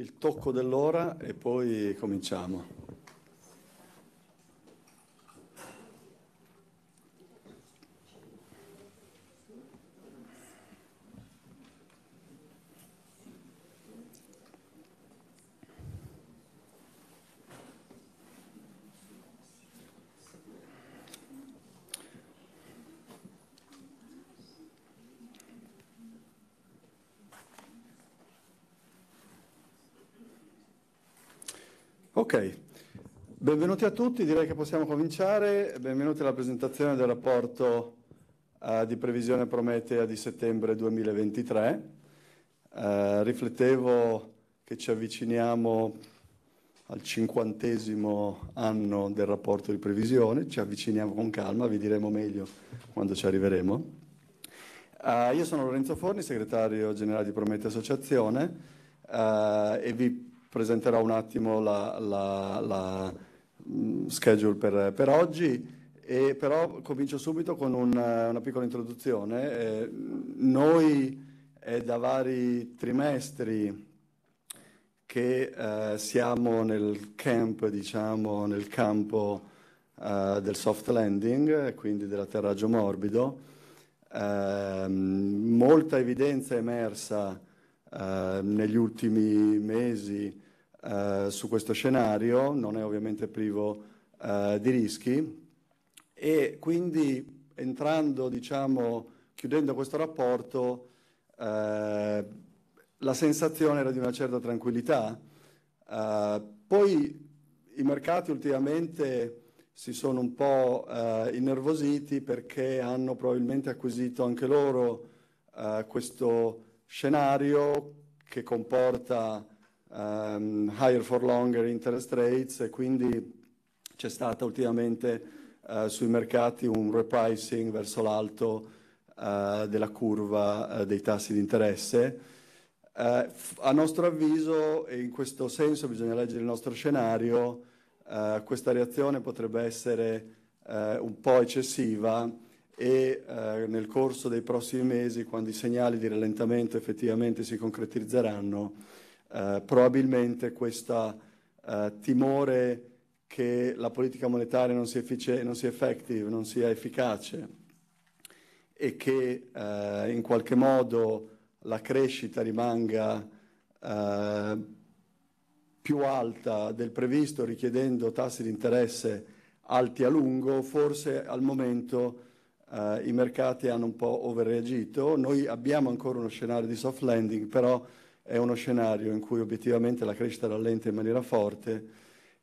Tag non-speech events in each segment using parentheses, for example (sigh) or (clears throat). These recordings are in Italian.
il tocco dell'ora e poi cominciamo. Benvenuti a tutti, direi che possiamo cominciare. Benvenuti alla presentazione del rapporto eh, di previsione Prometea di settembre 2023. Eh, riflettevo che ci avviciniamo al cinquantesimo anno del rapporto di previsione, ci avviciniamo con calma, vi diremo meglio quando ci arriveremo. Eh, io sono Lorenzo Forni, segretario generale di Prometea Associazione eh, e vi presenterò un attimo la, la, la Mm, schedule per, per oggi. E però comincio subito con una, una piccola introduzione. Eh, noi è da vari trimestri che eh, siamo nel camp, diciamo, nel campo eh, del soft landing, quindi dell'atterraggio morbido. Ehm, molta evidenza è emersa eh, negli ultimi mesi eh, su questo scenario, non è ovviamente privo eh, di rischi e quindi entrando, diciamo, chiudendo questo rapporto, eh, la sensazione era di una certa tranquillità. Eh, poi i mercati ultimamente si sono un po' eh, innervositi perché hanno probabilmente acquisito anche loro questo scenario che comporta um, higher for longer interest rates e quindi c'è stato ultimamente uh, sui mercati un repricing verso l'alto uh, della curva uh, dei tassi di interesse. a nostro avviso, e in questo senso bisogna leggere il nostro scenario, questa reazione potrebbe essere un po' eccessiva e nel corso dei prossimi mesi, quando i segnali di rallentamento effettivamente si concretizzeranno, eh, probabilmente questo eh, timore che la politica monetaria non sia, effic- non sia effective, non sia efficace e che eh, in qualche modo la crescita rimanga eh, più alta del previsto richiedendo tassi di interesse alti a lungo, forse al momento eh, i mercati hanno un po' overreagito, noi abbiamo ancora uno scenario di soft landing, però è uno scenario in cui obiettivamente la crescita rallenta in maniera forte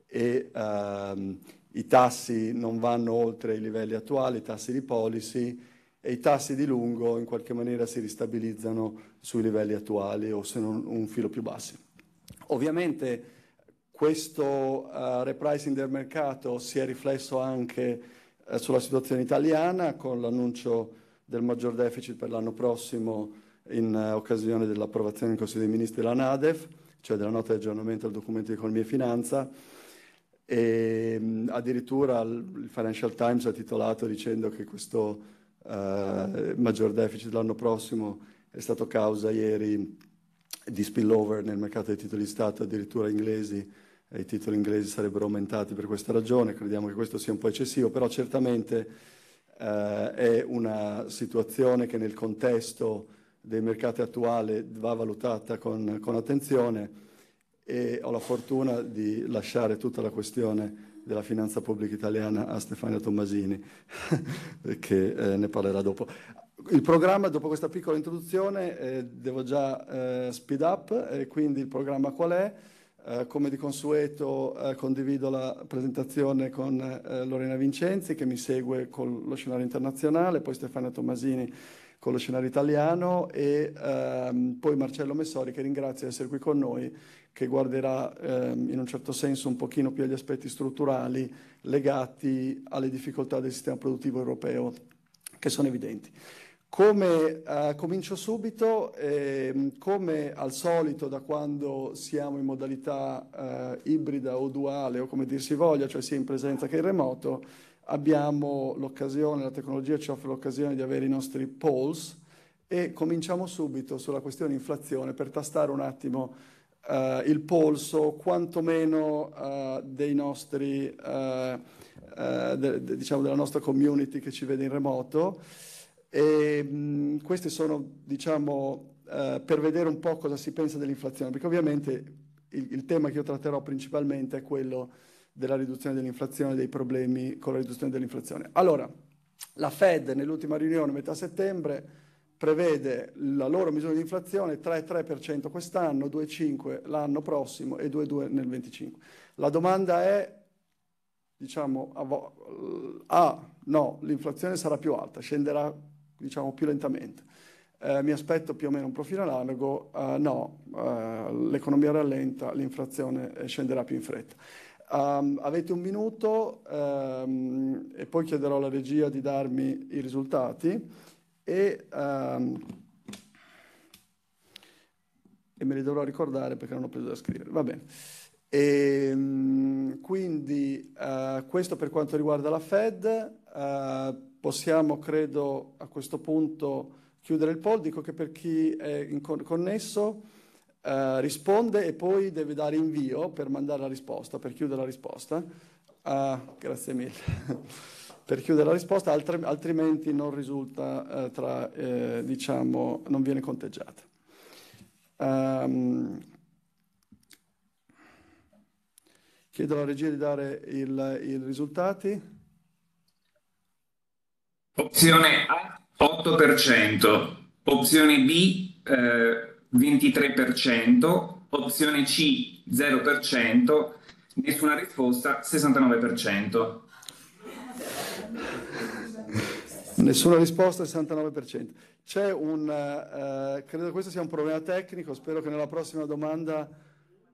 e ehm, i tassi non vanno oltre i livelli attuali, i tassi di policy e i tassi di lungo in qualche maniera si ristabilizzano sui livelli attuali o se non un filo più bassi. Ovviamente questo uh, repricing del mercato si è riflesso anche uh, sulla situazione italiana con l'annuncio del maggior deficit per l'anno prossimo in eh, occasione dell'approvazione del Consiglio dei Ministri della NADEF, cioè della nota di aggiornamento al documento di economia e finanza, e addirittura il Financial Times ha titolato dicendo che questo eh, maggior deficit l'anno prossimo è stato causa ieri di spillover nel mercato dei titoli di Stato, addirittura inglesi, e i titoli inglesi sarebbero aumentati per questa ragione, crediamo che questo sia un po' eccessivo, però certamente eh, è una situazione che nel contesto dei mercati attuali va valutata con, con attenzione e ho la fortuna di lasciare tutta la questione della finanza pubblica italiana a Stefania Tommasini, (laughs) che eh, ne parlerà dopo. Il programma, dopo questa piccola introduzione, eh, devo già eh, speed up, quindi il programma qual è? Eh, come di consueto eh, condivido la presentazione con eh, Lorena Vincenzi che mi segue con lo scenario internazionale, poi Stefania Tommasini con lo scenario italiano e ehm, poi Marcello Messori che ringrazio di essere qui con noi che guarderà ehm, in un certo senso un pochino più agli aspetti strutturali legati alle difficoltà del sistema produttivo europeo che sono evidenti. Come, eh, comincio subito, eh, come al solito da quando siamo in modalità eh, ibrida o duale o come dir si voglia, cioè sia in presenza che in remoto, abbiamo l'occasione, la tecnologia ci offre l'occasione di avere i nostri polls e cominciamo subito sulla questione inflazione per tastare un attimo uh, il polso quantomeno uh, dei nostri, uh, de, de, diciamo della nostra community che ci vede in remoto. E, mh, questi sono, diciamo, per vedere un po' cosa si pensa dell'inflazione, perché ovviamente il, il tema che io tratterò principalmente è quello della riduzione dell'inflazione, dei problemi con la riduzione dell'inflazione. Allora, la Fed nell'ultima riunione a metà settembre prevede la loro misura di inflazione 3,3% quest'anno, 2,5% l'anno prossimo e 2,2% nel 2025. La domanda è, diciamo, a no, l'inflazione sarà più alta, scenderà diciamo, più lentamente. Eh, mi aspetto più o meno un profilo analogo, eh, no, eh, l'economia rallenta, l'inflazione scenderà più in fretta. Um, avete un minuto um, e poi chiederò alla regia di darmi i risultati e, um, e, me li dovrò ricordare perché non ho preso da scrivere. Va bene. E, quindi uh, questo per quanto riguarda la Fed, uh, possiamo credo a questo punto chiudere il poll. Dico che per chi è connesso eh, risponde e poi deve dare invio per mandare la risposta, per chiudere la risposta. Ah, grazie mille. (laughs) per chiudere la risposta, altri, altrimenti non risulta eh, tra, eh, diciamo, non viene conteggiata. Um, chiedo alla regia di dare i risultati. Opzione A 8%, opzione B eh, 23%, opzione C 0%, nessuna risposta 69%. Nessuna risposta, 69%. C'è un, eh, credo che questo sia un problema tecnico, spero che nella prossima domanda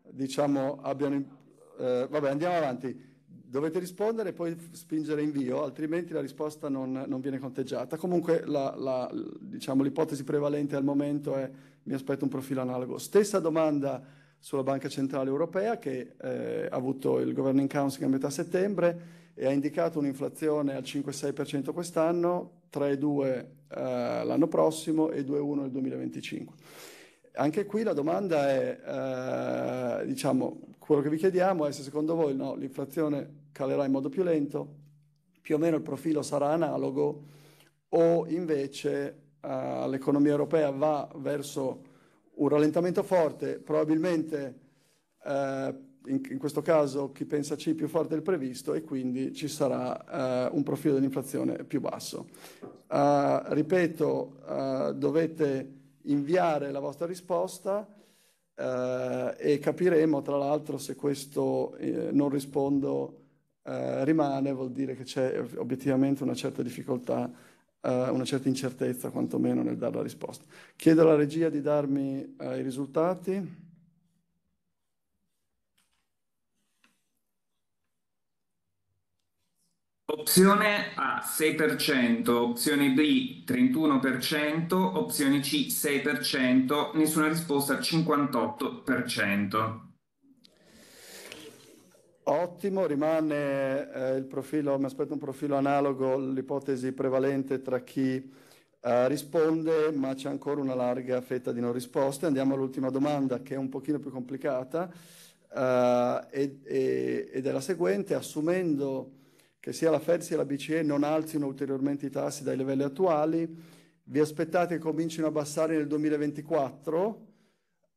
diciamo abbiano... Eh, vabbè, andiamo avanti. Dovete rispondere e poi spingere invio, altrimenti la risposta non, non viene conteggiata. Comunque la, la, diciamo, l'ipotesi prevalente al momento è mi aspetto un profilo analogo. Stessa domanda sulla Banca Centrale Europea che eh, ha avuto il Governing Council a metà settembre e ha indicato un'inflazione al 5-6% quest'anno, 3,2 eh, l'anno prossimo e 2,1 nel 2025. Anche qui la domanda è, eh, diciamo, quello che vi chiediamo è se secondo voi no, l'inflazione calerà in modo più lento, più o meno il profilo sarà analogo o invece eh, l'economia europea va verso un rallentamento forte, probabilmente eh, in, in, questo caso chi pensa C più forte del previsto e quindi ci sarà eh, un profilo dell'inflazione più basso. Eh, ripeto, eh, dovete inviare la vostra risposta e capiremo tra l'altro se questo non rispondo rimane, vuol dire che c'è obiettivamente una certa difficoltà eh, una certa incertezza quantomeno nel dare la risposta. Chiedo alla regia di darmi eh, i risultati. Opzione A 6%, opzione B 31%, opzione C 6%, nessuna risposta 58% ottimo, rimane eh, il profilo, mi aspetto un profilo analogo, l'ipotesi prevalente tra chi eh, risponde, ma c'è ancora una larga fetta di non risposte. Andiamo all'ultima domanda che è un pochino più complicata eh, ed, ed è la seguente, assumendo che sia la Fed sia la BCE non alzino ulteriormente i tassi dai livelli attuali, vi aspettate che comincino a abbassare nel 2024?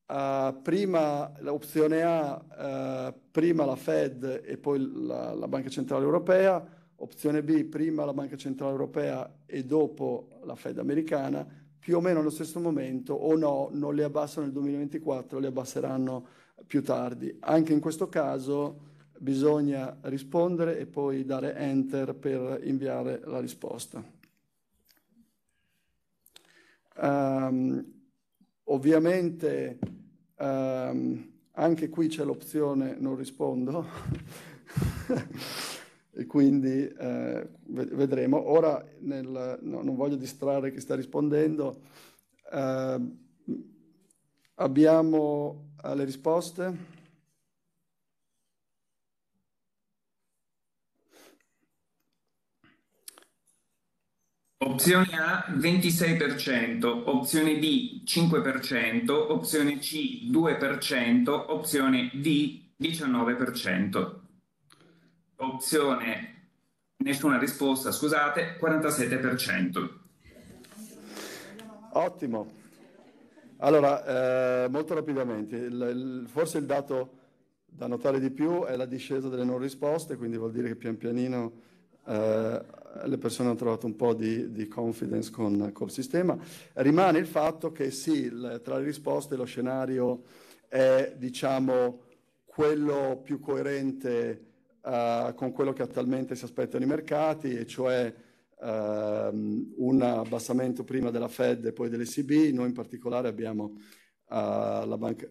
Eh, prima l'opzione A, uh, prima la Fed e poi la, la, Banca Centrale Europea, opzione B, prima la Banca Centrale Europea e dopo la Fed americana, più o meno allo stesso momento, o no, non le abbassano nel 2024, le abbasseranno più tardi. Anche in questo caso bisogna rispondere e poi dare enter per inviare la risposta. Um, ovviamente Um, anche qui c'è l'opzione non rispondo (laughs) e quindi eh, vedremo. Ora nel, no, non voglio distrarre chi sta rispondendo. Eh, abbiamo le risposte? Opzione A 26%, opzione B 5%, opzione C 2%, opzione D 19%. Opzione nessuna risposta, scusate, 47%. Ottimo. Allora, eh, molto rapidamente, il, il, forse il dato da notare di più è la discesa delle non risposte, quindi vuol dire che pian pianino eh, le persone hanno trovato un po' di, di confidence con, col sistema. Rimane il fatto che sì, le, tra le risposte lo scenario è, diciamo, quello più coerente uh, con quello che attualmente si aspettano i mercati, e cioè uh, un abbassamento prima della Fed e poi dell'ECB. Noi in particolare abbiamo uh, la banca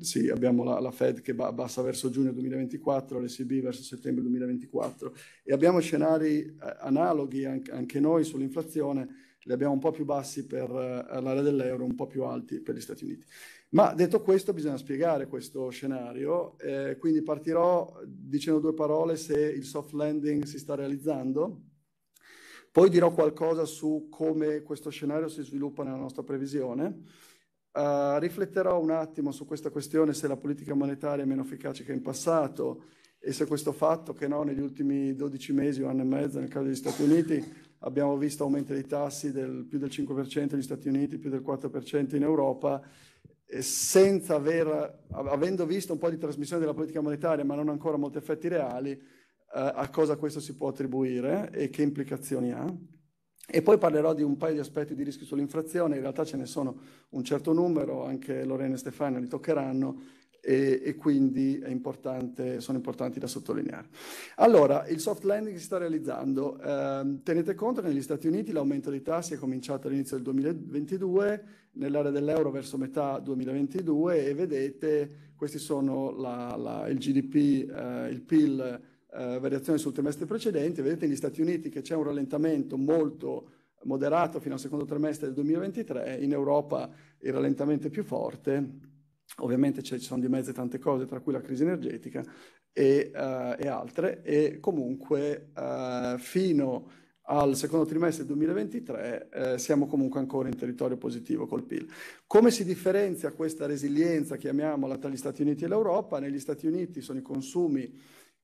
sì, abbiamo la, la Fed che ba- bassa verso giugno 2024, l'SB verso settembre 2024 e abbiamo scenari eh, analoghi anche, anche noi sull'inflazione li abbiamo un po' più bassi per uh, l'area dell'euro, un po' più alti per gli Stati Uniti. Ma detto questo, bisogna spiegare questo scenario, eh, quindi partirò dicendo due parole se il soft landing si sta realizzando, poi dirò qualcosa su come questo scenario si sviluppa nella nostra previsione Uh, rifletterò un attimo su questa questione se la politica monetaria è meno efficace che in passato e se questo fatto che no, negli ultimi 12 mesi o anno e mezzo, nel caso degli Stati Uniti, abbiamo visto aumenti dei tassi del più del 5% negli Stati Uniti, più del 4% in Europa, senza aver, avendo visto un po' di trasmissione della politica monetaria, ma non ancora molti effetti reali, uh, a cosa questo si può attribuire e che implicazioni ha? E poi parlerò di un paio di aspetti di rischio sull'inflazione, in realtà ce ne sono un certo numero, anche Lorena e Stefano li toccheranno e, e quindi importante, sono importanti da sottolineare. Allora, il soft landing si sta realizzando. Eh, tenete conto che negli Stati Uniti l'aumento dei tassi è cominciato all'inizio del 2022, nell'area dell'euro verso metà 2022 e vedete, questi sono la, la, il GDP, eh, il PIL eh, variazione sul trimestre precedente, vedete negli Stati Uniti che c'è un rallentamento molto moderato fino al secondo trimestre del 2023, in Europa il rallentamento è più forte, ovviamente ci sono di mezzo tante cose, tra cui la crisi energetica e, uh, e altre, e comunque uh, fino al secondo trimestre del 2023 eh, siamo comunque ancora in territorio positivo col PIL. Come si differenzia questa resilienza, chiamiamola, tra gli Stati Uniti e l'Europa? Negli Stati Uniti sono i consumi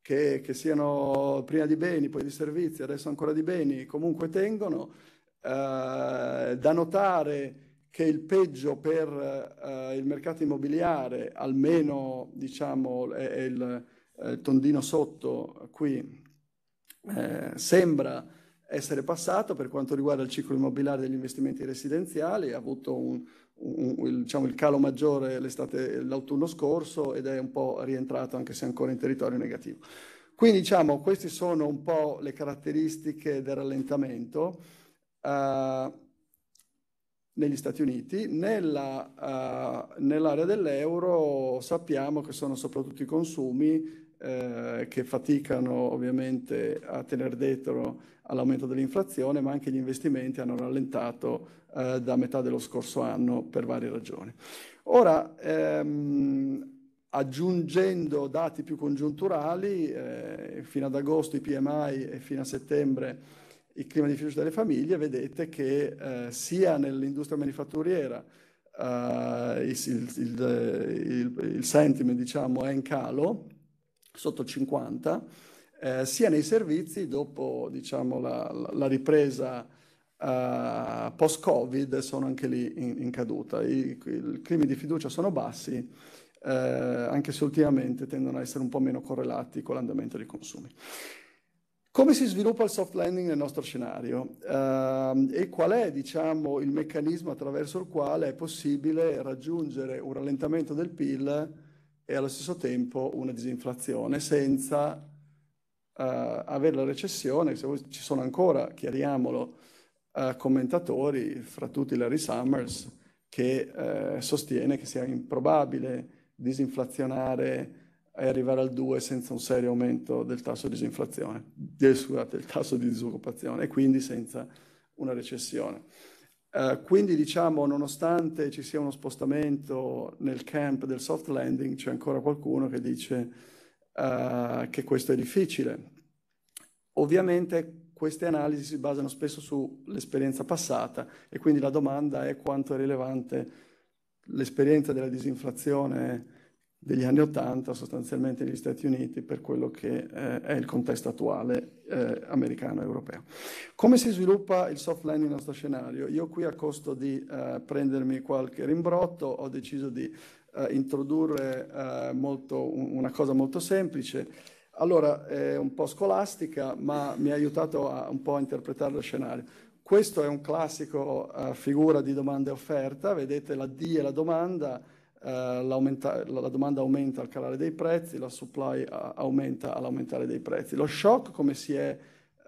che, che siano prima di beni, poi di servizi, adesso ancora di beni, comunque tengono. Eh, da notare che il peggio per eh, il mercato immobiliare, almeno diciamo, è, è il, il tondino sotto qui, eh, sembra essere passato per quanto riguarda il ciclo immobiliare degli investimenti residenziali, ha avuto un, un, diciamo, il calo maggiore l'autunno scorso ed è un po' rientrato anche se ancora in territorio negativo. Quindi diciamo queste sono un po' le caratteristiche del rallentamento uh, negli Stati Uniti. Eh, nell'area uh, nell dell'euro sappiamo che sono soprattutto i consumi eh, che faticano ovviamente a tenere dietro all'aumento dell'inflazione, ma anche gli investimenti hanno rallentato eh, da metà dello scorso anno per varie ragioni. Ora, ehm, aggiungendo dati più congiunturali, eh, fino ad agosto i PMI e fino a settembre il clima di fiducia delle famiglie, vedete che eh, sia nell'industria manifatturiera eh, il, il, il, il sentiment diciamo, è in calo, sotto 50, eh, sia nei servizi dopo diciamo, la, la, ripresa eh, post-Covid sono anche lì in, in caduta. I, I, climi di fiducia sono bassi, eh, anche se ultimamente tendono a essere un po' meno correlati con l'andamento dei consumi. Come si sviluppa il soft landing nel nostro scenario ehm, e qual è diciamo, il meccanismo attraverso il quale è possibile raggiungere un rallentamento del PIL e allo stesso tempo una disinflazione senza uh, avere la recessione. Ci sono ancora, chiariamolo, uh, commentatori, fra tutti Larry Summers, che uh, sostiene che sia improbabile disinflazionare e arrivare al 2 senza un serio aumento del tasso di, del, scusate, del tasso di disoccupazione e quindi senza una recessione. Eh, quindi diciamo, nonostante ci sia uno spostamento nel camp del soft landing, c'è ancora qualcuno che dice uh, che questo è difficile. Ovviamente queste analisi si basano spesso sull'esperienza passata e quindi la domanda è quanto è rilevante l'esperienza della disinflazione degli anni Ottanta sostanzialmente negli Stati Uniti per quello che eh, è il contesto attuale eh, americano-europeo. Come si sviluppa il soft landing nel nostro scenario? Io qui a costo di eh, prendermi qualche rimbrotto ho deciso di eh, introdurre eh, molto, un, una cosa molto semplice. Allora, è un po' scolastica, ma mi ha aiutato a, un po' a interpretare lo scenario. Questo è un classico eh, figura di domanda e offerta, vedete la D e la domanda, eh, la domanda aumenta al calare dei prezzi, la supply aumenta all'aumentare dei prezzi. Lo shock come si è,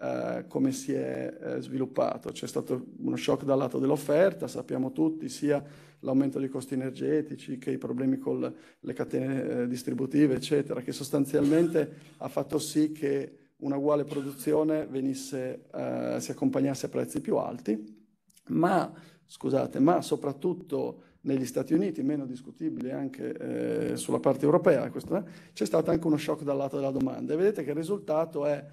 eh, come si è eh, sviluppato? C'è stato uno shock dal lato dell'offerta, sappiamo tutti, sia l'aumento dei costi energetici che i problemi con le catene eh, distributive, eccetera, che sostanzialmente ha fatto sì che una uguale produzione venisse, eh, si accompagnasse a prezzi più alti, ma, scusate, ma soprattutto negli Stati Uniti, meno discutibile anche eh, sulla parte europea, questo, eh, c'è stato anche uno shock dal lato della domanda. E vedete che il risultato è,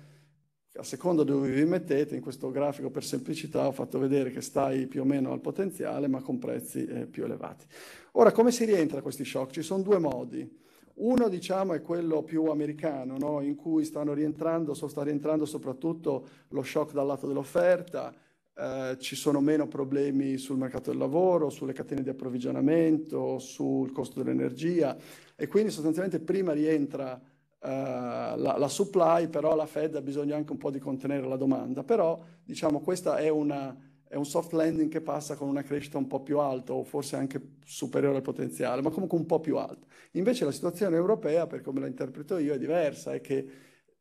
a seconda di dove vi mettete, in questo grafico per semplicità ho fatto vedere che stai più o meno al potenziale, ma con prezzi eh, più elevati. Ora, come si rientra a questi shock? Ci sono due modi. Uno, diciamo, è quello più americano, no? in cui stanno rientrando, sta rientrando soprattutto lo shock dal lato dell'offerta, eh, ci sono meno problemi sul mercato del lavoro, sulle catene di approvvigionamento, sul costo dell'energia e quindi sostanzialmente prima rientra eh, la, la, supply, però la Fed ha bisogno anche un po' di contenere la domanda. Però diciamo questa è, è un soft landing che passa con una crescita un po' più alta o forse anche superiore al potenziale, ma comunque un po' più alta. Invece la situazione europea, per come la interpreto io, è diversa, è che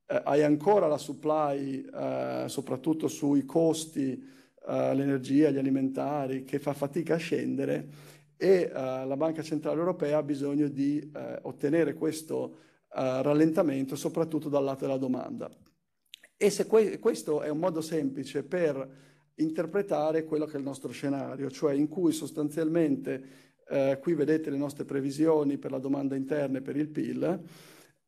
eh, hai ancora la supply, eh, soprattutto sui costi uh, l'energia, gli alimentari, che fa fatica a scendere e uh, la Banca Centrale Europea ha bisogno di eh, ottenere questo rallentamento soprattutto dal lato della domanda. E que- questo è un modo semplice per interpretare quello che è il nostro scenario, cioè in cui sostanzialmente Uh, qui vedete le nostre previsioni per la domanda interna e per il PIL,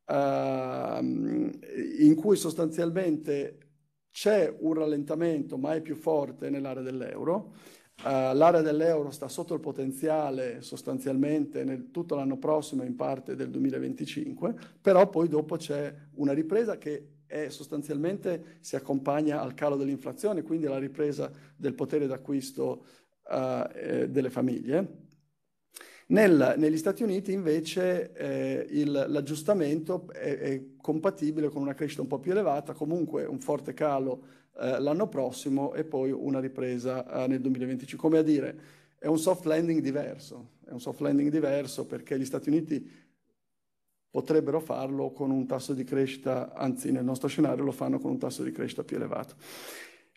uh, ehm, in cui sostanzialmente c'è un rallentamento, ma è più forte nell'area dell'euro. Uh, l'area dell'euro sta sotto il potenziale sostanzialmente nel, tutto l'anno prossimo, in parte del 2025, però poi dopo c'è una ripresa che è, sostanzialmente si accompagna al calo dell'inflazione, quindi alla ripresa del potere d'acquisto uh, eh, delle famiglie nel, negli Stati Uniti invece eh, il, l'aggiustamento è, è, compatibile con una crescita un po' più elevata, comunque un forte calo eh, l'anno prossimo e poi una ripresa eh, nel 2025. Come a dire, è un soft landing diverso, è un soft landing diverso perché gli Stati Uniti potrebbero farlo con un tasso di crescita, anzi nel nostro scenario lo fanno con un tasso di crescita più elevato.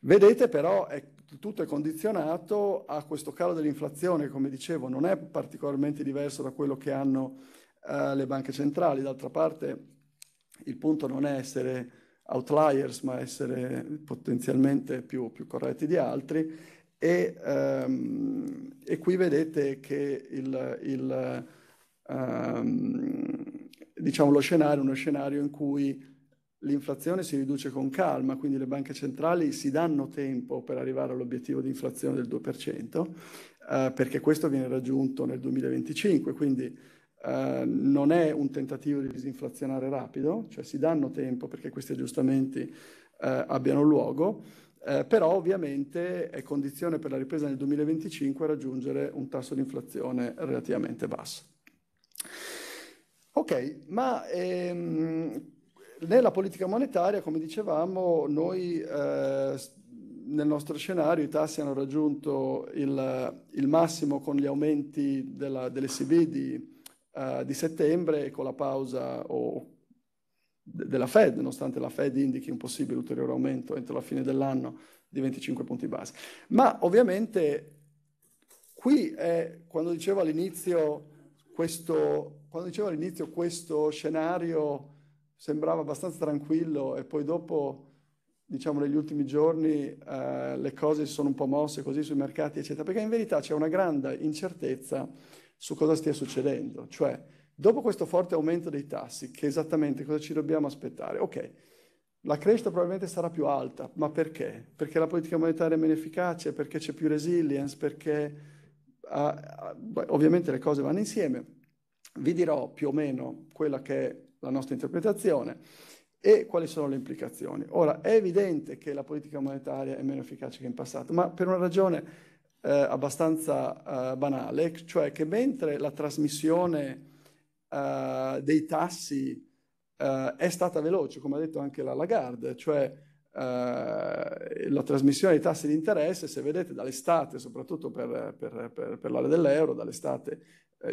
Vedete però è, tutto è condizionato a questo calo dell'inflazione, come dicevo, non è particolarmente diverso da quello che hanno eh, le banche centrali. D'altra parte il punto non è essere outliers, ma essere potenzialmente più, più corretti di altri. E, um, e, qui vedete che il, il, um, diciamo lo scenario è uno scenario in cui l'inflazione si riduce con calma, quindi le banche centrali si danno tempo per arrivare all'obiettivo di inflazione del 2%, eh, perché questo viene raggiunto nel 2025, quindi eh, non è un tentativo di disinflazionare rapido, cioè si danno tempo perché questi aggiustamenti eh, abbiano luogo, eh, però ovviamente è condizione per la ripresa nel 2025 raggiungere un tasso di inflazione relativamente basso. Ok, ma ehm, nella politica monetaria, come dicevamo, noi eh, nel nostro scenario i tassi hanno raggiunto il, il massimo con gli aumenti della, dell'ECB di, uh, di, settembre e con la pausa o, de- della Fed, nonostante la Fed indichi un possibile ulteriore aumento entro la fine dell'anno di 25 punti base. Ma ovviamente qui è, quando dicevo all'inizio questo, dicevo all'inizio questo scenario sembrava abbastanza tranquillo e poi dopo, diciamo negli ultimi giorni, eh, le cose si sono un po' mosse così sui mercati, eccetera, perché in verità c'è una grande incertezza su cosa stia succedendo. Cioè, dopo questo forte aumento dei tassi, che esattamente cosa ci dobbiamo aspettare? Ok, la crescita probabilmente sarà più alta, ma perché? Perché la politica monetaria è meno efficace, perché c'è più resilience, perché uh, uh, ovviamente le cose vanno insieme. Vi dirò più o meno quella che è la nostra interpretazione e quali sono le implicazioni. Ora, è evidente che la politica monetaria è meno efficace che in passato, ma per una ragione eh, abbastanza eh, banale, cioè che mentre la trasmissione eh, dei tassi eh, è stata veloce, come ha detto anche la Lagarde, cioè eh, la trasmissione dei tassi di interesse, se vedete dall'estate, soprattutto per, per, per, per l'area dell'euro, dall'estate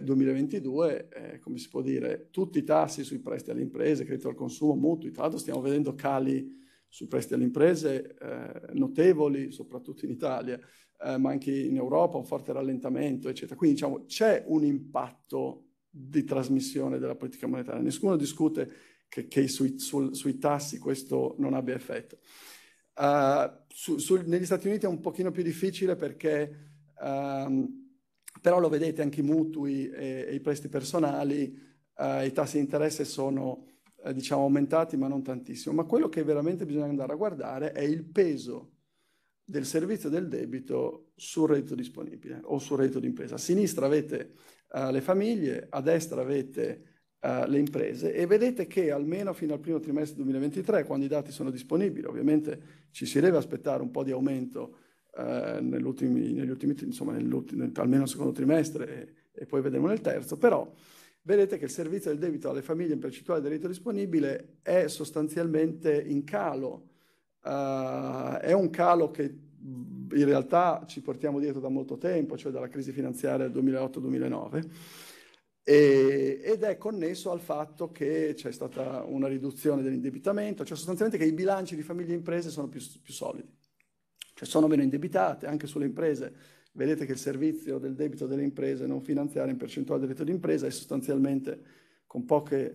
2022, eh, eh, come si può dire, tutti i tassi sui prestiti alle imprese, credito al consumo, mutui, tra l'altro stiamo vedendo cali sui prestiti alle imprese eh, notevoli, soprattutto in Italia, eh, ma anche in Europa, un forte rallentamento, eccetera. Quindi diciamo, c'è un impatto di trasmissione della politica monetaria. Nessuno discute che, che sui, sul, sui, tassi questo non abbia effetto. Uh, su, su, negli Stati Uniti è un pochino più difficile perché... Um, però lo vedete anche i mutui e, e i prestiti personali, eh, i tassi di interesse sono eh, diciamo aumentati ma non tantissimo, ma quello che veramente bisogna andare a guardare è il peso del servizio del debito sul reddito disponibile o sul reddito d'impresa. A sinistra avete eh, le famiglie, a destra avete eh, le imprese e vedete che almeno fino al primo trimestre 2023, quando i dati sono disponibili, ovviamente ci si deve aspettare un po' di aumento eh, negli ultimi, insomma, nel, almeno nel secondo trimestre e, e, poi vedremo nel terzo, però vedete che il servizio del debito alle famiglie in percentuale del reddito disponibile è sostanzialmente in calo, uh, è un calo che in realtà ci portiamo dietro da molto tempo, cioè dalla crisi finanziaria del 2008-2009, ed è connesso al fatto che c'è stata una riduzione dell'indebitamento, cioè sostanzialmente che i bilanci di famiglie e imprese sono più, più solidi cioè sono meno indebitate anche sulle imprese. Vedete che il servizio del debito delle imprese non finanziarie in percentuale del debito di impresa è sostanzialmente con poche,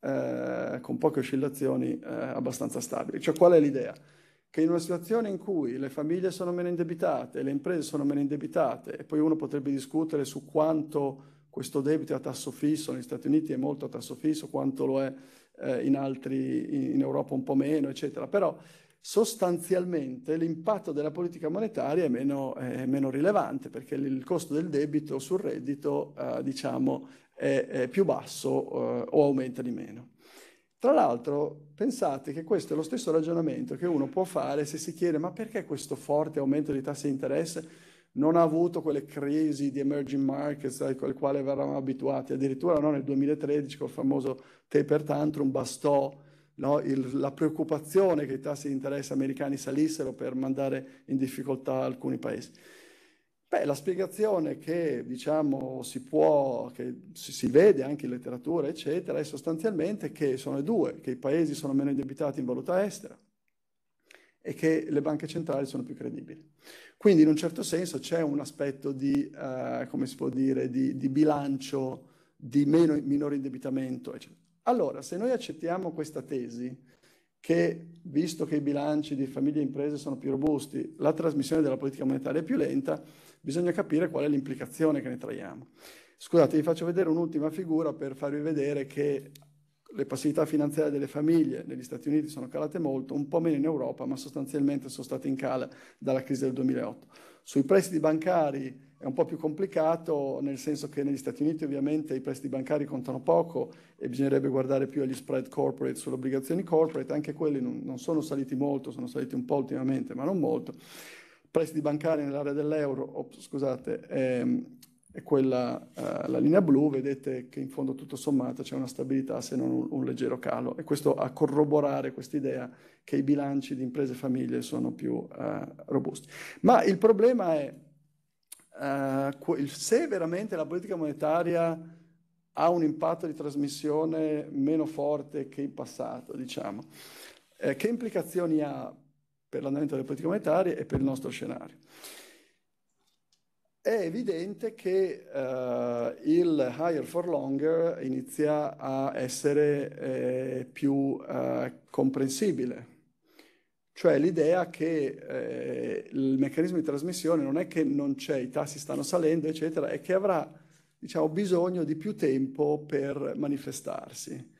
eh, con poche oscillazioni eh, abbastanza stabili. Cioè qual è l'idea? Che in una situazione in cui le famiglie sono meno indebitate, le imprese sono meno indebitate, e poi uno potrebbe discutere su quanto questo debito è a tasso fisso, negli Stati Uniti è molto a tasso fisso, quanto lo è eh, in altri, in Europa un po' meno, eccetera. Però sostanzialmente l'impatto della politica monetaria è meno, è meno, rilevante perché il costo del debito sul reddito eh, diciamo, è, è, più basso eh, o aumenta di meno. Tra l'altro pensate che questo è lo stesso ragionamento che uno può fare se si chiede ma perché questo forte aumento di tassi di interesse non ha avuto quelle crisi di emerging markets alle quali eravamo abituati, addirittura no, nel 2013 col famoso taper tantrum bastò no? Il, la preoccupazione che i tassi di interesse americani salissero per mandare in difficoltà alcuni paesi. Beh, la spiegazione che diciamo, si può, che si, si, vede anche in letteratura, eccetera, è sostanzialmente che sono le due, che i paesi sono meno indebitati in valuta estera e che le banche centrali sono più credibili. Quindi in un certo senso c'è un aspetto di, eh, come si può dire, di, di bilancio, di meno, minore indebitamento, eccetera. Allora, se noi accettiamo questa tesi, che visto che i bilanci di famiglie e imprese sono più robusti, la trasmissione della politica monetaria è più lenta, bisogna capire qual è l'implicazione che ne traiamo. Scusate, vi faccio vedere un'ultima figura per farvi vedere che le passività finanziarie delle famiglie negli Stati Uniti sono calate molto, un po' meno in Europa, ma sostanzialmente sono state in cala dalla crisi del 2008. Sui prestiti bancari è un po' più complicato nel senso che negli Stati Uniti ovviamente i prestiti bancari contano poco e bisognerebbe guardare più agli spread corporate sulle obbligazioni corporate, anche quelli non, non sono saliti molto, sono saliti un po' ultimamente, ma non molto. Prestiti bancari nell'area dell'euro, oh, scusate, è, ehm, è quella, eh, la linea blu, vedete che in fondo tutto sommato c'è una stabilità se non un, un leggero calo e questo a corroborare quest'idea che i bilanci di imprese e famiglie sono più eh, robusti. Ma il problema è eh, se veramente la politica monetaria ha un impatto di trasmissione meno forte che in passato, diciamo, eh, che implicazioni ha per l'andamento delle politiche monetarie e per il nostro scenario? È evidente che eh, il higher for longer inizia a essere eh, più eh, comprensibile cioè l'idea che eh, il meccanismo di trasmissione non è che non c'è, i tassi stanno salendo, eccetera, è che avrà diciamo, bisogno di più tempo per manifestarsi.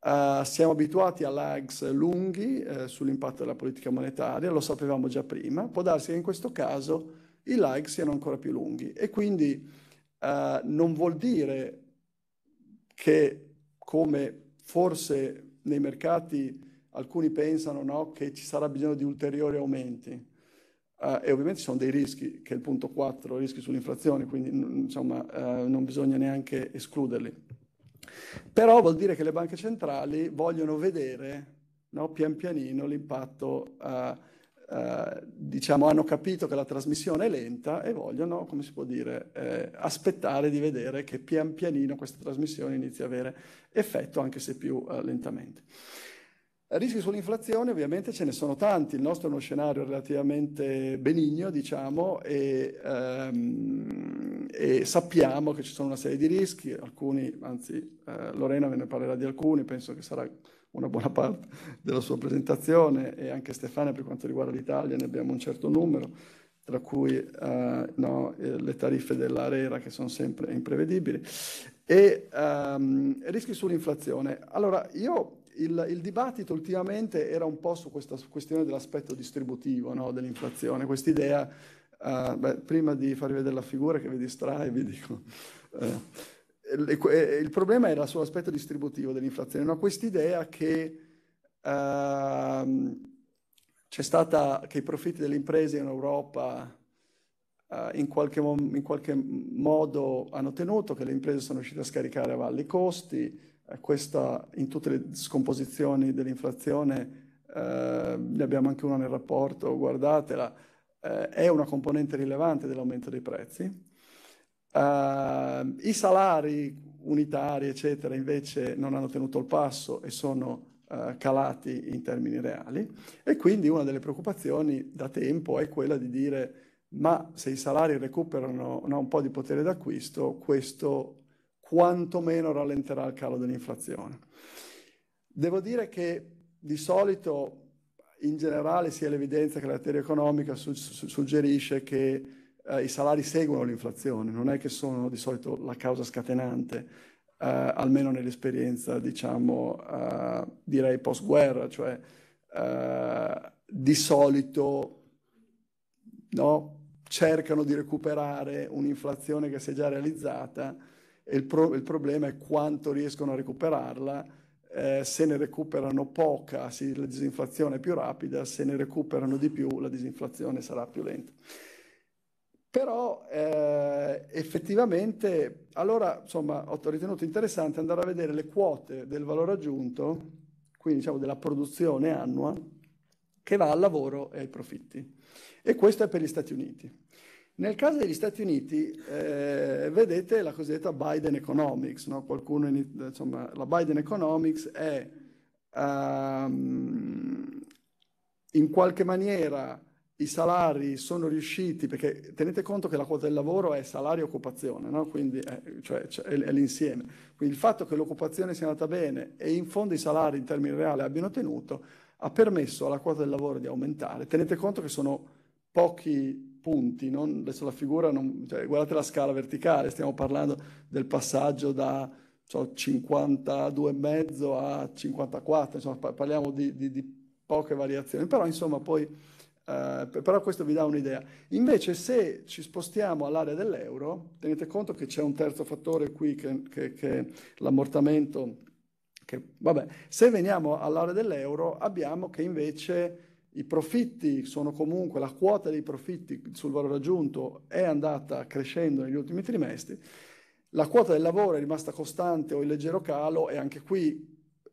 Uh, siamo abituati a lags lunghi eh, sull'impatto della politica monetaria, lo sapevamo già prima, può darsi che in questo caso i lag siano ancora più lunghi e quindi uh, non vuol dire che come forse nei mercati alcuni pensano no, che ci sarà bisogno di ulteriori aumenti. Uh, e ovviamente ci sono dei rischi, che è il punto 4, rischi sull'inflazione, quindi insomma, uh, non bisogna neanche escluderli. Però vuol dire che le banche centrali vogliono vedere no, pian pianino l'impatto, uh, diciamo hanno capito che la trasmissione è lenta e vogliono, come si può dire, eh, aspettare di vedere che pian pianino questa trasmissione inizi a avere effetto anche se più lentamente. Rischi sull'inflazione ovviamente ce ne sono tanti, il nostro è uno scenario relativamente benigno, diciamo, e, ehm, e sappiamo che ci sono una serie di rischi, alcuni, anzi eh, Lorena ve ne parlerà di alcuni, penso che sarà una buona parte della sua presentazione e anche Stefania per quanto riguarda l'Italia ne abbiamo un certo numero, tra cui eh, no, eh, le tariffe dell'Arera che sono sempre imprevedibili, e ehm, rischi sull'inflazione. Allora, io il, il, dibattito ultimamente era un po' su questa questione dell'aspetto distributivo no? dell'inflazione, quest'idea, uh, beh, prima di farvi vedere la figura che vi distrae, vi dico, uh, il problema era sull'aspetto distributivo dell'inflazione, no? quest'idea che, uh, stata, che i profitti delle imprese in Europa eh, in qualche, in qualche modo hanno tenuto, che le imprese sono riuscite a scaricare a valle i costi, eh, questa in tutte le scomposizioni dell'inflazione, eh, ne abbiamo anche una nel rapporto, guardatela, eh, è una componente rilevante dell'aumento dei prezzi. Eh, I salari unitari, eccetera, invece non hanno tenuto il passo e sono eh, calati in termini reali e quindi una delle preoccupazioni da tempo è quella di dire ma se i salari recuperano no, un po' di potere d'acquisto, questo quantomeno rallenterà il calo dell'inflazione. Devo dire che di solito in generale sia l'evidenza che la teoria economica suggerisce che eh, i salari seguono l'inflazione, non è che sono di solito la causa scatenante, eh, almeno nell'esperienza, diciamo, eh, direi post-guerra, cioè eh, di solito no, cercano di recuperare un'inflazione che si è già realizzata il, pro- il, problema è quanto riescono a recuperarla. Eh, se ne recuperano poca, sì, la disinflazione è più rapida, se ne recuperano di più, la disinflazione sarà più lenta. Però eh, effettivamente, allora, insomma, ho ritenuto interessante andare a vedere le quote del valore aggiunto, quindi diciamo della produzione annua, che va al lavoro e ai profitti. E questo è per gli Stati Uniti. Nel caso degli Stati Uniti, eh, vedete la cosiddetta Biden Economics, no? in, insomma, la Biden Economics è um, in qualche maniera i salari sono riusciti, perché tenete conto che la quota del lavoro è salario e occupazione, no? quindi è, eh, cioè, è, è l'insieme. Quindi il fatto che l'occupazione sia andata bene e in fondo i salari in termini reali abbiano tenuto ha permesso alla quota del lavoro di aumentare. Tenete conto che sono pochi punti, non, adesso la figura, non, cioè, guardate la scala verticale, stiamo parlando del passaggio da so, 52,5 a 54, insomma, parliamo di, di, di, poche variazioni, però insomma poi, eh, però questo vi dà un'idea. Invece se ci spostiamo all'area dell'euro, tenete conto che c'è un terzo fattore qui che, che, che l'ammortamento, che, vabbè, se veniamo all'area dell'euro abbiamo che invece i profitti sono comunque, la quota dei profitti sul valore aggiunto è andata crescendo negli ultimi trimestri, la quota del lavoro è rimasta costante o in leggero calo e anche qui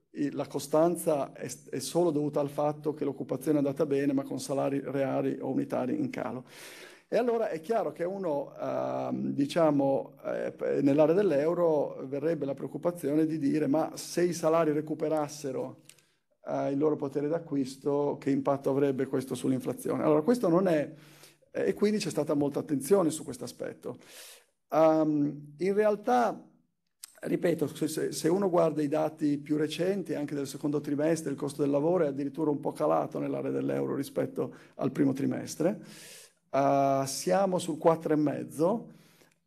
eh, la costanza è, è solo dovuta al fatto che l'occupazione è andata bene ma con salari reali o unitari in calo. E allora è chiaro che uno, eh, diciamo, eh, nell'area dell'euro verrebbe la preoccupazione di dire ma se i salari recuperassero eh, il loro potere d'acquisto, che impatto avrebbe questo sull'inflazione. Allora, questo non è, eh, e quindi c'è stata molta attenzione su questo aspetto. Um, in realtà, ripeto, se, se, uno guarda i dati più recenti, anche del secondo trimestre, il costo del lavoro è addirittura un po' calato nell'area dell'euro rispetto al primo trimestre. Uh, siamo sul 4,5 uh,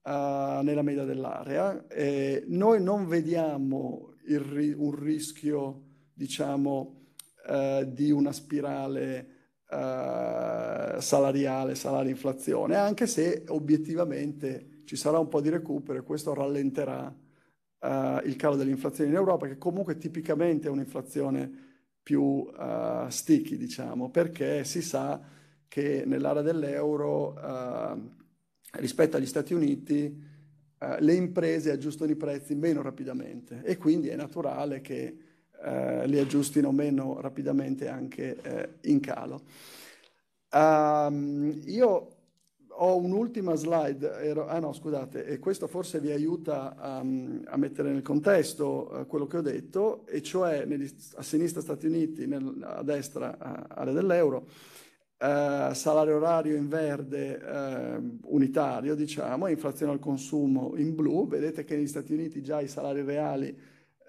eh, nella media dell'area. E noi non vediamo ri- un rischio diciamo, eh, di una spirale eh, salariale, salario-inflazione, anche se obiettivamente ci sarà un po' di recupero e questo rallenterà eh, il calo dell'inflazione in Europa, che comunque tipicamente è un'inflazione più eh, sticky, diciamo, perché si sa che nell'area dell'euro eh, rispetto agli Stati Uniti eh, le imprese aggiustano i prezzi meno rapidamente e quindi è naturale che eh, li aggiustino meno rapidamente anche eh, in calo. Um, io ho un'ultima slide, ero, ah no scusate, e questo forse vi aiuta um, a mettere nel contesto uh, quello che ho detto, e cioè negli, a sinistra Stati Uniti, nel, a destra uh, area dell'euro, Uh, salario orario in verde uh, unitario, diciamo, inflazione al consumo in blu. Vedete che negli Stati Uniti già i salari reali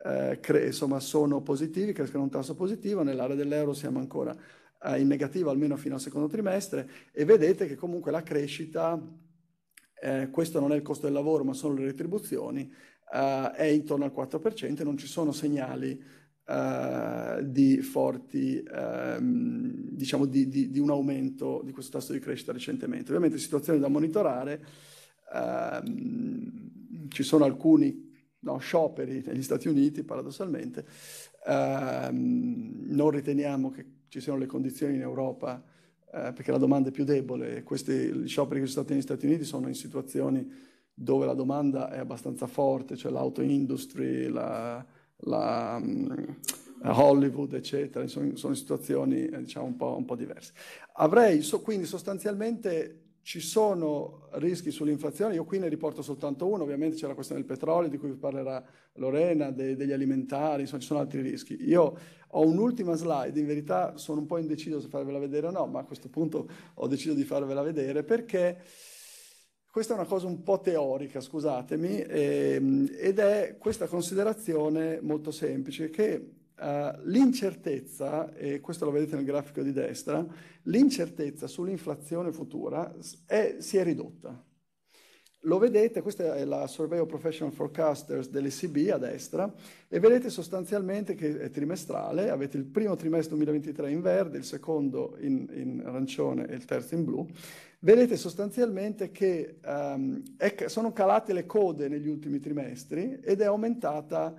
eh, cre- insomma, sono positivi, crescono a un tasso positivo, nell'area dell'euro siamo ancora eh, in negativo almeno fino al secondo trimestre e vedete che comunque la crescita, eh, questo non è il costo del lavoro ma sono le retribuzioni, eh, è intorno al 4%, non ci sono segnali Uh, di forti, uh, diciamo, di, di, di, un aumento di questo tasso di crescita recentemente. Ovviamente situazioni da monitorare, uh, ci sono alcuni no, scioperi negli Stati Uniti, paradossalmente, ehm, non riteniamo che ci siano le condizioni in Europa eh, perché la domanda è più debole. Questi scioperi che sono stati negli Stati Uniti sono in situazioni dove la domanda è abbastanza forte, cioè l'auto industry, la, la um, Hollywood, eccetera, sono, sono situazioni eh, diciamo, un, po', un po', diverse. Avrei so, quindi sostanzialmente ci sono rischi sull'inflazione, io qui ne riporto soltanto uno, ovviamente c'è la questione del petrolio di cui vi parlerà Lorena, de- degli alimentari, insomma ci sono altri rischi. Io ho un'ultima slide, in verità sono un po' indeciso se farvela vedere o no, ma a questo punto ho deciso di farvela vedere perché questa è una cosa un po' teorica, scusatemi, ehm, ed è questa considerazione molto semplice che eh, l'incertezza, e questo lo vedete nel grafico di destra, l'incertezza sull'inflazione futura è, si è ridotta. Lo vedete, questa è la Survey of Professional Forecasters dell'ECB a destra, e vedete sostanzialmente che è trimestrale, avete il primo trimestre 2023 in verde, il secondo in, in arancione e il terzo in blu. Vedete sostanzialmente che um, è, sono calate le code negli ultimi trimestri ed è aumentata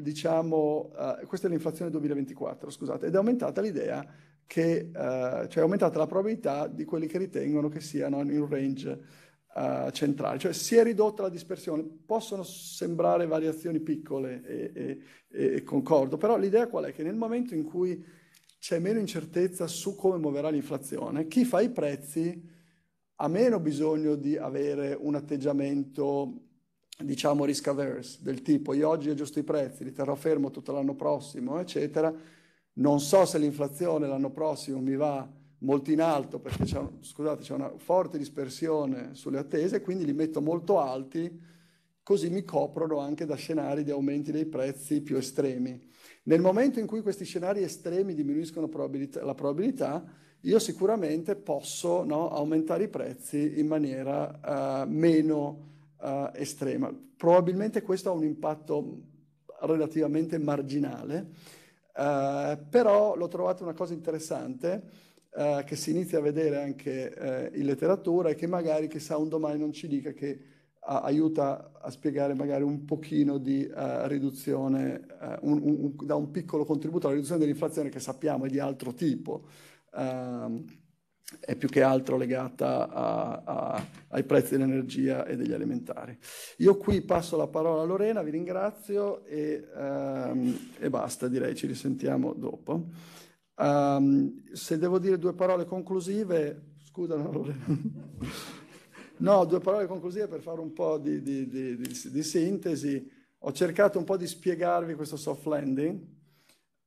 diciamo, uh, questa è l'inflazione 2024, scusate, ed è aumentata l'idea che, uh, cioè è aumentata la probabilità di quelli che ritengono che siano in un range uh, centrale, cioè si è ridotta la dispersione, possono sembrare variazioni piccole e, e, e concordo, però l'idea qual è? Che nel momento in cui c'è meno incertezza su come muoverà l'inflazione, chi fa i prezzi ha meno bisogno di avere un atteggiamento diciamo risk averse, del tipo io oggi aggiusto i prezzi, li terrò fermo tutto l'anno prossimo, eccetera, non so se l'inflazione l'anno prossimo mi va molto in alto perché c'è, scusate, c'è una forte dispersione sulle attese, quindi li metto molto alti, così mi coprono anche da scenari di aumenti dei prezzi più estremi. Nel momento in cui questi scenari estremi diminuiscono probabilità, la probabilità, io sicuramente posso no, aumentare i prezzi in maniera uh, meno uh, estrema. Probabilmente questo ha un impatto relativamente marginale, uh, però l'ho trovata una cosa interessante uh, che si inizia a vedere anche in letteratura e che magari chissà un domani non ci dica che aiuta a spiegare magari un pochino di uh, riduzione, uh, un, un, da un piccolo contributo alla riduzione dell'inflazione che sappiamo è di altro tipo. Uh, è più che altro legata a, a, ai prezzi dell'energia e degli alimentari. Io qui passo la parola a Lorena, vi ringrazio e, um, e basta, direi ci risentiamo dopo. Um, se devo dire due parole conclusive, scusano Lorena. (laughs) no, due parole conclusive per fare un po' di, di, di, di sintesi. Ho cercato un po' di spiegarvi questo soft landing,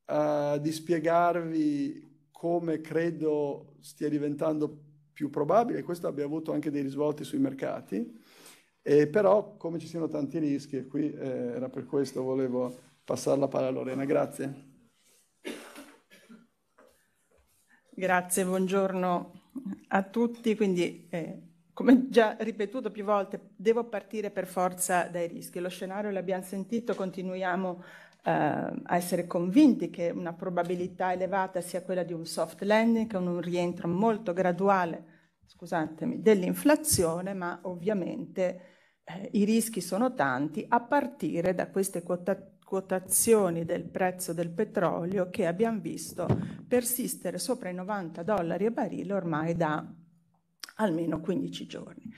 uh, di spiegarvi come credo stia diventando più probabile, questo abbia avuto anche dei risvolti sui mercati, e però come ci siano tanti rischi, e qui eh, era per questo volevo passare la parola a Lorena, grazie. Grazie, buongiorno a tutti, quindi eh, come già ripetuto più volte, devo partire per forza dai rischi. Lo scenario l'abbiamo sentito, continuiamo a Ehm, a essere convinti che una probabilità elevata sia quella di un soft landing, con un rientro molto graduale scusatemi, dell'inflazione, ma ovviamente eh, i rischi sono tanti a partire da queste quota quotazioni del prezzo del petrolio che abbiamo visto persistere sopra i 90 dollari a barile ormai da almeno 15 giorni.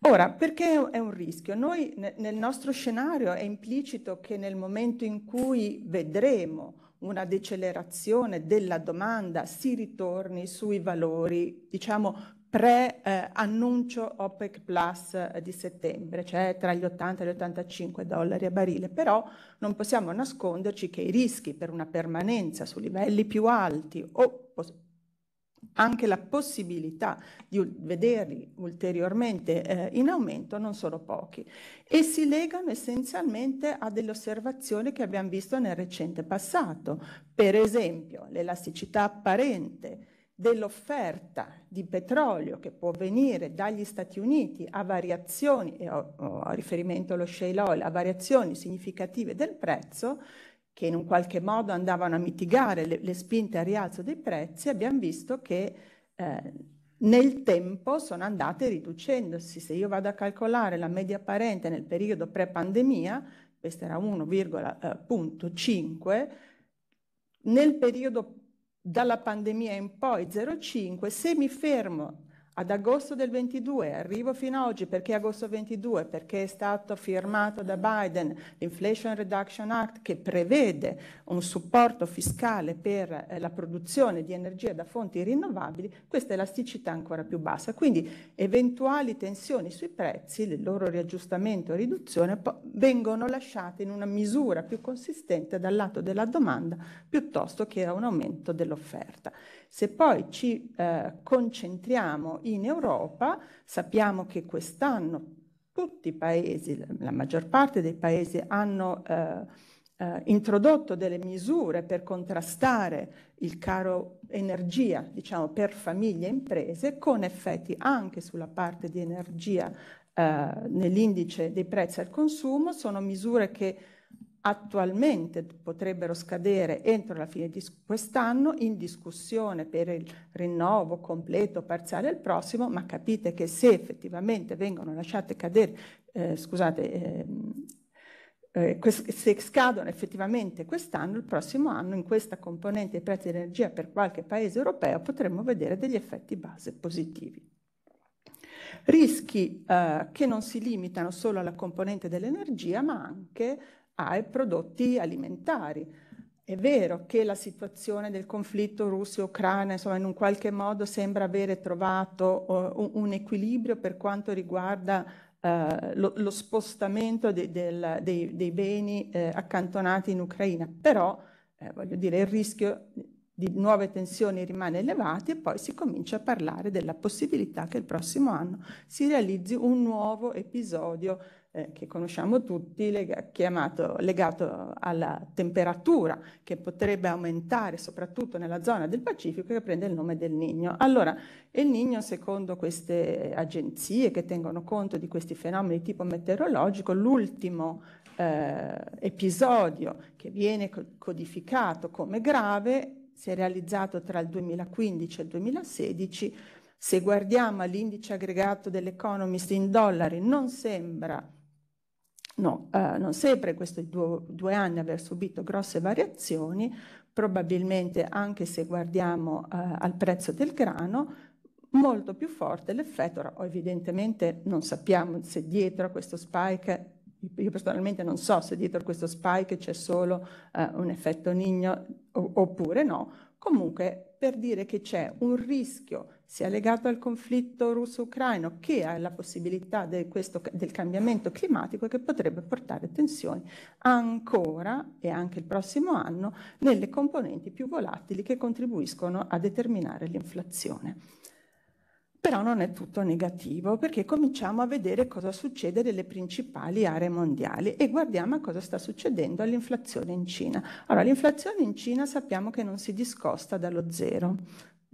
Ora, perché è un rischio? Noi nel nostro scenario è implicito che nel momento in cui vedremo una decelerazione della domanda si ritorni sui valori, diciamo, pre-annuncio eh, OPEC Plus eh, di settembre, cioè tra gli 80 e gli 85 dollari a barile. Però non possiamo nasconderci che i rischi per una permanenza su livelli più alti o anche la possibilità di vederli ulteriormente eh, in aumento non sono pochi e si legano essenzialmente a delle osservazioni che abbiamo visto nel recente passato, per esempio l'elasticità apparente dell'offerta di petrolio che può venire dagli Stati Uniti a variazioni, e ho, ho riferimento allo shale oil, a variazioni significative del prezzo, che in un qualche modo andavano a mitigare le, le spinte al rialzo dei prezzi, abbiamo visto che eh, nel tempo sono andate riducendosi. Se io vado a calcolare la media parente nel periodo pre-pandemia, questa era 1,5, eh, nel periodo dalla pandemia in poi 0,5, se mi fermo ad agosto del 22, arrivo fino ad oggi perché agosto 22, perché è stato firmato da Biden l'Inflation Reduction Act che prevede un supporto fiscale per eh, la produzione di energia da fonti rinnovabili, questa elasticità è ancora più bassa. Quindi eventuali tensioni sui prezzi, il loro riaggiustamento e riduzione vengono lasciate in una misura più consistente dal lato della domanda piuttosto che a un aumento dell'offerta. Se poi ci eh, concentriamo in Europa, sappiamo che quest'anno tutti i paesi, la maggior parte dei paesi hanno eh, eh, introdotto delle misure per contrastare il caro energia, diciamo, per famiglie e imprese, con effetti anche sulla parte di energia eh, nell'indice dei prezzi al consumo. Sono misure che attualmente potrebbero scadere entro la fine di quest'anno in discussione per il rinnovo completo o parziale al prossimo, ma capite che se effettivamente vengono lasciate cadere, eh, scusate, ehm, eh, eh, se scadono effettivamente quest'anno, il prossimo anno, in questa componente dei prezzi di energia per qualche paese europeo potremmo vedere degli effetti base positivi. Rischi eh, che non si limitano solo alla componente dell'energia, ma anche ai prodotti alimentari. È vero che la situazione del conflitto Russia-Ucraina, insomma, in un qualche modo sembra avere trovato uh, un equilibrio per quanto riguarda uh, lo, lo, spostamento de, del, dei, dei, beni uh, accantonati in Ucraina, però voglio dire il rischio di nuove tensioni rimane elevato e poi si comincia a parlare della possibilità che il prossimo anno si realizzi un nuovo episodio eh, che conosciamo tutti, leg- chiamato, legato alla temperatura che potrebbe aumentare soprattutto nella zona del Pacifico che prende il nome del Nino. Allora, il Nino, secondo queste agenzie che tengono conto di questi fenomeni di tipo meteorologico, l'ultimo eh, episodio che viene codificato come grave si è realizzato tra il 2015 e il 2016 se guardiamo all'indice aggregato dell'Economist in dollari, non sembra No, eh, non sempre questi due, due, anni aver subito grosse variazioni, probabilmente anche se guardiamo eh, al prezzo del grano, molto più forte l'effetto, evidentemente non sappiamo se dietro a questo spike io personalmente non so se dietro a questo spike c'è solo eh, un effetto nigno oppure no, comunque per dire che c'è un rischio sia legato al conflitto russo-ucraino che alla possibilità de questo, del cambiamento climatico che potrebbe portare tensioni ancora e anche il prossimo anno nelle componenti più volatili che contribuiscono a determinare l'inflazione. Però non è tutto negativo perché cominciamo a vedere cosa succede nelle principali aree mondiali e guardiamo a cosa sta succedendo all'inflazione in Cina. Allora, l'inflazione in Cina sappiamo che non si discosta dallo zero,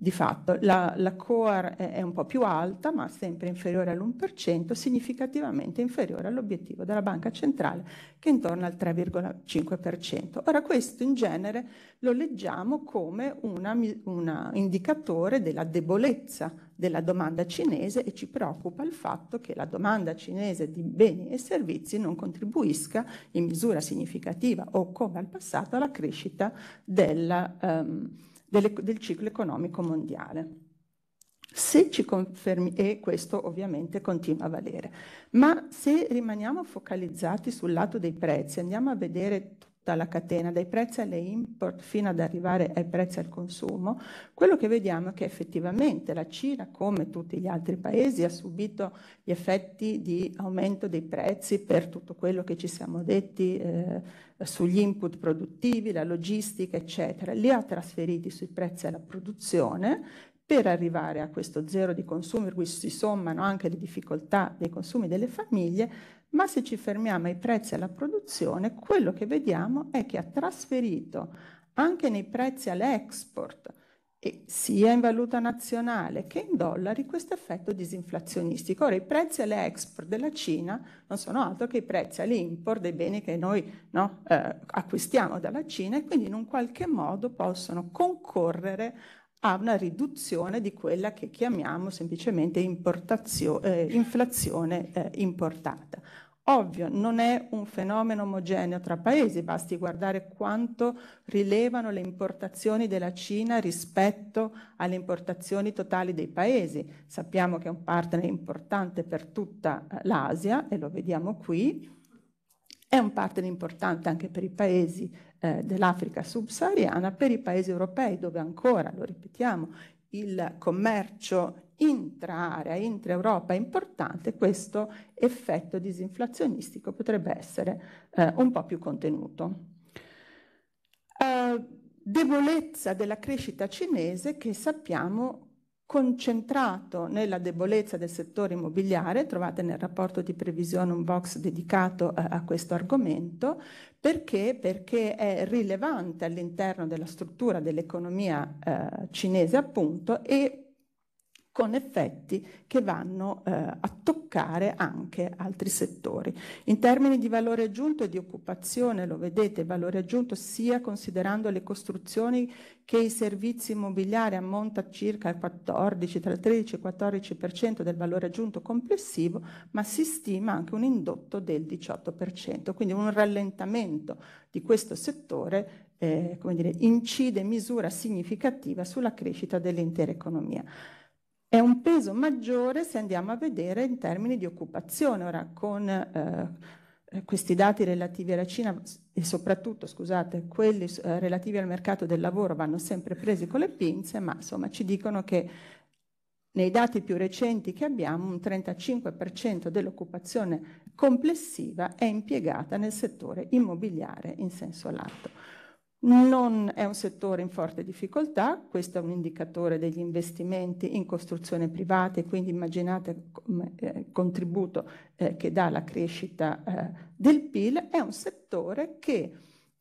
di fatto la, la core è, è un po' più alta, ma sempre inferiore all'1%, significativamente inferiore all'obiettivo della Banca Centrale, che è intorno al 3,5%. Ora, questo in genere lo leggiamo come un indicatore della debolezza della domanda cinese e ci preoccupa il fatto che la domanda cinese di beni e servizi non contribuisca in misura significativa o come al passato alla crescita della... Um, delle, del ciclo economico mondiale. Se ci confermi, e questo ovviamente continua a valere, ma se rimaniamo focalizzati sul lato dei prezzi, andiamo a vedere la catena, dai prezzi alle import fino ad arrivare ai prezzi al consumo, quello che vediamo è che effettivamente la Cina, come tutti gli altri paesi, ha subito gli effetti di aumento dei prezzi per tutto quello che ci siamo detti eh, sugli input produttivi, la logistica, eccetera. Li ha trasferiti sui prezzi alla produzione per arrivare a questo zero di consumo, in cui si sommano anche le difficoltà dei consumi delle famiglie, ma se ci fermiamo ai prezzi alla produzione, quello che vediamo è che ha trasferito anche nei prezzi all'export, sia in valuta nazionale che in dollari, questo effetto disinflazionistico. Ora, i prezzi all'export della Cina non sono altro che i prezzi all'import dei beni che noi no, eh, acquistiamo dalla Cina e quindi in un qualche modo possono concorrere a una riduzione di quella che chiamiamo semplicemente eh, inflazione eh, importata. Ovvio, non è un fenomeno omogeneo tra paesi, basti guardare quanto rilevano le importazioni della Cina rispetto alle importazioni totali dei paesi. Sappiamo che è un partner importante per tutta eh, l'Asia e lo vediamo qui. È un partner importante anche per i paesi eh, dell'Africa subsahariana, per i paesi europei dove ancora, lo ripetiamo, il commercio intra-area, intra-Europa importante, questo effetto disinflazionistico potrebbe essere eh, un po' più contenuto. Eh, debolezza della crescita cinese che sappiamo concentrato nella debolezza del settore immobiliare, trovate nel rapporto di previsione un box dedicato eh, a questo argomento, perché? perché è rilevante all'interno della struttura dell'economia eh, cinese appunto e con effetti che vanno eh, a toccare anche altri settori. In termini di valore aggiunto e di occupazione, lo vedete, valore aggiunto sia considerando le costruzioni che i servizi immobiliari ammonta circa il 14, tra il 13 e il 14% del valore aggiunto complessivo, ma si stima anche un indotto del 18%, quindi un rallentamento di questo settore eh, come dire, incide in misura significativa sulla crescita dell'intera economia è un peso maggiore se andiamo a vedere in termini di occupazione. Ora, con eh, eh questi dati relativi alla Cina e soprattutto, scusate, quelli eh, relativi al mercato del lavoro vanno sempre presi con le pinze, ma insomma ci dicono che nei dati più recenti che abbiamo, un 35% dell'occupazione complessiva è impiegata nel settore immobiliare in senso lato. Non è un settore in forte difficoltà, questo è un indicatore degli investimenti in costruzione privata e quindi immaginate eh, il contributo eh, che dà alla crescita eh, del PIL, è un settore che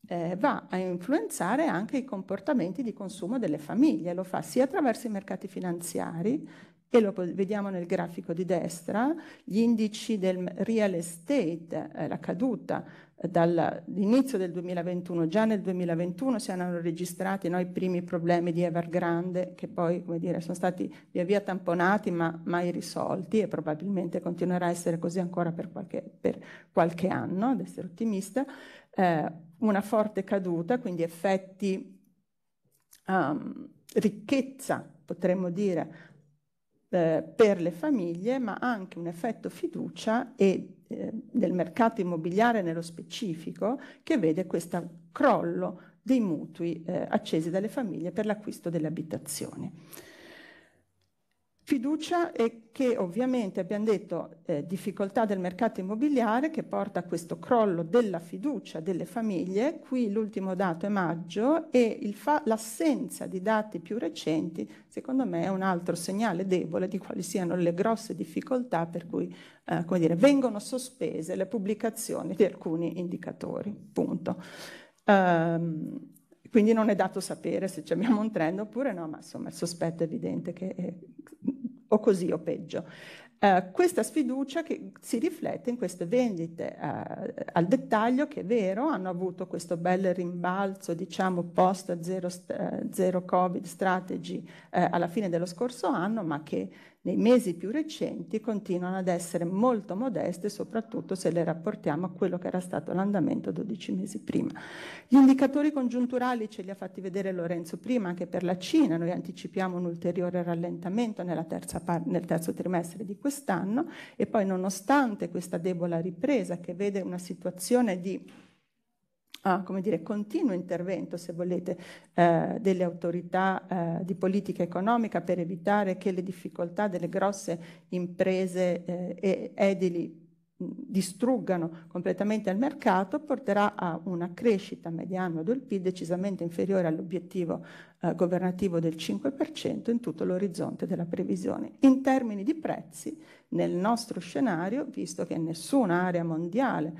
eh, va a influenzare anche i comportamenti di consumo delle famiglie, lo fa sia attraverso i mercati finanziari, e lo vediamo nel grafico di destra, gli indici del real estate, eh, la caduta dall'inizio del 2021, già nel 2021 si erano registrati no, i primi problemi di Evergrande che poi dire, sono stati via via tamponati ma mai risolti e probabilmente continuerà a essere così ancora per qualche, per qualche anno, ad essere ottimista, eh, una forte caduta, quindi effetti um, ricchezza potremmo dire eh, per le famiglie ma anche un effetto fiducia e Ehm, del mercato immobiliare nello specifico che vede questo crollo dei mutui eh, accesi dalle famiglie per l'acquisto delle abitazioni. Fiducia e che ovviamente abbiamo detto eh, difficoltà del mercato immobiliare che porta a questo crollo della fiducia delle famiglie, qui l'ultimo dato è maggio e l'assenza di dati più recenti secondo me è un altro segnale debole di quali siano le grosse difficoltà per cui eh, dire, vengono sospese le pubblicazioni di alcuni indicatori. Punto. Um, quindi non è dato sapere se ci abbiamo un trend oppure no, ma insomma il sospetto è evidente che eh, o così o peggio. Uh, questa sfiducia che si riflette in queste vendite uh, al dettaglio che è vero, hanno avuto questo bel rimbalzo diciamo post zero, st- eh, zero covid strategy uh, alla fine dello scorso anno ma che nei mesi più recenti continuano ad essere molto modeste, soprattutto se le rapportiamo a quello che era stato l'andamento 12 mesi prima. Gli indicatori congiunturali ce li ha fatti vedere Lorenzo prima, anche per la Cina, noi anticipiamo un ulteriore rallentamento par- nel terzo trimestre di quest'anno e poi nonostante questa debola ripresa che vede una situazione di a come dire, continuo intervento, se volete, eh, delle autorità eh, di politica economica per evitare che le difficoltà delle grosse imprese eh, edili distruggano completamente il mercato porterà a una crescita mediana del PIL decisamente inferiore all'obiettivo eh, governativo del 5% in tutto l'orizzonte della previsione. In termini di prezzi, nel nostro scenario, visto che nessuna area mondiale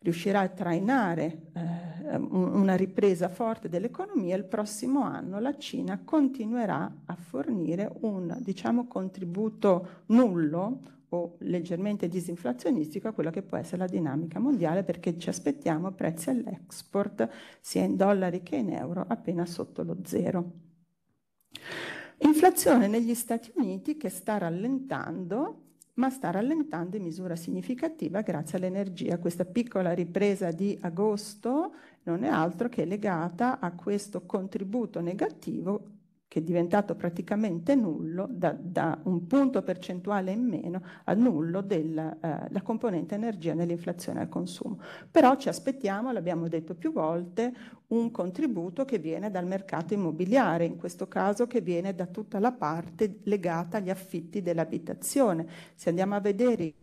riuscirà a trainare eh, una ripresa forte dell'economia, il prossimo anno la Cina continuerà a fornire un diciamo, contributo nullo o leggermente disinflazionistico a quella che può essere la dinamica mondiale perché ci aspettiamo prezzi all'export sia in dollari che in euro appena sotto lo zero. Inflazione negli Stati Uniti che sta rallentando ma sta rallentando in misura significativa grazie all'energia. Questa piccola ripresa di agosto non è altro che legata a questo contributo negativo che è diventato praticamente nullo, da, da un punto percentuale in meno a nullo della eh, componente energia nell'inflazione al consumo. Però ci aspettiamo, l'abbiamo detto più volte, un contributo che viene dal mercato immobiliare, in questo caso che viene da tutta la parte legata agli affitti dell'abitazione. Se andiamo a vedere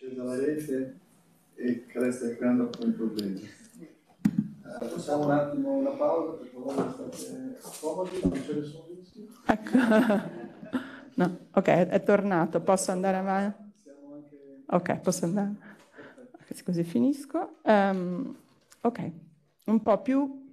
scesa la rete e stai creando alcuni problemi. Eh, facciamo un attimo una pausa, per favore state comodi, non c'è nessun rischio. Ecco. (laughs) No, ok, è tornato, posso andare avanti? Ok, posso andare? Così finisco. Um, ok, un po' più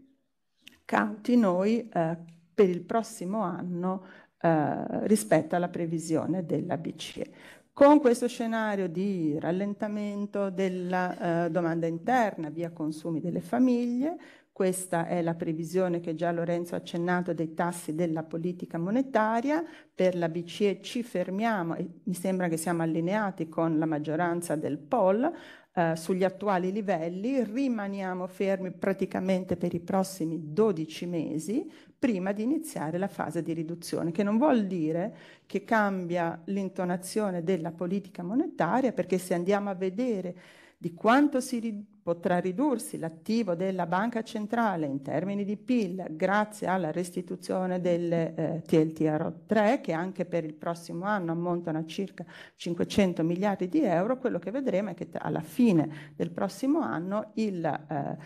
cauti noi eh, per il prossimo anno eh, rispetto alla previsione della BCE con questo scenario di rallentamento della eh, domanda interna via consumi delle famiglie, questa è la previsione che già Lorenzo ha accennato dei tassi della politica monetaria, per la BCE ci fermiamo e mi sembra che siamo allineati con la maggioranza del POL eh, sugli attuali livelli, rimaniamo fermi praticamente per i prossimi 12 mesi prima di iniziare la fase di riduzione, che non vuol dire che cambia l'intonazione della politica monetaria, perché se andiamo a vedere di quanto si riduce potrà ridursi l'attivo della banca centrale in termini di PIL grazie alla restituzione del eh, TLTRO3 che anche per il prossimo anno ammontano a circa 500 miliardi di euro, quello che vedremo è che alla fine del prossimo anno il eh,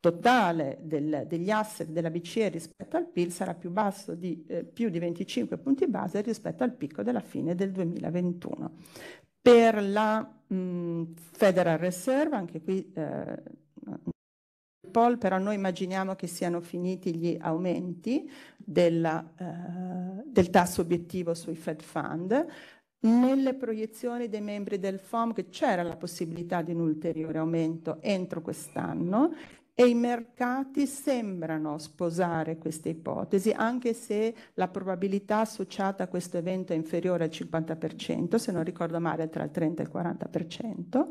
totale del, degli asset della BCE rispetto al PIL sarà più basso di eh, più di 25 punti base rispetto al picco della fine del 2021. Per la mh, mm, Federal Reserve, anche qui eh, Paul, però noi immaginiamo che siano finiti gli aumenti della, eh, del tasso obiettivo sui Fed Fund. Nelle proiezioni dei membri del FOM che c'era la possibilità di un ulteriore aumento entro quest'anno e i mercati sembrano sposare questa ipotesi, anche se la probabilità associata a questo evento è inferiore al 50%, se non ricordo male tra il 30 e il 40%,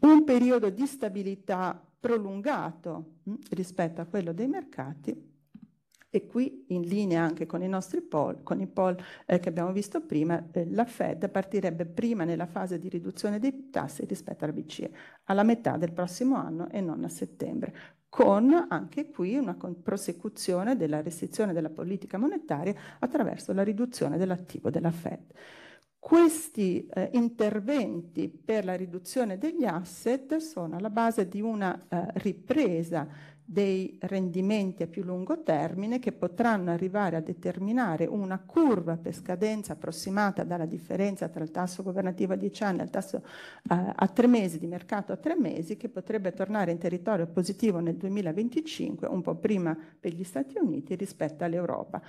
un periodo di stabilità prolungato mm, rispetto a quello dei mercati e qui, in linea anche con i nostri poll, con i poll eh, che abbiamo visto prima, eh, la Fed partirebbe prima nella fase di riduzione dei tassi rispetto alla BCE, alla metà del prossimo anno e non a settembre, con anche qui una prosecuzione della restrizione della politica monetaria attraverso la riduzione dell'attivo della Fed. Questi eh, interventi per la riduzione degli asset sono alla base di una eh, ripresa dei rendimenti a più lungo termine che potranno arrivare a determinare una curva per scadenza approssimata dalla differenza tra il tasso governativo a 10 anni e il tasso eh, a 3 mesi di mercato a 3 mesi che potrebbe tornare in territorio positivo nel 2025, un po' prima per gli Stati Uniti rispetto all'Europa.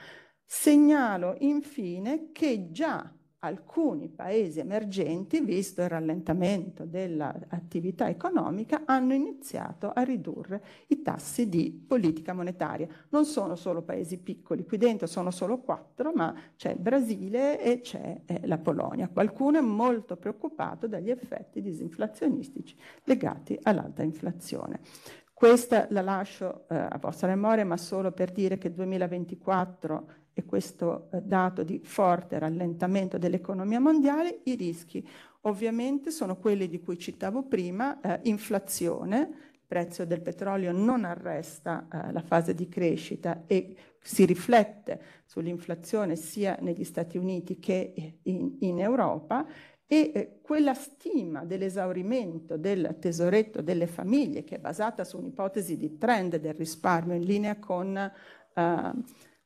Segnalo infine che già alcuni paesi emergenti, visto il rallentamento dell'attività economica, hanno iniziato a ridurre i tassi di politica monetaria. Non sono solo paesi piccoli, qui dentro sono solo quattro, ma c'è il Brasile e c'è eh, la Polonia. Qualcuno è molto preoccupato dagli effetti disinflazionistici legati all'alta inflazione. Questa la lascio eh, a vostra memoria, ma solo per dire che 2024 e questo eh, dato di forte rallentamento dell'economia mondiale, i rischi ovviamente sono quelli di cui citavo prima, eh, inflazione, il prezzo del petrolio non arresta eh, la fase di crescita e si riflette sull'inflazione sia negli Stati Uniti che eh, in, in Europa e eh, quella stima dell'esaurimento del tesoretto delle famiglie che è basata su un'ipotesi di trend del risparmio in linea con eh,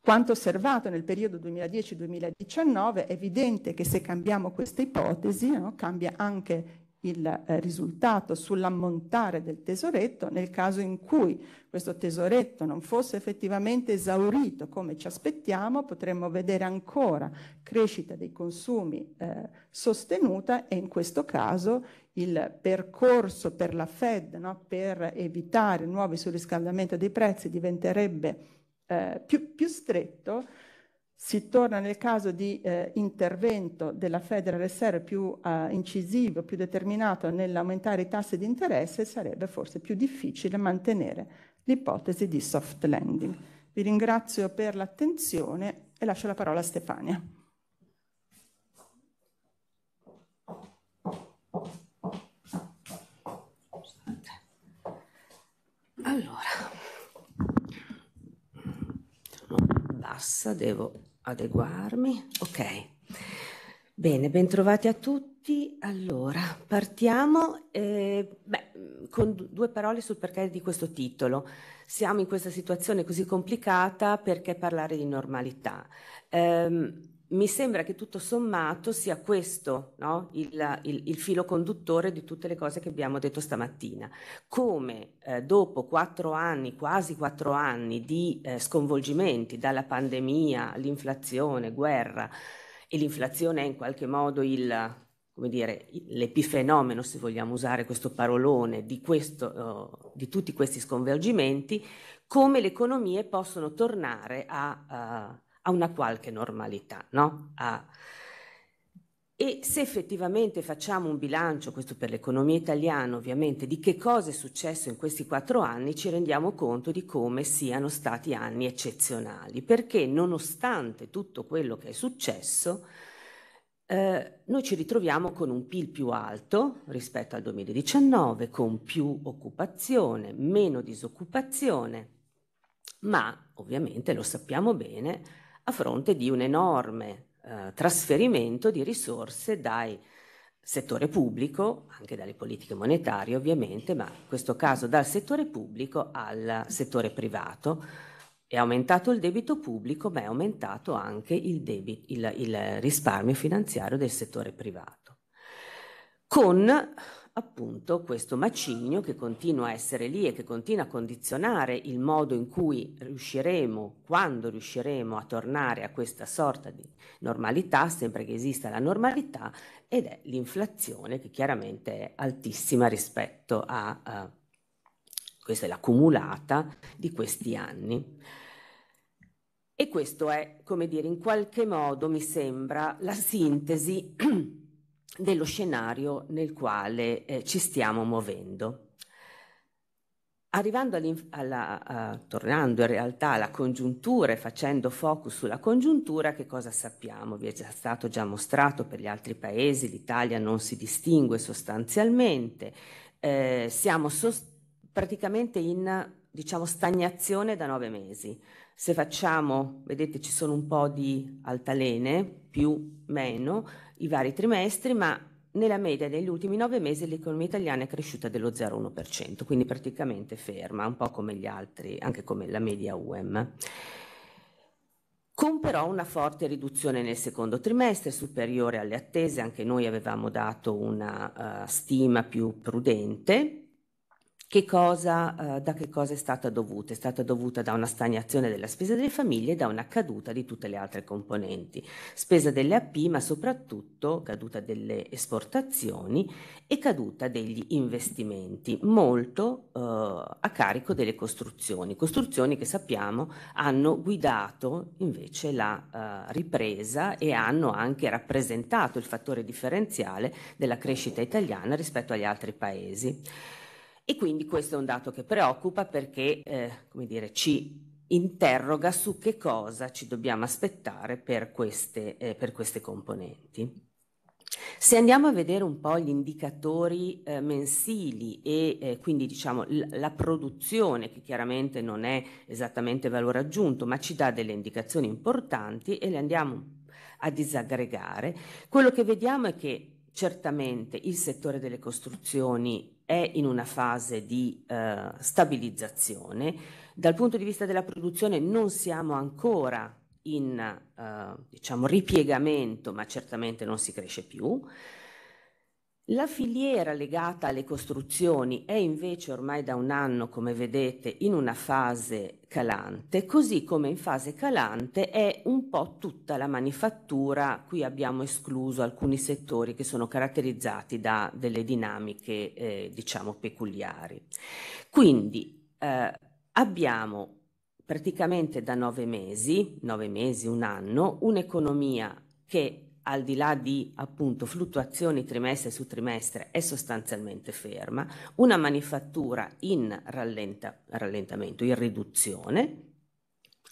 quanto osservato nel periodo 2010-2019 è evidente che se cambiamo questa ipotesi no, cambia anche il eh, risultato sull'ammontare del tesoretto nel caso in cui questo tesoretto non fosse effettivamente esaurito come ci aspettiamo potremmo vedere ancora crescita dei consumi eh, sostenuta e in questo caso il percorso per la Fed no, per evitare nuovi surriscaldamenti dei prezzi diventerebbe eh, più, più, stretto, si torna nel caso di eh, intervento della Federal Reserve più eh, incisivo, più determinato nell'aumentare i tassi di interesse, sarebbe forse più difficile mantenere l'ipotesi di soft landing. Vi ringrazio per l'attenzione e lascio la parola a Stefania. Allora, passa, devo adeguarmi. Ok. Bene, bentrovati a tutti. Allora, partiamo eh, beh, con due parole sul perché di questo titolo. Siamo in questa situazione così complicata, perché parlare di normalità? Ehm, mi sembra che tutto sommato sia questo no? il, il, il, filo conduttore di tutte le cose che abbiamo detto stamattina. Come eh, dopo quattro anni, quasi quattro anni di eh, sconvolgimenti dalla pandemia, l'inflazione, guerra, e l'inflazione è in qualche modo il, dire, l'epifenomeno, se vogliamo usare questo parolone, di, questo, eh, di, tutti questi sconvolgimenti, come le economie possono tornare a eh, a una qualche normalità, no? A... E se effettivamente facciamo un bilancio, questo per l'economia italiana ovviamente, di che cosa è successo in questi quattro anni, ci rendiamo conto di come siano stati anni eccezionali, perché nonostante tutto quello che è successo, eh, noi ci ritroviamo con un PIL più alto rispetto al 2019, con più occupazione, meno disoccupazione, ma ovviamente lo sappiamo bene, a fronte di un enorme eh, trasferimento di risorse dal settore pubblico, anche dalle politiche monetarie ovviamente, ma in questo caso dal settore pubblico al settore privato. È aumentato il debito pubblico, ma è aumentato anche il, debito, il, il risparmio finanziario del settore privato, con appunto questo macigno che continua a essere lì e che continua a condizionare il modo in cui riusciremo, quando riusciremo a tornare a questa sorta di normalità, sempre che esista la normalità, ed è l'inflazione che chiaramente è altissima rispetto a, uh, questa è l'accumulata di questi anni. E questo è, come dire, in qualche modo mi sembra la sintesi dello scenario nel quale eh, ci stiamo muovendo. Arrivando alla, uh, tornando in realtà alla congiuntura e facendo focus sulla congiuntura, che cosa sappiamo? Vi è già stato già mostrato per gli altri paesi, l'Italia non si distingue sostanzialmente, eh, siamo sost- praticamente in diciamo, stagnazione da nove mesi. Se facciamo, vedete ci sono un po' di altalene, più, o meno, i vari trimestri, ma nella media degli ultimi nove mesi l'economia italiana è cresciuta dello 0,1%, quindi praticamente ferma, un po' come gli altri, anche come la media UEM. Con però una forte riduzione nel secondo trimestre, superiore alle attese, anche noi avevamo dato una uh, stima più prudente, che cosa, eh, da che cosa è stata dovuta? È stata dovuta da una stagnazione della spesa delle famiglie e da una caduta di tutte le altre componenti. Spesa delle AP, ma soprattutto caduta delle esportazioni e caduta degli investimenti, molto eh, a carico delle costruzioni. Costruzioni che sappiamo hanno guidato invece la eh, ripresa e hanno anche rappresentato il fattore differenziale della crescita italiana rispetto agli altri paesi. E quindi questo è un dato che preoccupa perché eh, dire, ci interroga su che cosa ci dobbiamo aspettare per queste, eh, per queste componenti. Se andiamo a vedere un po' gli indicatori eh, mensili e eh, quindi diciamo la produzione, che chiaramente non è esattamente valore aggiunto, ma ci dà delle indicazioni importanti e le andiamo a disaggregare, quello che vediamo è che certamente il settore delle costruzioni è in una fase di eh, stabilizzazione. Dal punto di vista della produzione non siamo ancora in eh, diciamo, ripiegamento, ma certamente non si cresce più. La filiera legata alle costruzioni è invece ormai da un anno, come vedete, in una fase calante, così come in fase calante è un po' tutta la manifattura, qui abbiamo escluso alcuni settori che sono caratterizzati da delle dinamiche, eh, diciamo, peculiari. Quindi eh, abbiamo praticamente da nove mesi, nove mesi, un anno, un'economia che al di là di appunto fluttuazioni trimestre su trimestre, è sostanzialmente ferma, una manifattura in rallenta, rallentamento, in riduzione,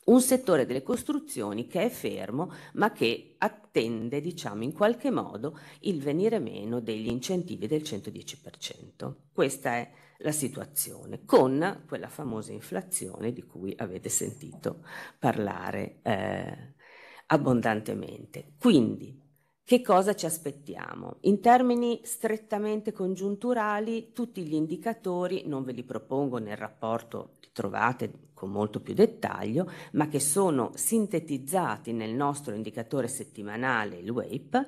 un settore delle costruzioni che è fermo ma che attende, diciamo, in qualche modo il venire meno degli incentivi del 110%. Questa è la situazione con quella famosa inflazione di cui avete sentito parlare eh, abbondantemente. Quindi che cosa ci aspettiamo? In termini strettamente congiunturali, tutti gli indicatori, non ve li propongo nel rapporto che trovate con molto più dettaglio, ma che sono sintetizzati nel nostro indicatore settimanale, il WAPE,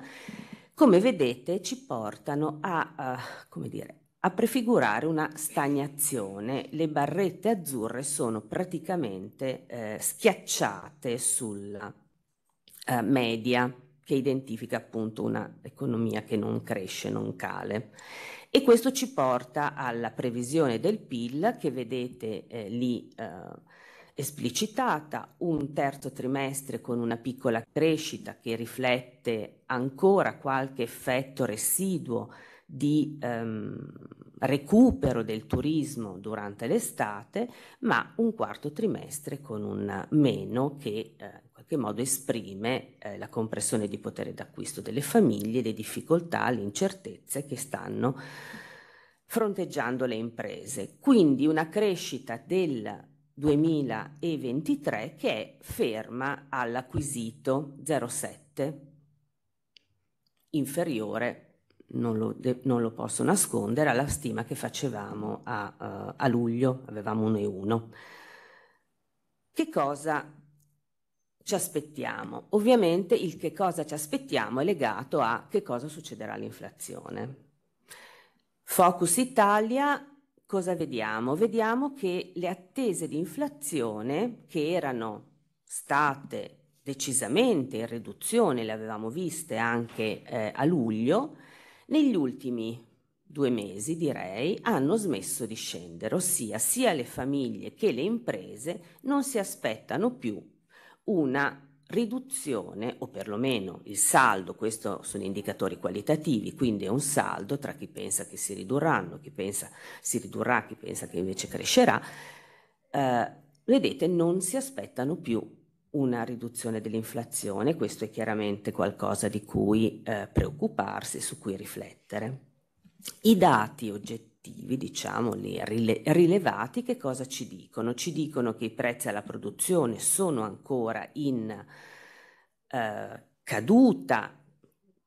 come vedete ci portano a, uh, dire, a prefigurare una stagnazione. Le barrette azzurre sono praticamente eh, schiacciate sulla uh, media che identifica appunto un'economia che non cresce, non cale. E questo ci porta alla previsione del PIL che vedete eh, lì eh, esplicitata, un terzo trimestre con una piccola crescita che riflette ancora qualche effetto residuo di ehm, recupero del turismo durante l'estate, ma un quarto trimestre con un meno che eh, qualche modo esprime eh, la compressione di potere d'acquisto delle famiglie, le difficoltà, le incertezze che stanno fronteggiando le imprese. Quindi una crescita del 2023 che è ferma all'acquisito 07 inferiore non lo, non lo, posso nascondere, alla stima che facevamo a, uh, a luglio, avevamo 1,1. Che cosa ci aspettiamo. Ovviamente il che cosa ci aspettiamo è legato a che cosa succederà all'inflazione. Focus Italia, cosa vediamo? Vediamo che le attese di inflazione che erano state decisamente in riduzione, le avevamo viste anche eh, a luglio, negli ultimi due mesi direi hanno smesso di scendere, ossia sia le famiglie che le imprese non si aspettano più una riduzione o perlomeno il saldo, questi sono indicatori qualitativi, quindi è un saldo tra chi pensa che si ridurranno, chi pensa si ridurrà, chi pensa che invece crescerà, eh, vedete non si aspettano più una riduzione dell'inflazione, questo è chiaramente qualcosa di cui eh, preoccuparsi, su cui riflettere. I dati oggettivi obiettivi, diciamo, rilevati, che cosa ci dicono? Ci dicono che i prezzi alla produzione sono ancora in eh, caduta,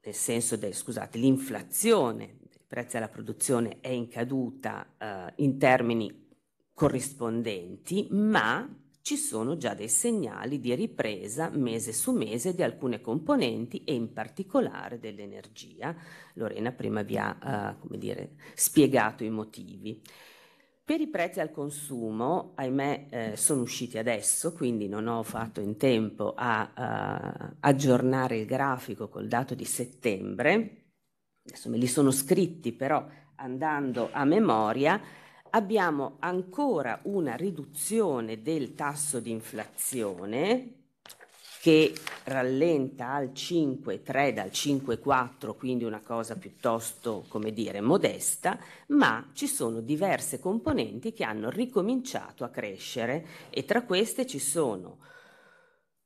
nel senso del, scusate, l'inflazione dei prezzi alla produzione è in caduta eh, in termini corrispondenti, ma ci sono già dei segnali di ripresa mese su mese di alcune componenti e in particolare dell'energia. Lorena prima vi ha eh, dire, spiegato i motivi. Per i prezzi al consumo, ahimè, eh, sono usciti adesso, quindi non ho fatto in tempo a uh, aggiornare il grafico col dato di settembre. Adesso me li sono scritti, però andando a memoria, abbiamo ancora una riduzione del tasso di inflazione che rallenta al 5,3 dal 5,4, quindi una cosa piuttosto, come dire, modesta, ma ci sono diverse componenti che hanno ricominciato a crescere e tra queste ci sono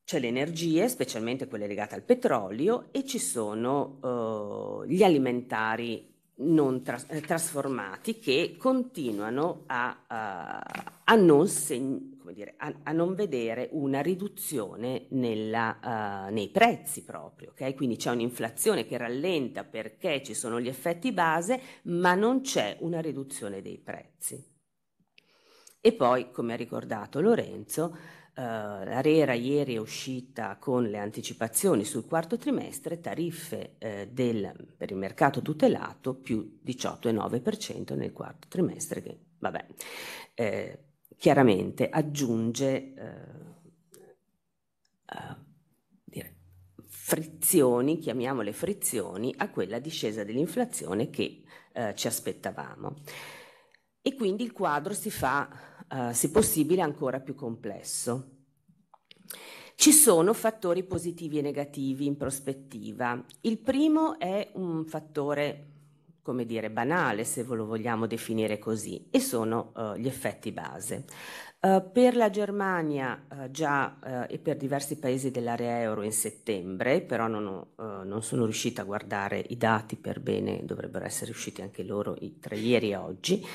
c'è energie, specialmente quelle legate al petrolio, e ci sono eh, gli alimentari non tras- eh, trasformati che continuano a, a, eh, a, non seg- dire, a, non vedere una riduzione nella, uh, nei prezzi proprio, okay? quindi c'è un'inflazione che rallenta perché ci sono gli effetti base, ma non c'è una riduzione dei prezzi. E poi, come ha ricordato Lorenzo, eh, l'Arera ieri è uscita con le anticipazioni sul quarto trimestre, tariffe eh, del, per il mercato tutelato più 18,9% nel quarto trimestre, che vabbè, eh, chiaramente aggiunge eh, eh, dire, frizioni, chiamiamole frizioni, a quella discesa dell'inflazione che eh, ci aspettavamo. E quindi il quadro si fa eh, se possibile, ancora più complesso. Ci sono fattori positivi e negativi in prospettiva. Il primo è un fattore, come dire, banale, se lo vogliamo definire così, e sono eh, gli effetti base. Eh, per la Germania eh, già eh, e per diversi paesi dell'area euro in settembre, però non, ho, eh, non, sono riuscita a guardare i dati per bene, dovrebbero essere usciti anche loro i, tra ieri e oggi.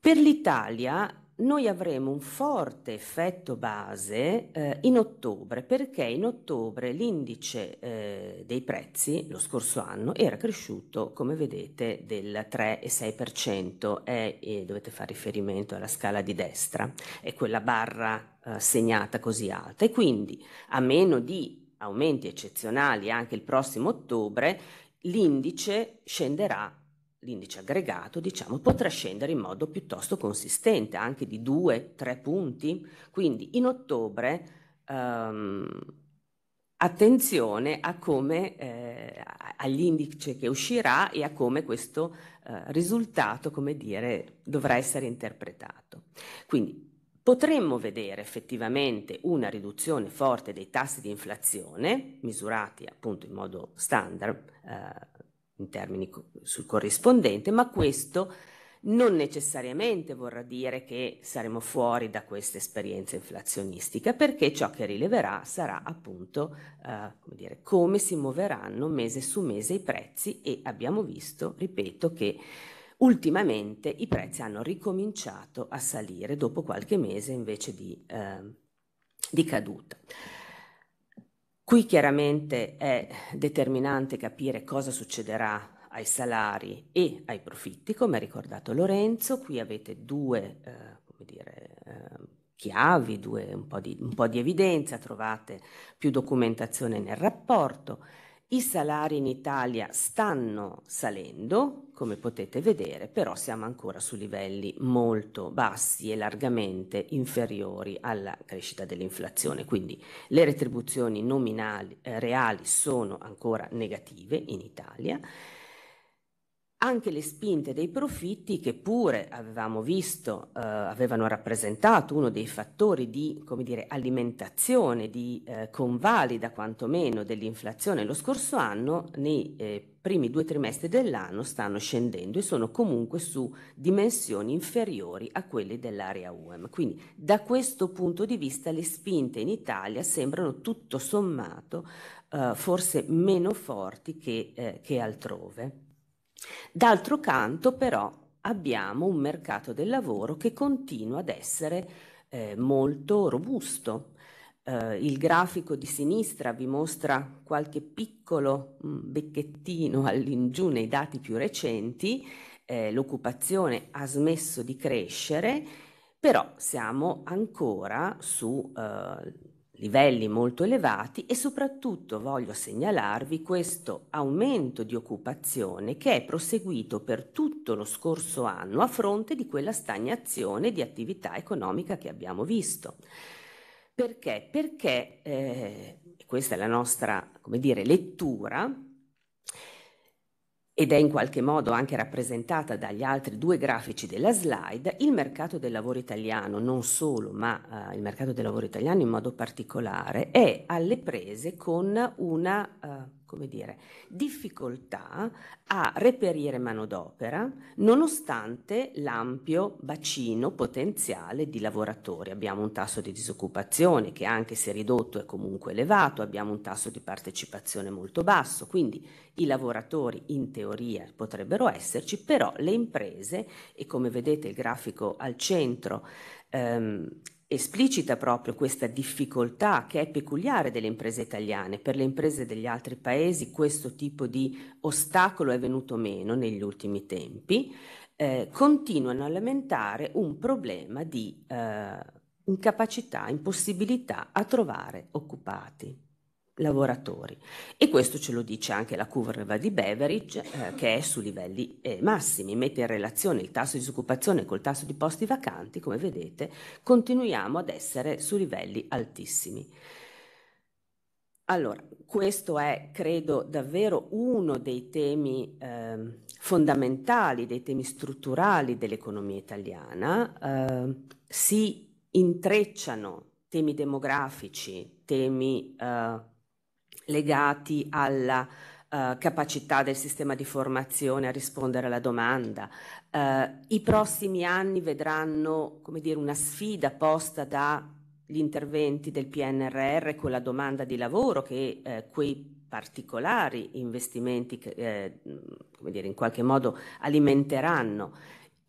Per l'Italia noi avremo un forte effetto base eh, in ottobre, perché in ottobre l'indice eh, dei prezzi lo scorso anno era cresciuto, come vedete, del 3,6%, e, eh, dovete fare riferimento alla scala di destra, è quella barra eh, segnata così alta, e quindi a meno di aumenti eccezionali anche il prossimo ottobre, l'indice scenderà l'indice aggregato diciamo, potrà scendere in modo piuttosto consistente, anche di 2-3 punti. Quindi in ottobre ehm, attenzione a come, eh, agli indici che uscirà e a come questo eh, risultato come dire, dovrà essere interpretato. Quindi potremmo vedere effettivamente una riduzione forte dei tassi di inflazione, misurati appunto in modo standard, eh, in termini sul corrispondente, ma questo non necessariamente vorrà dire che saremo fuori da questa esperienza inflazionistica, perché ciò che rileverà sarà appunto eh, come, dire, come, si muoveranno mese su mese i prezzi e abbiamo visto, ripeto, che ultimamente i prezzi hanno ricominciato a salire dopo qualche mese invece di, eh, di caduta. Qui chiaramente è determinante capire cosa succederà ai salari e ai profitti, come ha ricordato Lorenzo, qui avete due eh, come dire, eh, chiavi, due, un, po di, un po' di evidenza, trovate più documentazione nel rapporto. I salari in Italia stanno salendo, come potete vedere, però siamo ancora su livelli molto bassi e largamente inferiori alla crescita dell'inflazione, quindi le retribuzioni nominali eh, reali sono ancora negative in Italia anche le spinte dei profitti che pure avevamo visto eh, avevano rappresentato uno dei fattori di dire, alimentazione, di eh, convalida quantomeno dell'inflazione lo scorso anno, nei eh, primi due trimestri dell'anno stanno scendendo e sono comunque su dimensioni inferiori a quelle dell'area UEM. Quindi da questo punto di vista le spinte in Italia sembrano tutto sommato eh, forse meno forti che, eh, che altrove. D'altro canto però abbiamo un mercato del lavoro che continua ad essere eh, molto robusto. Eh, il grafico di sinistra vi mostra qualche piccolo mh, mm, becchettino all'ingiù nei dati più recenti, eh, l'occupazione ha smesso di crescere, però siamo ancora su eh, livelli molto elevati e soprattutto voglio segnalarvi questo aumento di occupazione che è proseguito per tutto lo scorso anno a fronte di quella stagnazione di attività economica che abbiamo visto. Perché? Perché eh, questa è la nostra come dire, lettura, ed è in qualche modo anche rappresentata dagli altri due grafici della slide, il mercato del lavoro italiano, non solo, ma eh, il mercato del lavoro italiano in modo particolare, è alle prese con una eh, come dire, difficoltà a reperire manodopera nonostante l'ampio bacino potenziale di lavoratori. Abbiamo un tasso di disoccupazione che anche se ridotto è comunque elevato, abbiamo un tasso di partecipazione molto basso, quindi i lavoratori in teoria potrebbero esserci, però le imprese, e come vedete il grafico al centro, ehm, esplicita proprio questa difficoltà che è peculiare delle imprese italiane. Per le imprese degli altri paesi questo tipo di ostacolo è venuto meno negli ultimi tempi. Eh, continuano a lamentare un problema di eh, incapacità, impossibilità a trovare occupati lavoratori. E questo ce lo dice anche la curva di Beveridge, eh, che è su livelli eh, massimi, mette in relazione il tasso di disoccupazione col tasso di posti vacanti, come vedete, continuiamo ad essere su livelli altissimi. Allora, questo è, credo, davvero uno dei temi eh, fondamentali, dei temi strutturali dell'economia italiana. Ehm, si intrecciano temi demografici, temi eh, legati alla Uh, capacità del sistema di formazione a rispondere alla domanda. Uh, I prossimi anni vedranno come dire, una sfida posta dagli interventi del PNRR con la domanda di lavoro che eh, quei particolari investimenti che, eh, come dire, in qualche modo alimenteranno.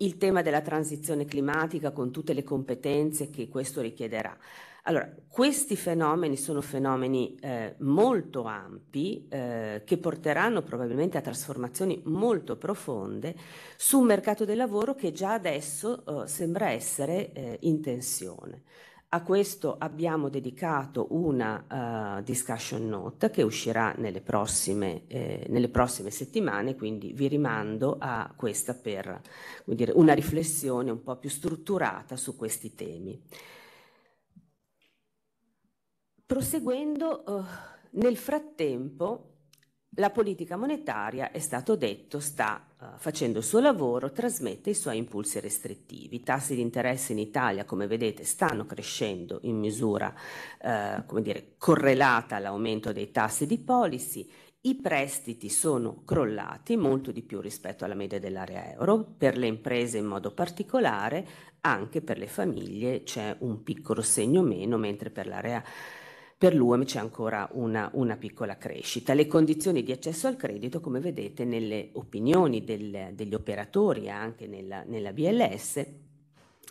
Il tema della transizione climatica con tutte le competenze che questo richiederà. Allora, questi fenomeni sono fenomeni eh, molto ampi eh, che porteranno probabilmente a trasformazioni molto profonde su un mercato del lavoro che già adesso eh, sembra essere eh, in tensione. A questo abbiamo dedicato una uh, discussion note che uscirà nelle prossime, eh, nelle prossime, settimane, quindi vi rimando a questa per dire, una riflessione un po' più strutturata su questi temi. Proseguendo, eh, nel frattempo la politica monetaria, è stato detto, sta eh, facendo il suo lavoro, trasmette i suoi impulsi restrittivi. I tassi di interesse in Italia, come vedete, stanno crescendo in misura eh, dire, correlata all'aumento dei tassi di policy. I prestiti sono crollati molto di più rispetto alla media dell'area euro, per le imprese in modo particolare, anche per le famiglie c'è un piccolo segno meno, mentre per l'area euro per l'UEM c'è ancora una, una, piccola crescita. Le condizioni di accesso al credito, come vedete, nelle opinioni del, degli operatori e anche nella, nella, BLS,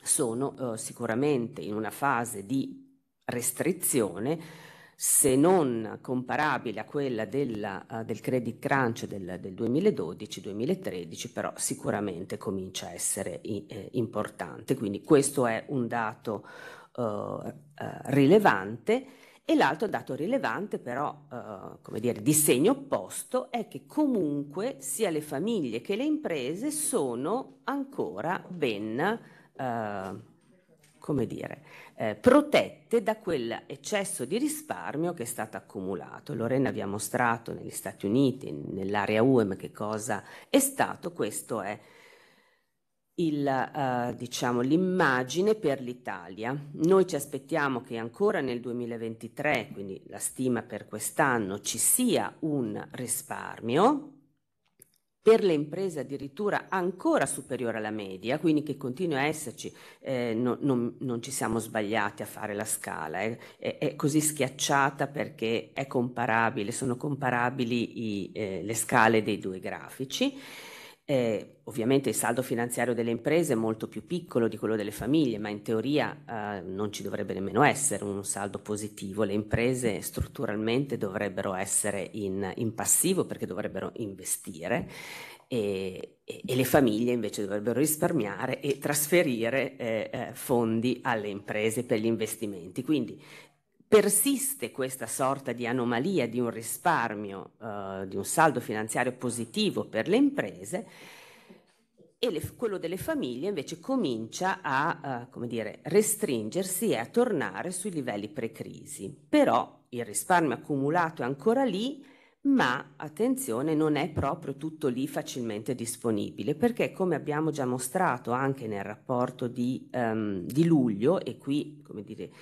sono eh, sicuramente in una fase di restrizione, se non comparabile a quella della, uh, del credit crunch del, del 2012-2013, però sicuramente comincia a essere i, eh, importante. Quindi questo è un dato uh, uh, rilevante e l'altro dato rilevante, però, eh, come dire, di segno opposto, è che comunque sia le famiglie che le imprese sono ancora ben, eh, come dire, eh, protette da quell'eccesso di risparmio che è stato accumulato. Lorena vi ha mostrato negli Stati Uniti, nell'area UEM, che cosa è stato, questo è il, uh, diciamo, l'immagine per l'Italia. Noi ci aspettiamo che ancora nel 2023, quindi la stima per quest'anno, ci sia un risparmio per le imprese addirittura ancora superiore alla media, quindi che continua a esserci, eh, no, non, non, ci siamo sbagliati a fare la scala, eh, è, è, così schiacciata perché è comparabile, sono comparabili i, eh, le scale dei due grafici. Eh, ovviamente il saldo finanziario delle imprese è molto più piccolo di quello delle famiglie, ma in teoria eh, non ci dovrebbe nemmeno essere un saldo positivo. Le imprese strutturalmente dovrebbero essere in, in passivo perché dovrebbero investire e, e, e, le famiglie invece dovrebbero risparmiare e trasferire eh, eh fondi alle imprese per gli investimenti. Quindi persiste questa sorta di anomalia di un risparmio, eh, di un saldo finanziario positivo per le imprese e le, quello delle famiglie invece comincia a eh, dire, restringersi e a tornare sui livelli pre-crisi. Però il risparmio accumulato è ancora lì, ma attenzione non è proprio tutto lì facilmente disponibile perché come abbiamo già mostrato anche nel rapporto di, um, di luglio e qui come dire, uh,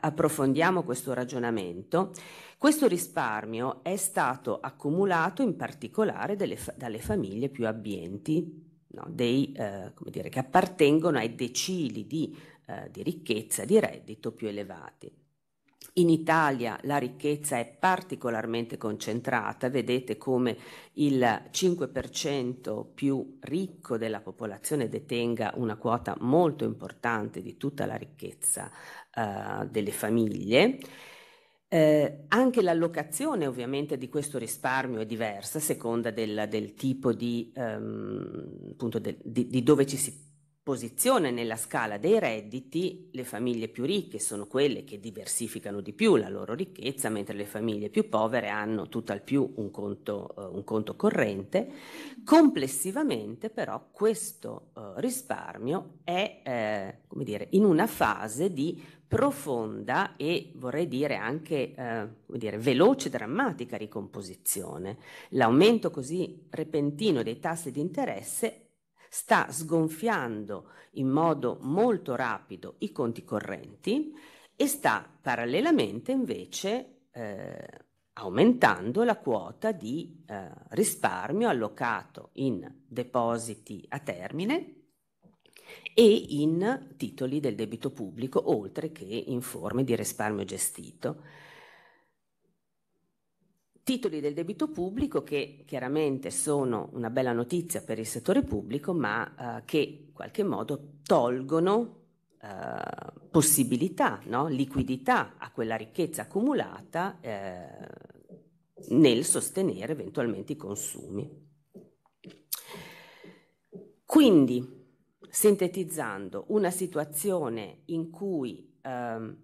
approfondiamo questo ragionamento, questo risparmio è stato accumulato in particolare fa- dalle famiglie più abbienti, no? Dei, uh, dire, che appartengono ai decili di, uh, di ricchezza, di reddito più elevati. In Italia la ricchezza è particolarmente concentrata, vedete come il 5% più ricco della popolazione detenga una quota molto importante di tutta la ricchezza eh, delle famiglie. Eh, anche l'allocazione ovviamente di questo risparmio è diversa a seconda del, del tipo di, ehm, appunto del, di, di dove ci si posizione nella scala dei redditi le famiglie più ricche, sono quelle che diversificano di più la loro ricchezza, mentre le famiglie più povere hanno tutt'al più un conto, uh, un conto corrente. Complessivamente però questo uh, risparmio è eh, come dire, in una fase di profonda e vorrei dire anche eh, dire, veloce, drammatica ricomposizione. L'aumento così repentino dei tassi di interesse sta sgonfiando in modo molto rapido i conti correnti e sta parallelamente invece eh, aumentando la quota di eh, risparmio allocato in depositi a termine e in titoli del debito pubblico, oltre che in forme di risparmio gestito titoli del debito pubblico che chiaramente sono una bella notizia per il settore pubblico, ma eh, che in qualche modo tolgono eh, possibilità, no? liquidità a quella ricchezza accumulata eh, nel sostenere eventualmente i consumi. Quindi, sintetizzando, una situazione in cui ehm,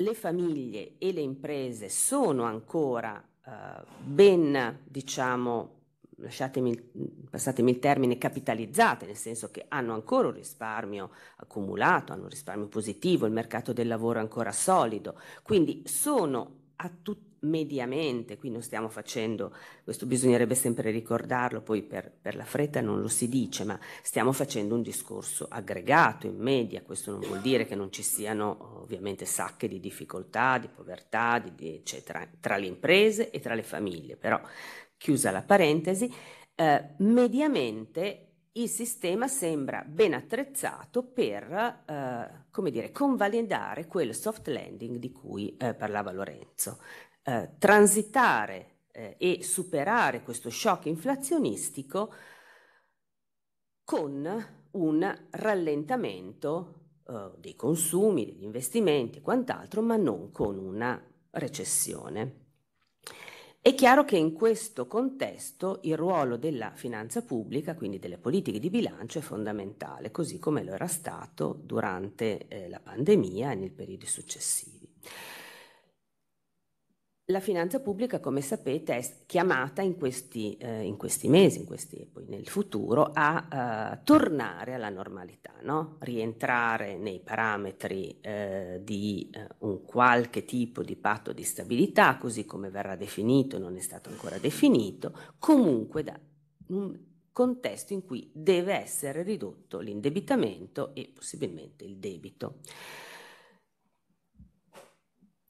le famiglie e le imprese sono ancora eh, ben, diciamo, lasciatemi, passatemi il termine, capitalizzate, nel senso che hanno ancora un risparmio accumulato, hanno un risparmio positivo, il mercato del lavoro è ancora solido, quindi sono a tutti mediamente, qui non stiamo facendo, questo bisognerebbe sempre ricordarlo, poi per, per, la fretta non lo si dice, ma stiamo facendo un discorso aggregato in media, questo non vuol dire che non ci siano ovviamente sacche di difficoltà, di povertà, di, di, eccetera, tra le imprese e tra le famiglie, però chiusa la parentesi, eh, mediamente il sistema sembra ben attrezzato per, eh, come dire, convalidare quel soft landing di cui eh, parlava Lorenzo. Eh, transitare eh, e superare questo shock inflazionistico con un rallentamento eh, dei consumi, degli investimenti e quant'altro, ma non con una recessione. È chiaro che in questo contesto il ruolo della finanza pubblica, quindi delle politiche di bilancio, è fondamentale, così come lo era stato durante eh, la pandemia e nel periodo successivo. La finanza pubblica, come sapete, è chiamata in questi, eh, in questi mesi, in questi, poi nel futuro, a eh, tornare alla normalità, no? rientrare nei parametri eh, di eh, un qualche tipo di patto di stabilità, così come verrà definito, non è stato ancora definito, comunque da un contesto in cui deve essere ridotto l'indebitamento e possibilmente il debito.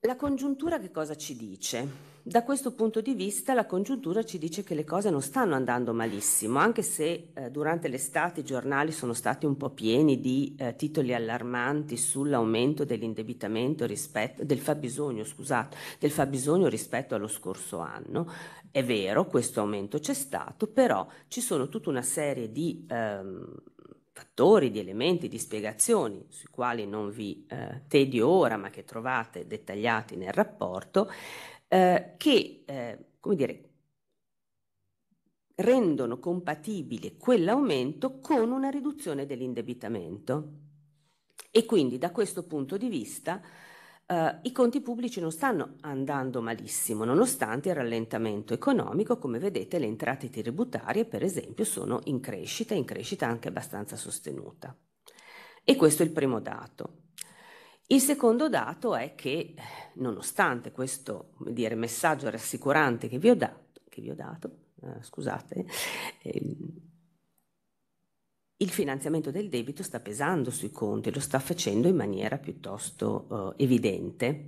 La congiuntura che cosa ci dice? Da questo punto di vista la congiuntura ci dice che le cose non stanno andando malissimo, anche se eh, durante l'estate i giornali sono stati un po' pieni di eh, titoli allarmanti sull'aumento dell'indebitamento rispetto, del, fabbisogno, scusate, del fabbisogno rispetto allo scorso anno. È vero, questo aumento c'è stato, però ci sono tutta una serie di... Ehm, fattori, di elementi, di spiegazioni, sui quali non vi eh, tedio ora, ma che trovate dettagliati nel rapporto, eh, che, eh, come dire, rendono compatibile quell'aumento con una riduzione dell'indebitamento. E quindi da questo punto di vista eh, i conti pubblici non stanno andando malissimo, nonostante il rallentamento economico, come vedete le entrate tributarie per esempio sono in crescita, in crescita anche abbastanza sostenuta. E questo è il primo dato. Il secondo dato è che, nonostante questo dire, messaggio rassicurante che vi ho dato, vi ho dato eh, scusate, eh, il finanziamento del debito sta pesando sui conti, lo sta facendo in maniera piuttosto eh, evidente.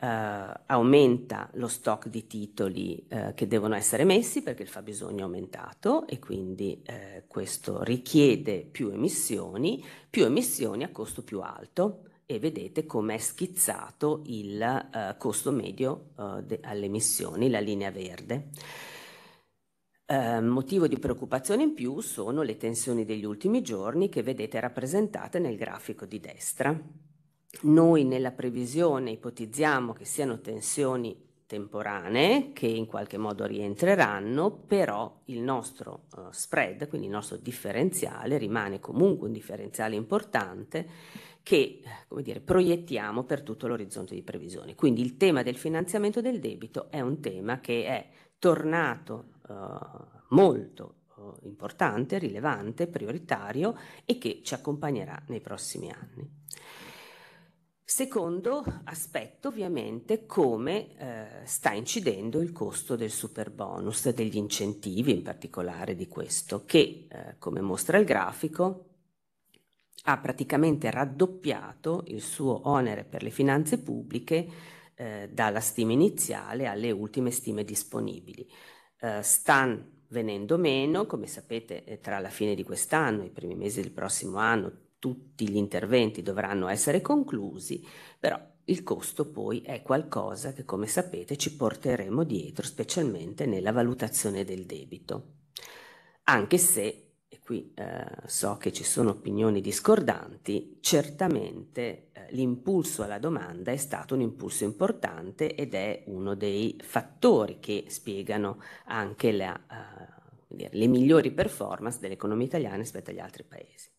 Eh, aumenta lo stock di titoli eh, che devono essere messi perché il fabbisogno è aumentato e quindi eh, questo richiede più emissioni, più emissioni a costo più alto e vedete com'è schizzato il eh, costo medio eh, alle emissioni, la linea verde. Eh, motivo di preoccupazione in più sono le tensioni degli ultimi giorni che vedete rappresentate nel grafico di destra. Noi nella previsione ipotizziamo che siano tensioni temporanee che in qualche modo rientreranno, però il nostro uh, spread, quindi il nostro differenziale, rimane comunque un differenziale importante che eh, come dire, proiettiamo per tutto l'orizzonte di previsione. Quindi il tema del finanziamento del debito è un tema che è tornato eh, molto eh, importante, rilevante, prioritario e che ci accompagnerà nei prossimi anni. Secondo aspetto ovviamente come eh, sta incidendo il costo del super bonus, degli incentivi in particolare di questo, che eh, come mostra il grafico ha praticamente raddoppiato il suo onere per le finanze pubbliche eh, dalla stima iniziale alle ultime stime disponibili eh, stanno venendo meno, come sapete eh, tra la fine di quest'anno e i primi mesi del prossimo anno tutti gli interventi dovranno essere conclusi, però il costo poi è qualcosa che come sapete ci porteremo dietro, specialmente nella valutazione del debito, anche se e qui eh, so che ci sono opinioni discordanti, certamente eh, l'impulso alla domanda è stato un impulso importante ed è uno dei fattori che spiegano anche la, eh, le migliori performance dell'economia italiana rispetto agli altri paesi.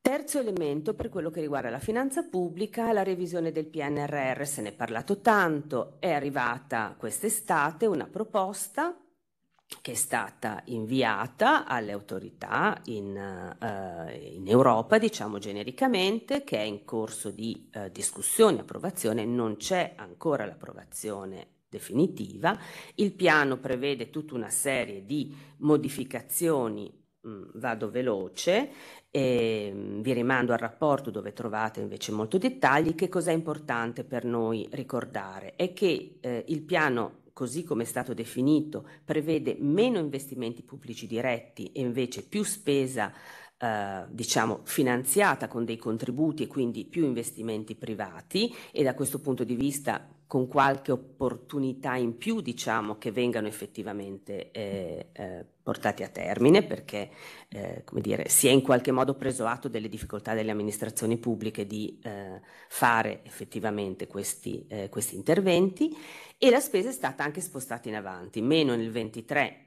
Terzo elemento per quello che riguarda la finanza pubblica, la revisione del PNRR, se ne è parlato tanto, è arrivata quest'estate una proposta che è stata inviata alle autorità in, uh, in, Europa, diciamo genericamente, che è in corso di uh, discussione e approvazione, non c'è ancora l'approvazione definitiva. Il piano prevede tutta una serie di modificazioni, mh, mm, vado veloce, e ehm, vi rimando al rapporto dove trovate invece molti dettagli. Che cos'è importante per noi ricordare? È che eh, il piano così come è stato definito, prevede meno investimenti pubblici diretti e invece più spesa eh, diciamo finanziata con dei contributi e quindi più investimenti privati e da questo punto di vista con qualche opportunità in più diciamo, che vengano effettivamente eh, eh, portati a termine perché eh, dire, si è in qualche modo preso atto delle difficoltà delle amministrazioni pubbliche di eh, fare effettivamente questi, eh, questi interventi e la spesa è stata anche spostata in avanti, meno nel 23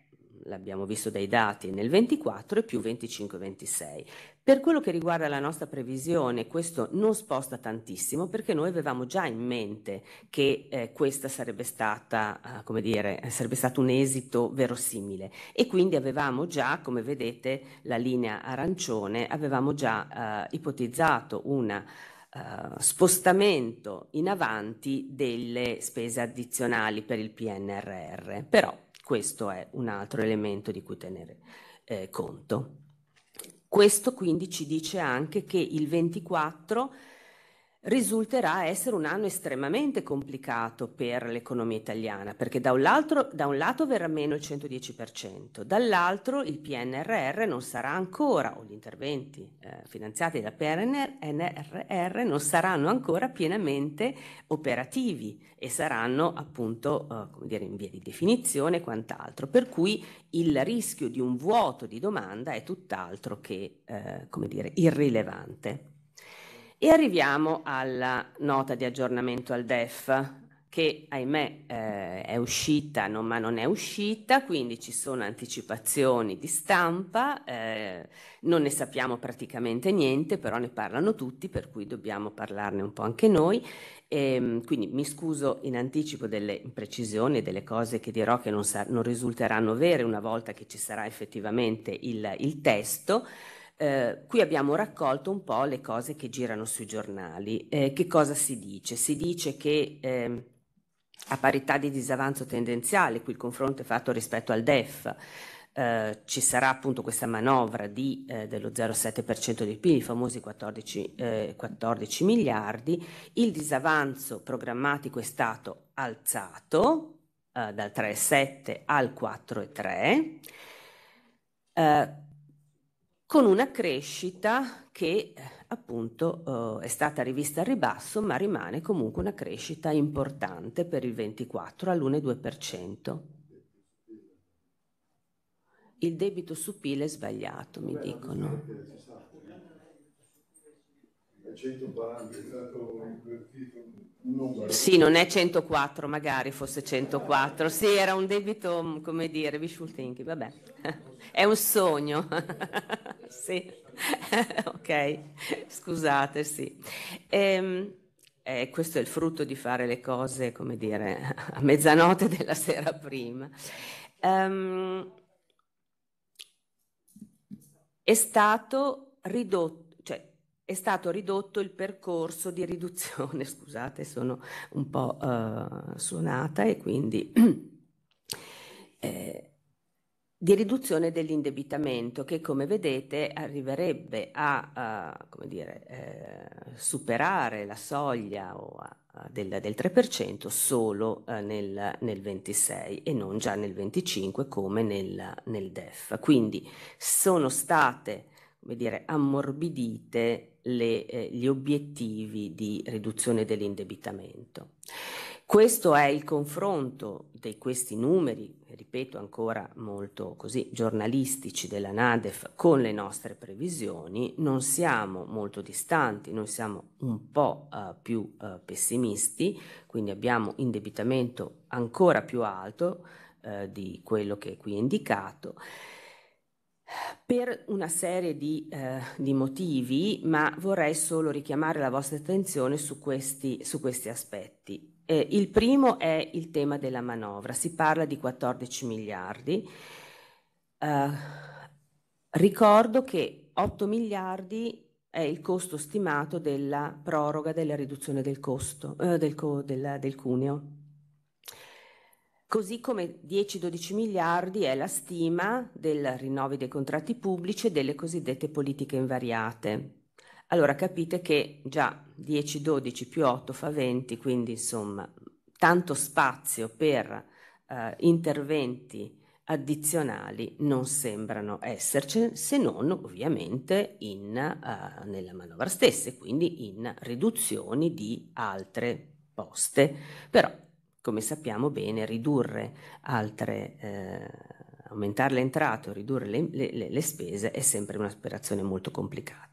l'abbiamo visto dai dati nel 24 e più 25-26. Per quello che riguarda la nostra previsione, questo non sposta tantissimo perché noi avevamo già in mente che eh, questa sarebbe stata, eh, come dire, sarebbe stato un esito verosimile e quindi avevamo già, come vedete, la linea arancione, avevamo già eh, ipotizzato un eh, spostamento in avanti delle spese addizionali per il PNRR, però questo è un altro elemento di cui tenere eh, conto. Questo quindi ci dice anche che il 24 risulterà essere un anno estremamente complicato per l'economia italiana, perché da un, lato, da un lato verrà meno il 110%, dall'altro il PNRR non sarà ancora, o gli interventi eh, finanziati dal PNRR non saranno ancora pienamente operativi e saranno appunto eh, dire, in via di definizione e quant'altro, per cui il rischio di un vuoto di domanda è tutt'altro che eh, dire, irrilevante. E arriviamo alla nota di aggiornamento al DEF che ahimè eh, è uscita, no, ma non è uscita, quindi ci sono anticipazioni di stampa, eh, non ne sappiamo praticamente niente, però ne parlano tutti, per cui dobbiamo parlarne un po' anche noi. E, ehm, quindi mi scuso in anticipo delle imprecisioni, delle cose che dirò che non, non risulteranno vere una volta che ci sarà effettivamente il, il testo eh, qui abbiamo raccolto un po' le cose che girano sui giornali. Eh, che cosa si dice? Si dice che eh, a parità di disavanzo tendenziale, qui il confronto è fatto rispetto al DEF, eh, ci sarà appunto questa manovra di, eh, dello 0,7% del PIL, i famosi 14, 14 eh, miliardi, il disavanzo programmatico è stato alzato dal 3,7 al 4,3 con una crescita che eh, appunto eh, è stata rivista al ribasso, ma rimane comunque una crescita importante per il 24 all'1,2%. Il debito su PIL è sbagliato, mi Beh, dicono. È 140 è stato invertito un Sì, non è 104, magari fosse 104. Sì, era un debito, mm, come dire, wishful thinking, vabbè. È un sogno. (laughs) sì. (laughs) ok, scusate, sì. Ehm, eh, questo è il frutto di fare le cose, come dire, (laughs) a mezzanotte della sera prima. Ehm, è stato ridotto, cioè, è stato ridotto il percorso di riduzione, scusate, sono un po' eh, suonata e quindi (clears throat) eh, di riduzione dell'indebitamento che come vedete arriverebbe a, uh, come dire, eh, superare la soglia o a, del, del, 3% solo uh, nel, nel 26 e non già nel 25 come nel, nel DEF. Quindi sono state come dire, ammorbidite le, eh, gli obiettivi di riduzione dell'indebitamento. Questo è il confronto di questi numeri, ripeto ancora molto così, giornalistici della Nadef con le nostre previsioni. Non siamo molto distanti, noi siamo un po' uh, più uh, pessimisti, quindi abbiamo indebitamento ancora più alto uh, di quello che è qui indicato per una serie di, eh, di, motivi, ma vorrei solo richiamare la vostra attenzione su questi, su questi aspetti. Eh, il primo è il tema della manovra, si parla di 14 miliardi. Eh, ricordo che 8 miliardi è il costo stimato della proroga della riduzione del costo eh, del, co, del, del cuneo. Così come 10-12 miliardi è la stima del rinnovo dei contratti pubblici e delle cosiddette politiche invariate allora capite che già 10, 12 più 8 fa 20, quindi insomma tanto spazio per eh, interventi addizionali non sembrano esserci se non ovviamente in, eh, nella manovra stessa e quindi in riduzioni di altre poste. Però come sappiamo bene ridurre altre, eh, aumentare le entrate o ridurre le, le, le spese è sempre un'operazione molto complicata.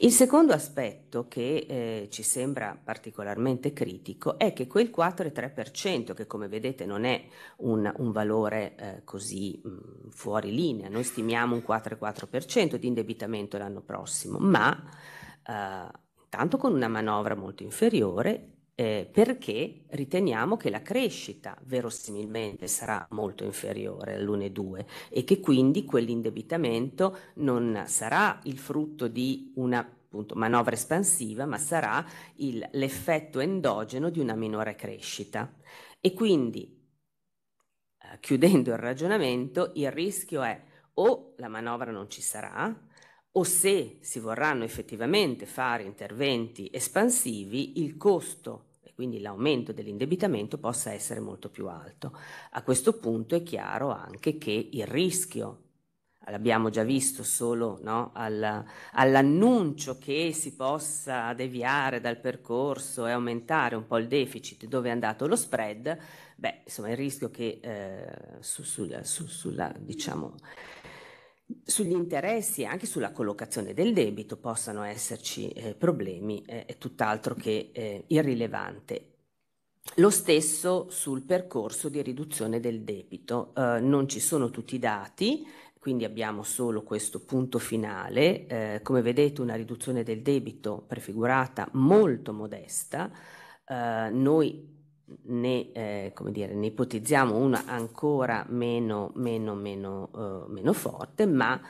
Il secondo aspetto che eh, ci sembra particolarmente critico è che quel 4,3%, che come vedete non è un, un valore eh, così mh, mm, fuori linea, noi stimiamo un 4,4% di indebitamento l'anno prossimo, ma eh, intanto con una manovra molto inferiore eh, perché riteniamo che la crescita verosimilmente sarà molto inferiore all'1,2 e che quindi quell'indebitamento non sarà il frutto di una appunto, manovra espansiva, ma sarà il, l'effetto endogeno di una minore crescita. E quindi, eh, chiudendo il ragionamento, il rischio è o la manovra non ci sarà, o se si vorranno effettivamente fare interventi espansivi, il costo e quindi l'aumento dell'indebitamento possa essere molto più alto. A questo punto è chiaro anche che il rischio l'abbiamo già visto solo no? Alla, all'annuncio che si possa deviare dal percorso e aumentare un po' il deficit dove è andato lo spread, beh, insomma il rischio che eh, su, sulla, su, sulla, diciamo, sugli interessi e anche sulla collocazione del debito possano esserci eh, problemi, eh, tutt'altro che eh, irrilevante. Lo stesso sul percorso di riduzione del debito. Eh, non ci sono tutti i dati, quindi abbiamo solo questo punto finale. Eh, come vedete una riduzione del debito prefigurata molto modesta. Eh, noi ne, eh, dire, ne ipotizziamo una ancora meno, meno, meno, eh, meno forte, ma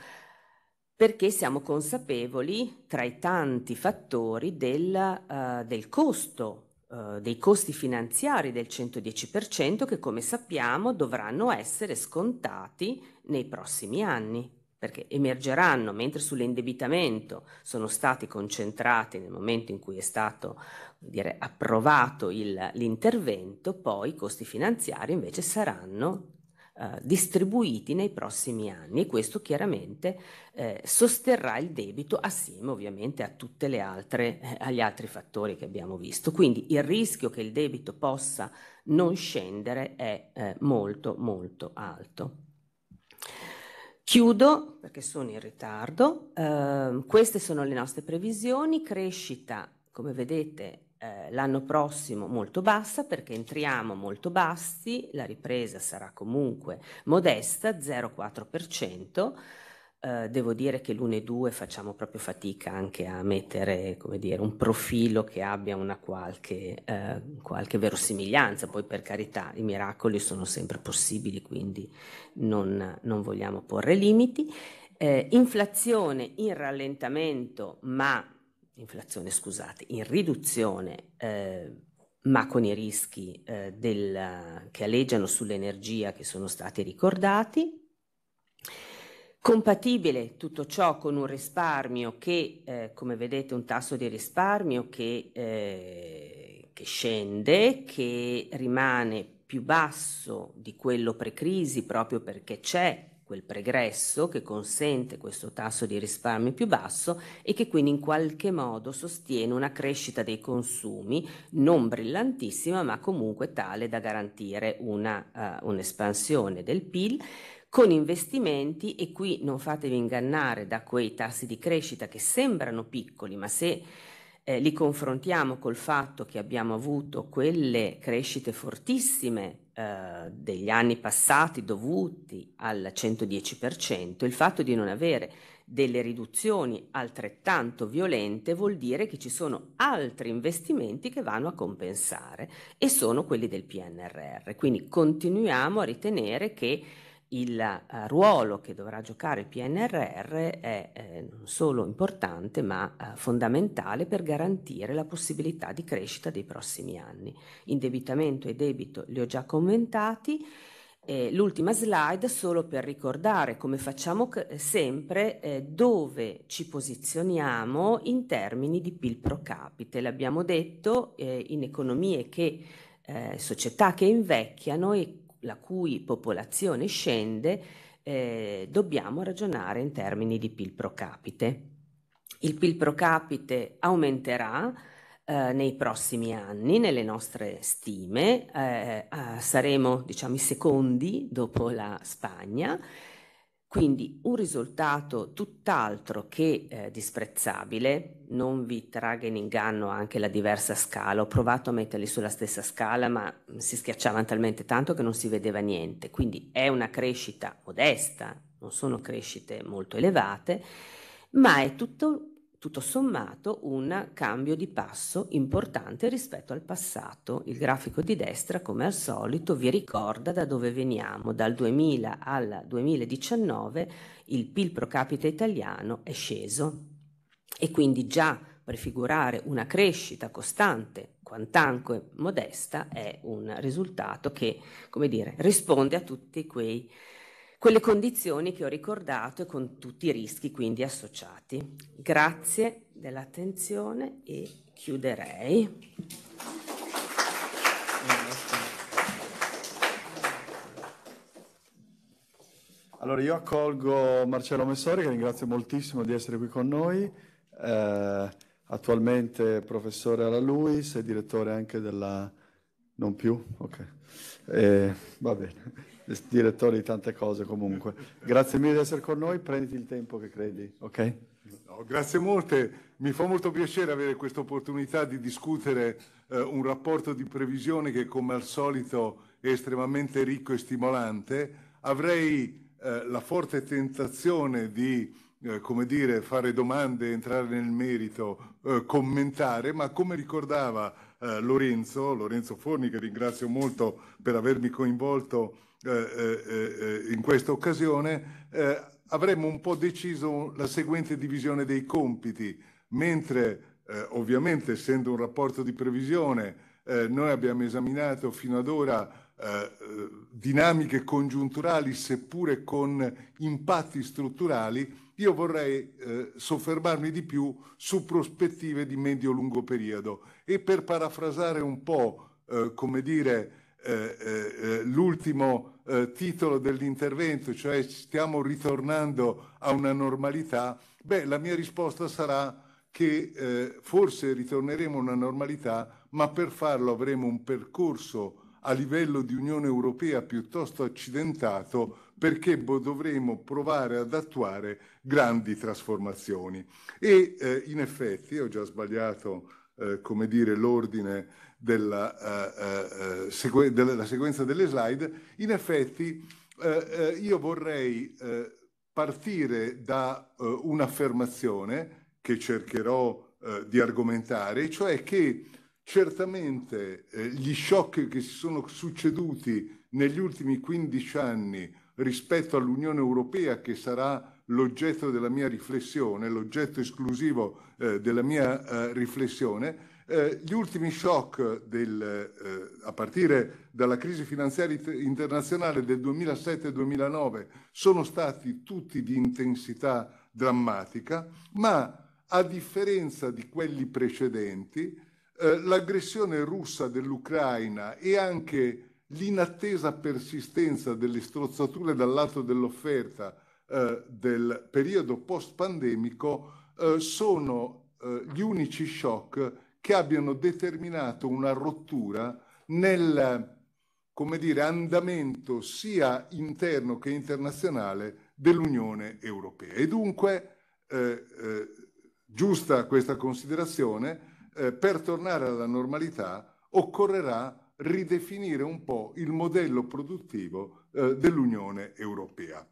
perché siamo consapevoli, tra i tanti fattori, del, eh, del costo, eh, dei costi finanziari del 110% che, come sappiamo, dovranno essere scontati nei prossimi anni perché emergeranno mentre sull'indebitamento sono stati concentrati nel momento in cui è stato dire, approvato il, l'intervento, poi i costi finanziari invece saranno eh, distribuiti nei prossimi anni e questo chiaramente eh, sosterrà il debito assieme ovviamente a tutti eh, gli altri fattori che abbiamo visto. Quindi il rischio che il debito possa non scendere è eh, molto molto alto. Chiudo perché sono in ritardo. Eh, queste sono le nostre previsioni. Crescita, come vedete, eh, l'anno prossimo molto bassa perché entriamo molto bassi. La ripresa sarà comunque modesta, 0,4%. Eh, devo dire che e due facciamo proprio fatica anche a mettere dire, un profilo che abbia una qualche, eh, qualche, verosimiglianza, poi per carità i miracoli sono sempre possibili, quindi non, non vogliamo porre limiti. Eh, inflazione in rallentamento, ma inflazione scusate, in riduzione eh, ma con i rischi eh, del, che aleggiano sull'energia che sono stati ricordati. Compatibile tutto ciò con un risparmio che, eh, come vedete, un tasso di risparmio che, eh, che, scende, che rimane più basso di quello pre-crisi proprio perché c'è quel pregresso che consente questo tasso di risparmio più basso e che quindi in qualche modo sostiene una crescita dei consumi non brillantissima ma comunque tale da garantire una, uh, un'espansione del PIL con investimenti e qui non fatevi ingannare da quei tassi di crescita che sembrano piccoli, ma se eh, li confrontiamo col fatto che abbiamo avuto quelle crescite fortissime eh, degli anni passati dovuti al 110%, il fatto di non avere delle riduzioni altrettanto violente vuol dire che ci sono altri investimenti che vanno a compensare e sono quelli del PNRR. Quindi continuiamo a ritenere che il uh, ruolo che dovrà giocare il PNRR è eh, non solo importante ma uh, fondamentale per garantire la possibilità di crescita dei prossimi anni. Indebitamento e debito li ho già commentati. Eh, l'ultima slide solo per ricordare, come facciamo sempre, eh, dove ci posizioniamo in termini di PIL pro capite. L'abbiamo detto eh, in economie che, eh, società che invecchiano e la cui popolazione scende, eh, dobbiamo ragionare in termini di PIL pro capite. Il PIL pro capite aumenterà eh, nei prossimi anni, nelle nostre stime, eh, eh saremo diciamo i secondi dopo la Spagna quindi un risultato tutt'altro che eh, disprezzabile, non vi traga in inganno anche la diversa scala, ho provato a metterli sulla stessa scala ma si schiacciavano talmente tanto che non si vedeva niente, quindi è una crescita modesta, non sono crescite molto elevate, ma è tutto tutto sommato un cambio di passo importante rispetto al passato. Il grafico di destra, come al solito, vi ricorda da dove veniamo. Dal 2000 al 2019 il PIL pro capita italiano è sceso e quindi già prefigurare una crescita costante, quantanque modesta, è un risultato che, come dire, risponde a tutti quei quelle condizioni che ho ricordato e con tutti i rischi quindi associati. Grazie dell'attenzione e chiuderei. Allora io accolgo Marcello Messori che ringrazio moltissimo di essere qui con noi, eh, attualmente professore alla LUIS e direttore anche della... non più? Ok, eh, va bene direttore di tante cose comunque. Grazie mille di essere con noi, prenditi il tempo che credi, ok? No, grazie molte, mi fa molto piacere avere questa opportunità di discutere eh, un rapporto di previsione che come al solito è estremamente ricco e stimolante. Avrei eh, la forte tentazione di eh, come dire, fare domande, entrare nel merito, eh, commentare, ma come ricordava eh, Lorenzo, Lorenzo Forni, che ringrazio molto per avermi coinvolto eh, eh, eh, in questa occasione, avremmo un po' deciso la seguente divisione dei compiti, mentre ovviamente essendo un rapporto di previsione noi abbiamo esaminato fino ad ora dinamiche congiunturali seppure con impatti strutturali, io vorrei eh, soffermarmi di più su prospettive di medio-lungo periodo e per parafrasare un po', eh, come dire, eh, l'ultimo eh, titolo dell'intervento, cioè stiamo ritornando a una normalità, beh, la mia risposta sarà che eh, forse ritorneremo a una normalità, ma per farlo avremo un percorso a livello di Unione Europea piuttosto accidentato perché dovremo provare ad attuare grandi trasformazioni. E eh, in effetti, ho già sbagliato eh, come dire, l'ordine della, eh, eh, eh sequ- della, sequenza delle slide, in effetti io vorrei partire da un'affermazione che cercherò di argomentare, cioè che certamente gli shock che si sono succeduti negli ultimi 15 anni rispetto all'Unione Europea che sarà l'oggetto della mia riflessione, l'oggetto esclusivo eh, della mia eh, riflessione, eh, gli ultimi shock del, eh, a partire dalla crisi finanziaria internazionale del 2007-2009 sono stati tutti di intensità drammatica, ma a differenza di quelli precedenti, eh, l'aggressione russa dell'Ucraina e anche l'inattesa persistenza delle strozzature dal lato dell'offerta eh, del periodo post-pandemico eh, sono eh, gli unici shock che abbiano determinato una rottura nel come dire, andamento sia interno che internazionale dell'Unione Europea. E dunque, eh, eh, giusta questa considerazione, per tornare alla normalità occorrerà ridefinire un po' il modello produttivo dell'Unione Europea.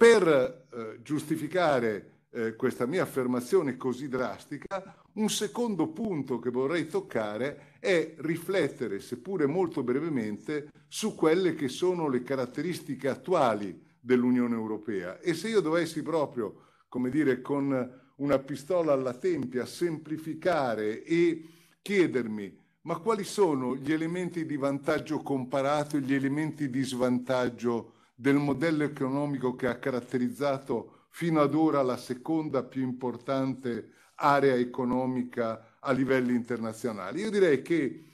Per eh, giustificare eh, questa mia affermazione così drastica, un secondo punto che vorrei toccare è riflettere, seppure molto brevemente, su quelle che sono le caratteristiche attuali dell'Unione Europea. E se io dovessi proprio, come dire, con una pistola alla tempia, semplificare e chiedermi ma quali sono gli elementi di vantaggio comparato e gli elementi di svantaggio del modello economico che ha caratterizzato fino ad ora la seconda più importante area economica a livelli internazionali. Io direi che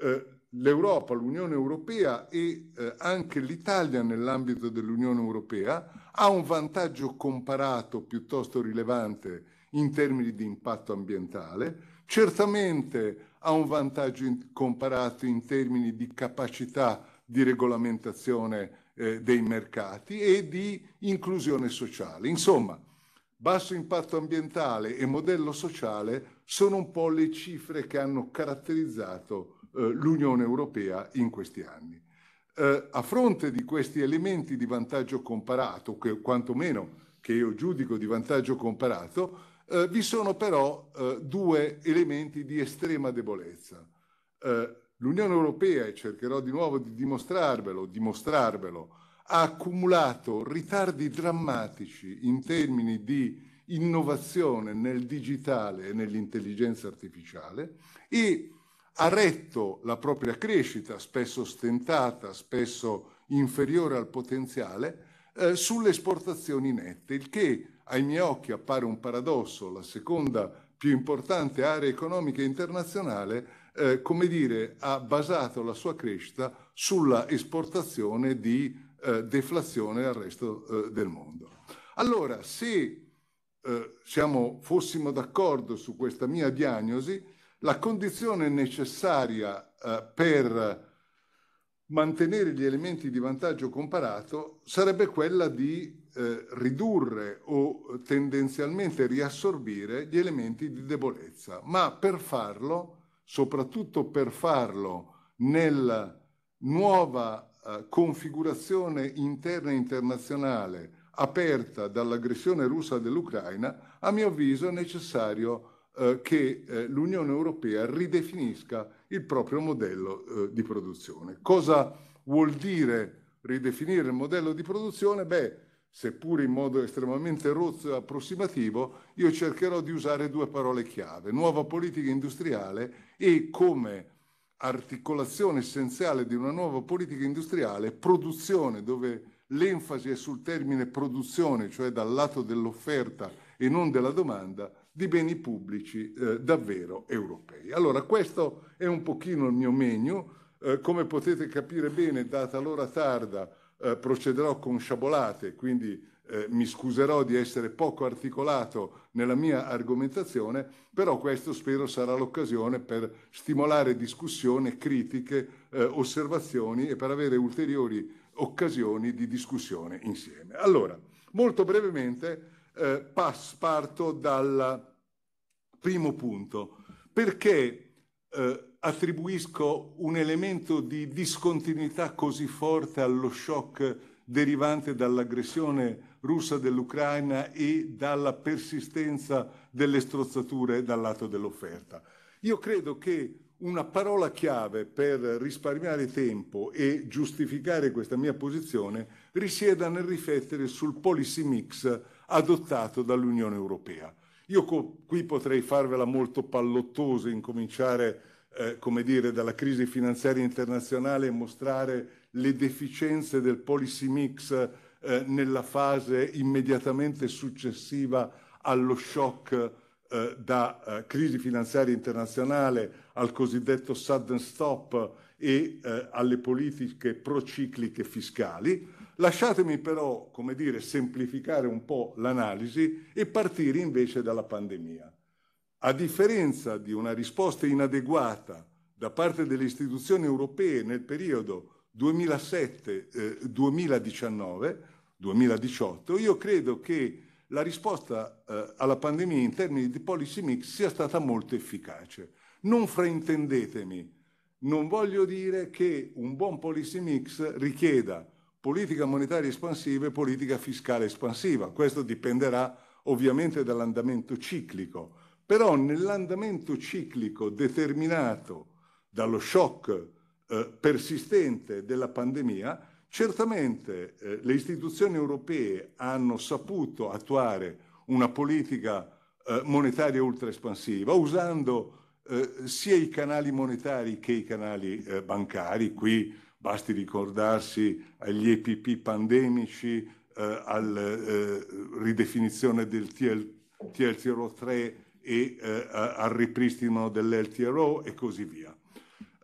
eh, l'Europa, l'Unione Europea e eh, anche l'Italia nell'ambito dell'Unione Europea ha un vantaggio comparato piuttosto rilevante in termini di impatto ambientale, certamente ha un vantaggio in- comparato in termini di capacità di regolamentazione eh, dei mercati e di inclusione sociale. Insomma, basso impatto ambientale e modello sociale sono un po' le cifre che hanno caratterizzato eh, l'Unione Europea in questi anni. Eh, a fronte di questi elementi di vantaggio comparato, che quantomeno che io giudico di vantaggio comparato, eh, vi sono però eh, due elementi di estrema debolezza. L'Unione Europea, e cercherò di nuovo di dimostrarvelo, dimostrarvelo, ha accumulato ritardi drammatici in termini di innovazione nel digitale e nell'intelligenza artificiale e ha retto la propria crescita, spesso stentata, spesso inferiore al potenziale, eh, sulle esportazioni nette, il che ai miei occhi appare un paradosso, la seconda più importante area economica internazionale eh, come dire, ha basato la sua crescita sulla esportazione di eh, deflazione al resto eh, del mondo. Allora, se eh, siamo, fossimo d'accordo su questa mia diagnosi, la condizione necessaria eh, per mantenere gli elementi di vantaggio comparato sarebbe quella di eh, ridurre o tendenzialmente riassorbire gli elementi di debolezza, ma per farlo soprattutto per farlo nella nuova eh, configurazione interna e internazionale aperta dall'aggressione russa dell'Ucraina, a mio avviso è necessario eh, che eh, l'Unione Europea ridefinisca il proprio modello di produzione. Cosa vuol dire ridefinire il modello di produzione? Beh, seppur in modo estremamente rozzo e approssimativo, io cercherò di usare due parole chiave, nuova politica industriale e come articolazione essenziale di una nuova politica industriale, produzione, dove l'enfasi è sul termine produzione, cioè dal lato dell'offerta e non della domanda, di beni pubblici eh, davvero europei. Allora, questo è un pochino il mio menu, eh, come potete capire bene, data l'ora tarda, eh, procederò con sciabolate, quindi eh, mi scuserò di essere poco articolato nella mia argomentazione, però questo spero sarà l'occasione per stimolare discussione, critiche, eh, osservazioni e per avere ulteriori occasioni di discussione insieme. Allora, molto brevemente eh, pass, parto dal primo punto, perché eh, attribuisco un elemento di discontinuità così forte allo shock derivante dall'aggressione russa dell'Ucraina e dalla persistenza delle strozzature dal lato dell'offerta. Io credo che una parola chiave per risparmiare tempo e giustificare questa mia posizione risieda nel riflettere sul policy mix adottato dall'Unione Europea. Io qui potrei farvela molto pallottosa, incominciare eh, come dire, dalla crisi finanziaria internazionale e mostrare le deficienze del policy mix eh, nella fase immediatamente successiva allo shock eh, da eh, crisi finanziaria internazionale al cosiddetto sudden stop e eh, alle politiche procicliche fiscali. Lasciatemi però, come dire, semplificare un po' l'analisi e partire invece dalla pandemia. A differenza di una risposta inadeguata da parte delle istituzioni europee nel periodo 2007-2019-2018, eh, io credo che la risposta eh, alla pandemia in termini di policy mix sia stata molto efficace. Non fraintendetemi, non voglio dire che un buon policy mix richieda politica monetaria espansiva e politica fiscale espansiva, questo dipenderà ovviamente dall'andamento ciclico però nell'andamento ciclico determinato dallo shock eh, persistente della pandemia, certamente eh, le istituzioni europee hanno saputo attuare una politica eh, monetaria ultraespansiva usando eh, sia i canali monetari che i canali eh, bancari. Qui basti ricordarsi agli EPP pandemici, eh, alla ridefinizione del TL, TLTRO 3 e eh, al ripristino dell'LTRO e così via.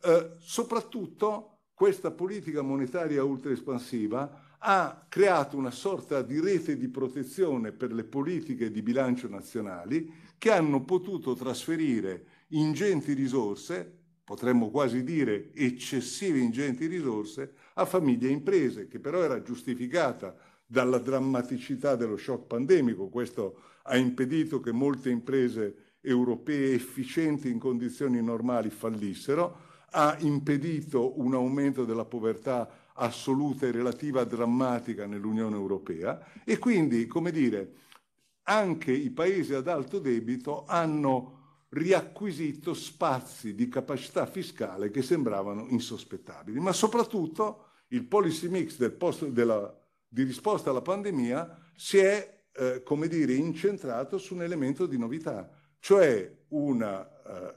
Eh, soprattutto questa politica monetaria ultraespansiva ha creato una sorta di rete di protezione per le politiche di bilancio nazionali che hanno potuto trasferire ingenti risorse, potremmo quasi dire eccessive ingenti risorse, a famiglie e imprese, che però era giustificata dalla drammaticità dello shock pandemico. Questo ha impedito che molte imprese europee efficienti in condizioni normali fallissero, ha impedito un aumento della povertà assoluta e relativa drammatica nell'Unione Europea e quindi, come dire, anche i paesi ad alto debito hanno riacquisito spazi di capacità fiscale che sembravano insospettabili, ma soprattutto il policy mix del post, della di risposta alla pandemia si è, eh, come dire, incentrato su un elemento di novità, cioè una eh,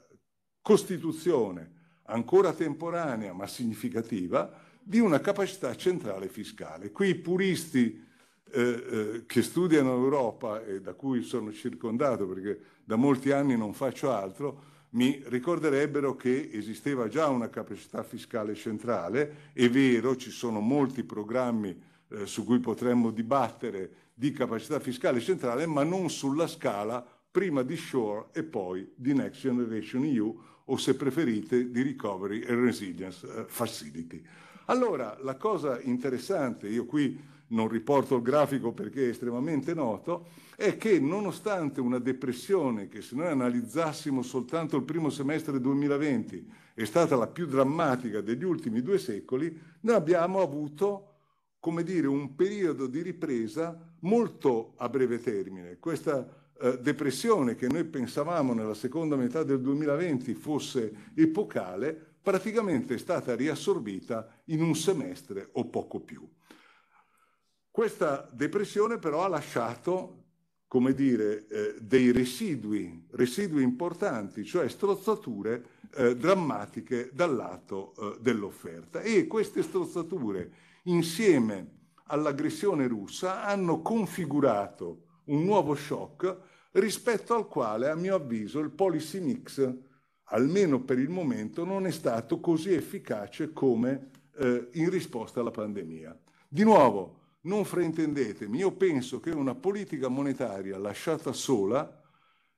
costituzione ancora temporanea ma significativa di una capacità centrale fiscale. Qui i puristi eh, eh, che studiano l'Europa e da cui sono circondato perché da molti anni non faccio altro, mi ricorderebbero che esisteva già una capacità fiscale centrale, è vero, ci sono molti programmi eh, su cui potremmo dibattere di capacità fiscale centrale, ma non sulla scala prima di Shore e poi di Next Generation EU o se preferite di Recovery and Resilience eh, Facility. Allora, la cosa interessante, io qui non riporto il grafico perché è estremamente noto, è che nonostante una depressione che se noi analizzassimo soltanto il primo semestre 2020 è stata la più drammatica degli ultimi due secoli, noi abbiamo avuto come dire, un periodo di ripresa molto a breve termine. Questa eh, depressione che noi pensavamo nella seconda metà del 2020 fosse epocale, praticamente è stata riassorbita in un semestre o poco più. Questa depressione però ha lasciato, come dire, eh, dei residui, residui importanti, cioè strozzature eh, drammatiche dal lato eh, dell'offerta. E queste strozzature insieme all'aggressione russa hanno configurato un nuovo shock rispetto al quale, a mio avviso, il policy mix, almeno per il momento, non è stato così efficace come eh, in risposta alla pandemia. Di nuovo, non fraintendetemi, io penso che una politica monetaria lasciata sola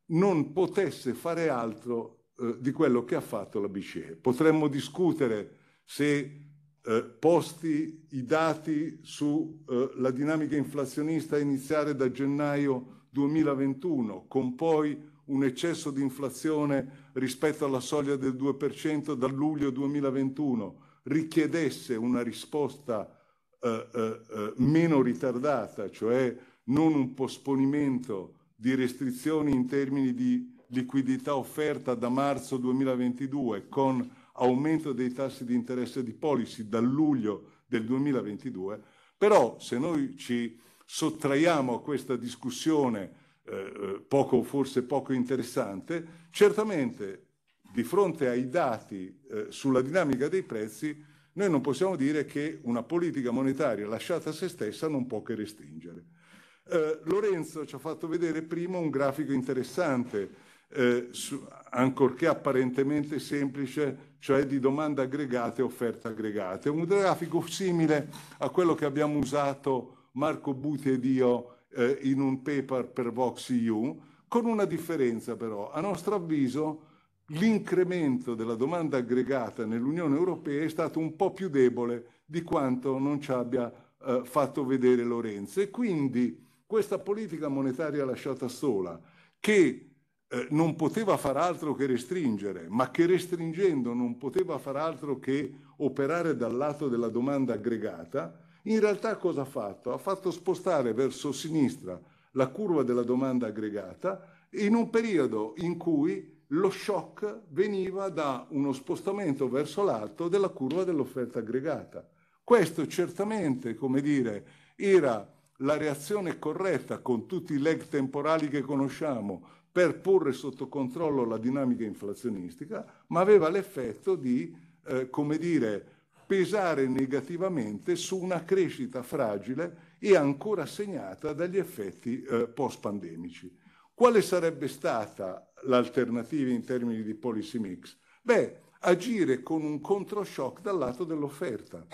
non potesse fare altro eh, di quello che ha fatto la BCE. Potremmo discutere se eh, posti i dati sulla eh, dinamica inflazionista a iniziare da gennaio 2021, con poi un eccesso di inflazione rispetto alla soglia del 2% dal luglio 2021, richiedesse una risposta eh, eh, eh, meno ritardata, cioè non un posponimento di restrizioni in termini di liquidità offerta da marzo 2022 con aumento dei tassi di interesse di policy dal luglio del 2022, però se noi ci sottraiamo a questa discussione eh, eh, poco, forse poco interessante, certamente di fronte ai dati eh, sulla dinamica dei prezzi noi non possiamo dire che una politica monetaria lasciata a se stessa non può che restringere. Eh, Lorenzo ci ha fatto vedere prima un grafico interessante, eh, su, ancorché apparentemente semplice, cioè di domanda aggregata e offerta aggregata. È un grafico simile a quello che abbiamo usato Marco Buti ed io eh, in un paper per Vox EU, con una differenza però. A nostro avviso l'incremento della domanda aggregata nell'Unione Europea è stato un po' più debole di quanto non ci abbia eh, fatto vedere Lorenzo. E quindi questa politica monetaria lasciata sola, che eh, non poteva far altro che restringere, ma che restringendo non poteva far altro che operare dal lato della domanda aggregata, in realtà cosa ha fatto? Ha fatto spostare verso sinistra la curva della domanda aggregata in un periodo in cui lo shock veniva da uno spostamento verso l'alto della curva dell'offerta aggregata. Questo certamente, come dire, era la reazione corretta con tutti i leg temporali che conosciamo, per porre sotto controllo la dinamica inflazionistica, ma aveva l'effetto di, eh, come dire, pesare negativamente su una crescita fragile e ancora segnata dagli effetti eh, post-pandemici. Quale sarebbe stata l'alternativa in termini di policy mix? Beh, agire con un controshock dal lato dell'offerta,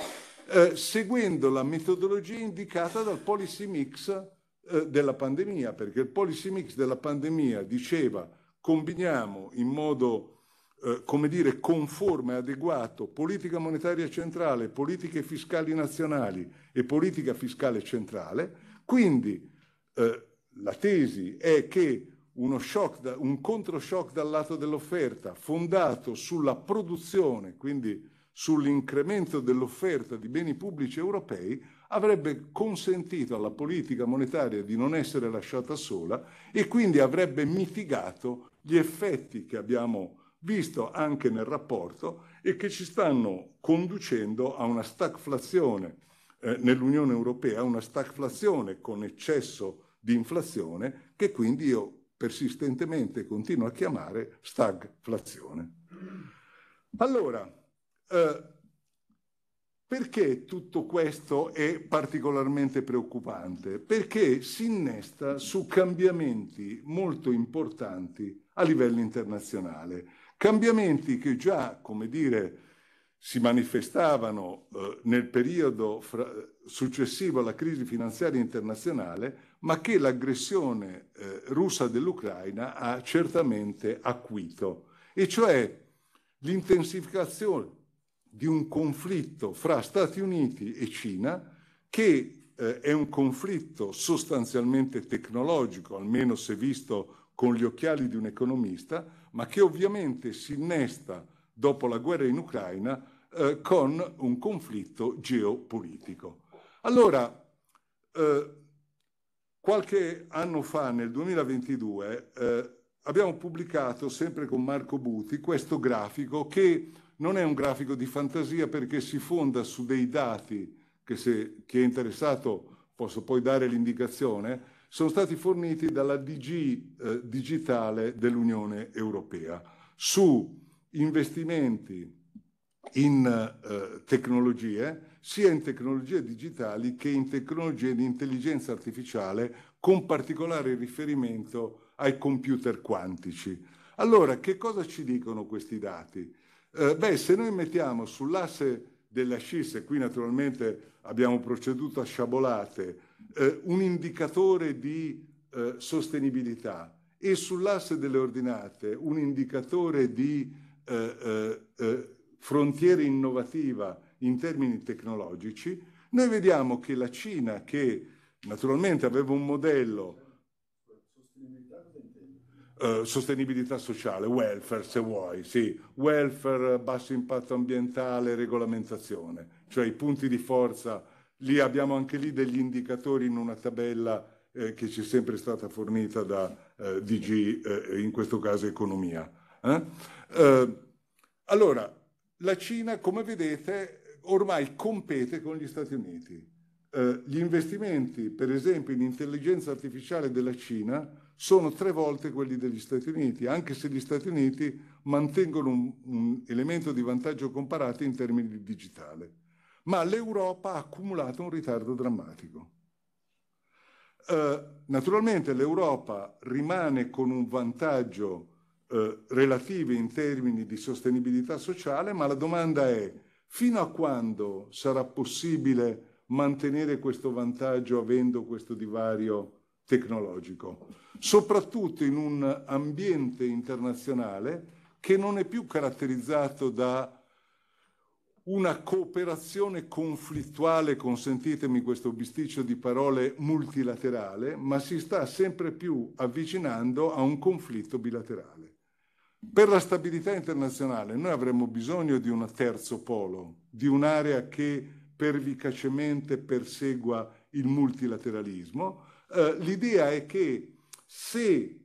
eh, seguendo la metodologia indicata dal policy mix eh, della pandemia, perché il policy mix della pandemia diceva combiniamo in modo eh, come dire, conforme, adeguato, politica monetaria centrale, politiche fiscali nazionali e politica fiscale centrale. Quindi eh, la tesi è che da, un controshock dal lato dell'offerta fondato sulla produzione, quindi sull'incremento dell'offerta di beni pubblici europei, avrebbe consentito alla politica monetaria di non essere lasciata sola e quindi avrebbe mitigato gli effetti che abbiamo visto anche nel rapporto e che ci stanno conducendo a una stagflazione eh, nell'Unione Europea, una stagflazione con eccesso di inflazione che quindi io persistentemente continuo a chiamare stagflazione. Allora, eh, perché tutto questo è particolarmente preoccupante? Perché si innesta su cambiamenti molto importanti a livello internazionale, cambiamenti che già, come dire, si manifestavano eh, nel periodo fra, successivo alla crisi finanziaria internazionale, ma che l'aggressione eh, russa dell'Ucraina ha certamente acuito, e cioè l'intensificazione di un conflitto fra Stati Uniti e Cina che eh, è un conflitto sostanzialmente tecnologico, almeno se visto con gli occhiali di un economista, ma che ovviamente si innesta dopo la guerra in Ucraina eh, con un conflitto geopolitico. Allora, eh, qualche anno fa, nel 2022, eh, abbiamo pubblicato sempre con Marco Buti questo grafico che non è un grafico di fantasia perché si fonda su dei dati che se chi è interessato posso poi dare l'indicazione, sono stati forniti dalla DG eh, digitale dell'Unione Europea su investimenti in eh, tecnologie, sia in tecnologie digitali che in tecnologie di intelligenza artificiale, con particolare riferimento ai computer quantici. Allora, che cosa ci dicono questi dati? Eh, beh, se noi mettiamo sull'asse delle ascisse, qui naturalmente abbiamo proceduto a sciabolate, eh, un indicatore di eh, sostenibilità e sull'asse delle ordinate un indicatore di eh, eh, frontiera innovativa in termini tecnologici, noi vediamo che la Cina, che naturalmente aveva un modello eh, sostenibilità sociale, welfare se vuoi, sì, welfare, eh, basso impatto ambientale, regolamentazione, cioè i punti di forza, lì abbiamo anche lì degli indicatori in una tabella eh, che ci è sempre stata fornita da eh, DG, eh, in questo caso economia. allora, la Cina, come vedete, ormai compete con gli Stati Uniti. gli investimenti, per esempio, in intelligenza artificiale della Cina sono tre volte quelli degli Stati Uniti, anche se gli Stati Uniti mantengono un, un elemento di vantaggio comparato in termini di digitale. Ma l'Europa ha accumulato un ritardo drammatico. Uh, naturalmente l'Europa rimane con un vantaggio uh, relativo in termini di sostenibilità sociale, ma la domanda è fino a quando sarà possibile mantenere questo vantaggio avendo questo divario tecnologico? soprattutto in un ambiente internazionale che non è più caratterizzato da una cooperazione conflittuale, consentitemi questo bisticcio di parole, multilaterale, ma si sta sempre più avvicinando a un conflitto bilaterale. Per la stabilità internazionale noi avremmo bisogno di un terzo polo, di un'area che pervicacemente persegua il multilateralismo. Eh, l'idea è che se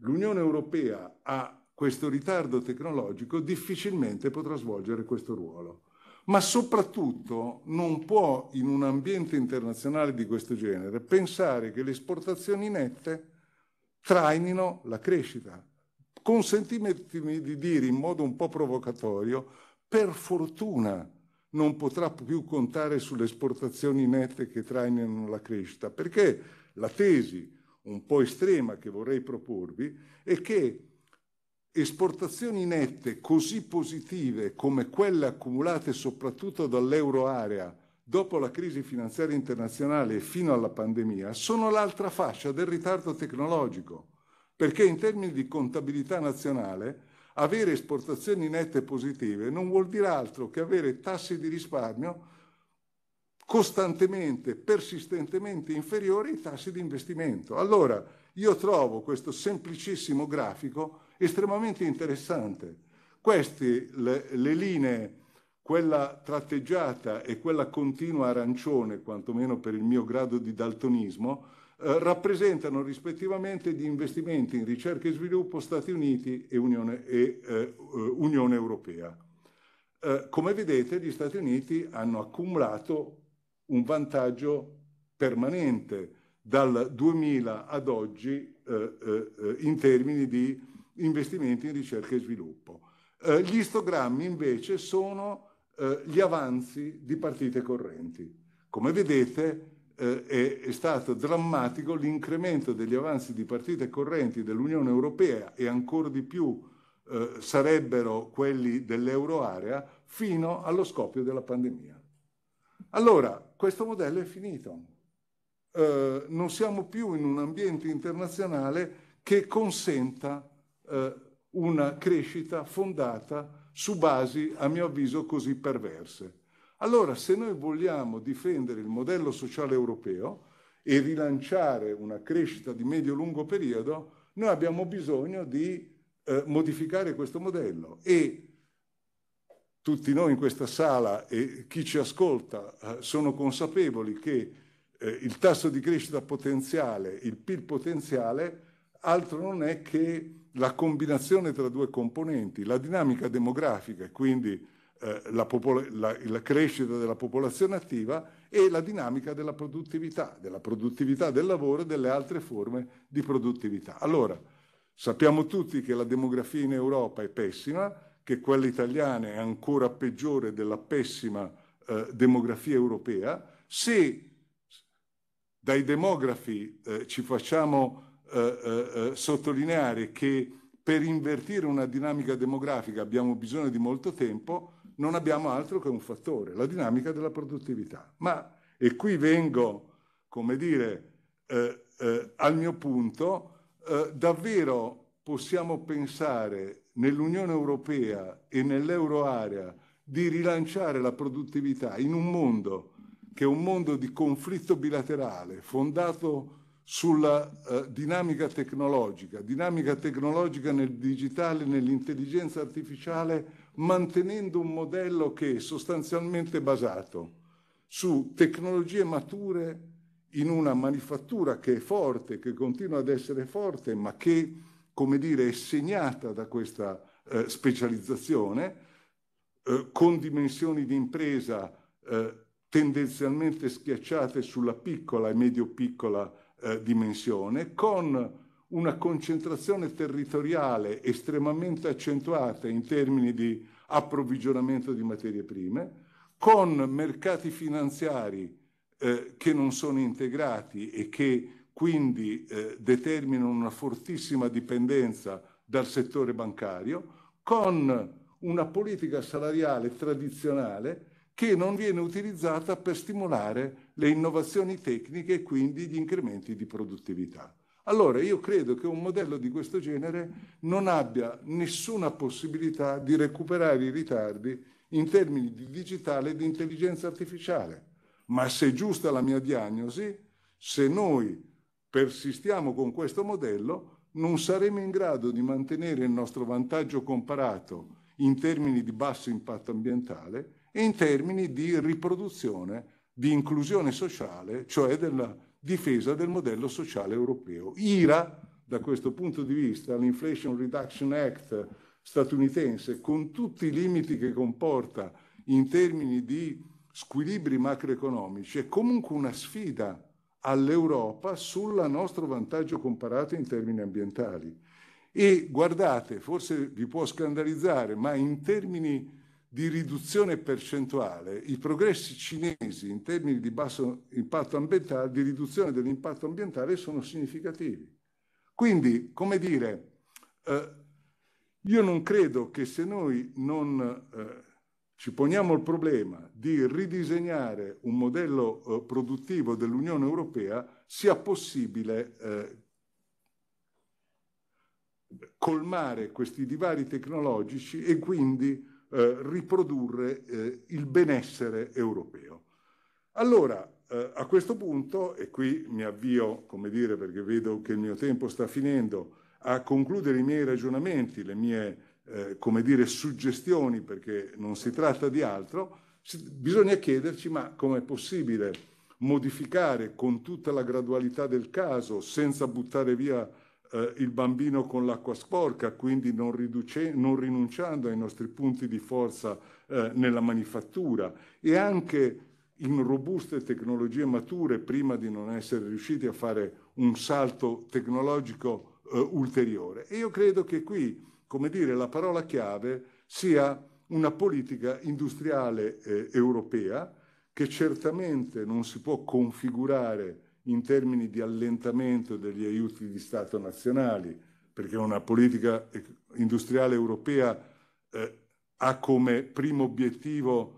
l'Unione Europea ha questo ritardo tecnologico, difficilmente potrà svolgere questo ruolo. Ma soprattutto non può, in un ambiente internazionale di questo genere, pensare che le esportazioni nette trainino la crescita. Consentitemi di dire in modo un po' provocatorio, per fortuna non potrà più contare sulle esportazioni nette che trainano la crescita, perché la tesi un po' estrema che vorrei proporvi è che esportazioni nette così positive come quelle accumulate soprattutto dall'euro area dopo la crisi finanziaria internazionale e fino alla pandemia sono l'altra fascia del ritardo tecnologico, perché in termini di contabilità nazionale avere esportazioni nette positive non vuol dire altro che avere tassi di risparmio costantemente, persistentemente inferiori ai tassi di investimento. Allora, io trovo questo semplicissimo grafico estremamente interessante. Queste le, le linee, quella tratteggiata e quella continua arancione, quantomeno per il mio grado di daltonismo, eh, rappresentano rispettivamente gli investimenti in ricerca e sviluppo Stati Uniti e Unione, e, eh, eh Unione Europea. Eh, come vedete gli Stati Uniti hanno accumulato un vantaggio permanente dal 2000 ad oggi eh, eh, in termini di investimenti in ricerca e sviluppo. Eh, gli istogrammi invece sono eh, gli avanzi di partite correnti. Come vedete eh, è, è stato drammatico l'incremento degli avanzi di partite correnti dell'Unione Europea e ancora di più eh, sarebbero quelli dell'euroarea fino allo scoppio della pandemia. Allora, questo modello è finito. Eh, non siamo più in un ambiente internazionale che consenta eh, una crescita fondata su basi, a mio avviso, così perverse. Allora, se noi vogliamo difendere il modello sociale europeo e rilanciare una crescita di medio-lungo periodo, noi abbiamo bisogno di eh, modificare questo modello e tutti noi in questa sala e chi ci ascolta eh, sono consapevoli che eh, il tasso di crescita potenziale, il PIL potenziale, altro non è che la combinazione tra due componenti, la dinamica demografica, e quindi eh, la, popol- la, la crescita della popolazione attiva e la dinamica della produttività, della produttività del lavoro e delle altre forme di produttività. Allora, sappiamo tutti che la demografia in Europa è pessima, che quella italiana è ancora peggiore della pessima eh, demografia europea, se dai demografi eh, ci facciamo eh, eh, eh, sottolineare che per invertire una dinamica demografica abbiamo bisogno di molto tempo, non abbiamo altro che un fattore, la dinamica della produttività. Ma, e qui vengo, come dire, eh, al mio punto, davvero possiamo pensare nell'Unione Europea e nell'Euroarea di rilanciare la produttività in un mondo che è un mondo di conflitto bilaterale fondato sulla eh, dinamica tecnologica, dinamica tecnologica nel digitale, nell'intelligenza artificiale, mantenendo un modello che è sostanzialmente basato su tecnologie mature in una manifattura che è forte, che continua ad essere forte, ma che come dire, è segnata da questa eh, specializzazione, eh, con dimensioni di impresa eh, tendenzialmente schiacciate sulla piccola e medio-piccola eh, dimensione, con una concentrazione territoriale estremamente accentuata in termini di approvvigionamento di materie prime, con mercati finanziari eh, che non sono integrati e che quindi eh, determinano una fortissima dipendenza dal settore bancario, con una politica salariale tradizionale che non viene utilizzata per stimolare le innovazioni tecniche e quindi gli incrementi di produttività. Allora io credo che un modello di questo genere non abbia nessuna possibilità di recuperare i ritardi in termini di digitale e di intelligenza artificiale. Ma se è giusta la mia diagnosi, se noi persistiamo con questo modello, non saremo in grado di mantenere il nostro vantaggio comparato in termini di basso impatto ambientale e in termini di riproduzione, di inclusione sociale, cioè della difesa del modello sociale europeo. IRA, da questo punto di vista, l'Inflation Reduction Act statunitense, con tutti i limiti che comporta in termini di squilibri macroeconomici, è comunque una sfida all'Europa sul nostro vantaggio comparato in termini ambientali. E guardate, forse vi può scandalizzare, ma in termini di riduzione percentuale, i progressi cinesi in termini di basso impatto ambientale, di riduzione dell'impatto ambientale, sono significativi. Quindi, come dire, eh, io non credo che se noi non eh, ci poniamo il problema di ridisegnare un modello eh, produttivo dell'Unione Europea sia possibile eh, colmare questi divari tecnologici e quindi eh, riprodurre eh, il benessere europeo. Allora, eh, a questo punto, e qui mi avvio, come dire, perché vedo che il mio tempo sta finendo, a concludere i miei ragionamenti, le mie eh, come dire, suggestioni, perché non si tratta di altro, si, bisogna chiederci ma com'è possibile modificare con tutta la gradualità del caso, senza buttare via eh, il bambino con l'acqua sporca, quindi non, riduce, non, rinunciando ai nostri punti di forza eh, nella manifattura e anche in robuste tecnologie mature prima di non essere riusciti a fare un salto tecnologico eh, ulteriore. E io credo che qui come dire, la parola chiave sia una politica industriale eh, europea che certamente non si può configurare in termini di allentamento degli aiuti di Stato nazionali, perché una politica industriale europea eh, ha come primo obiettivo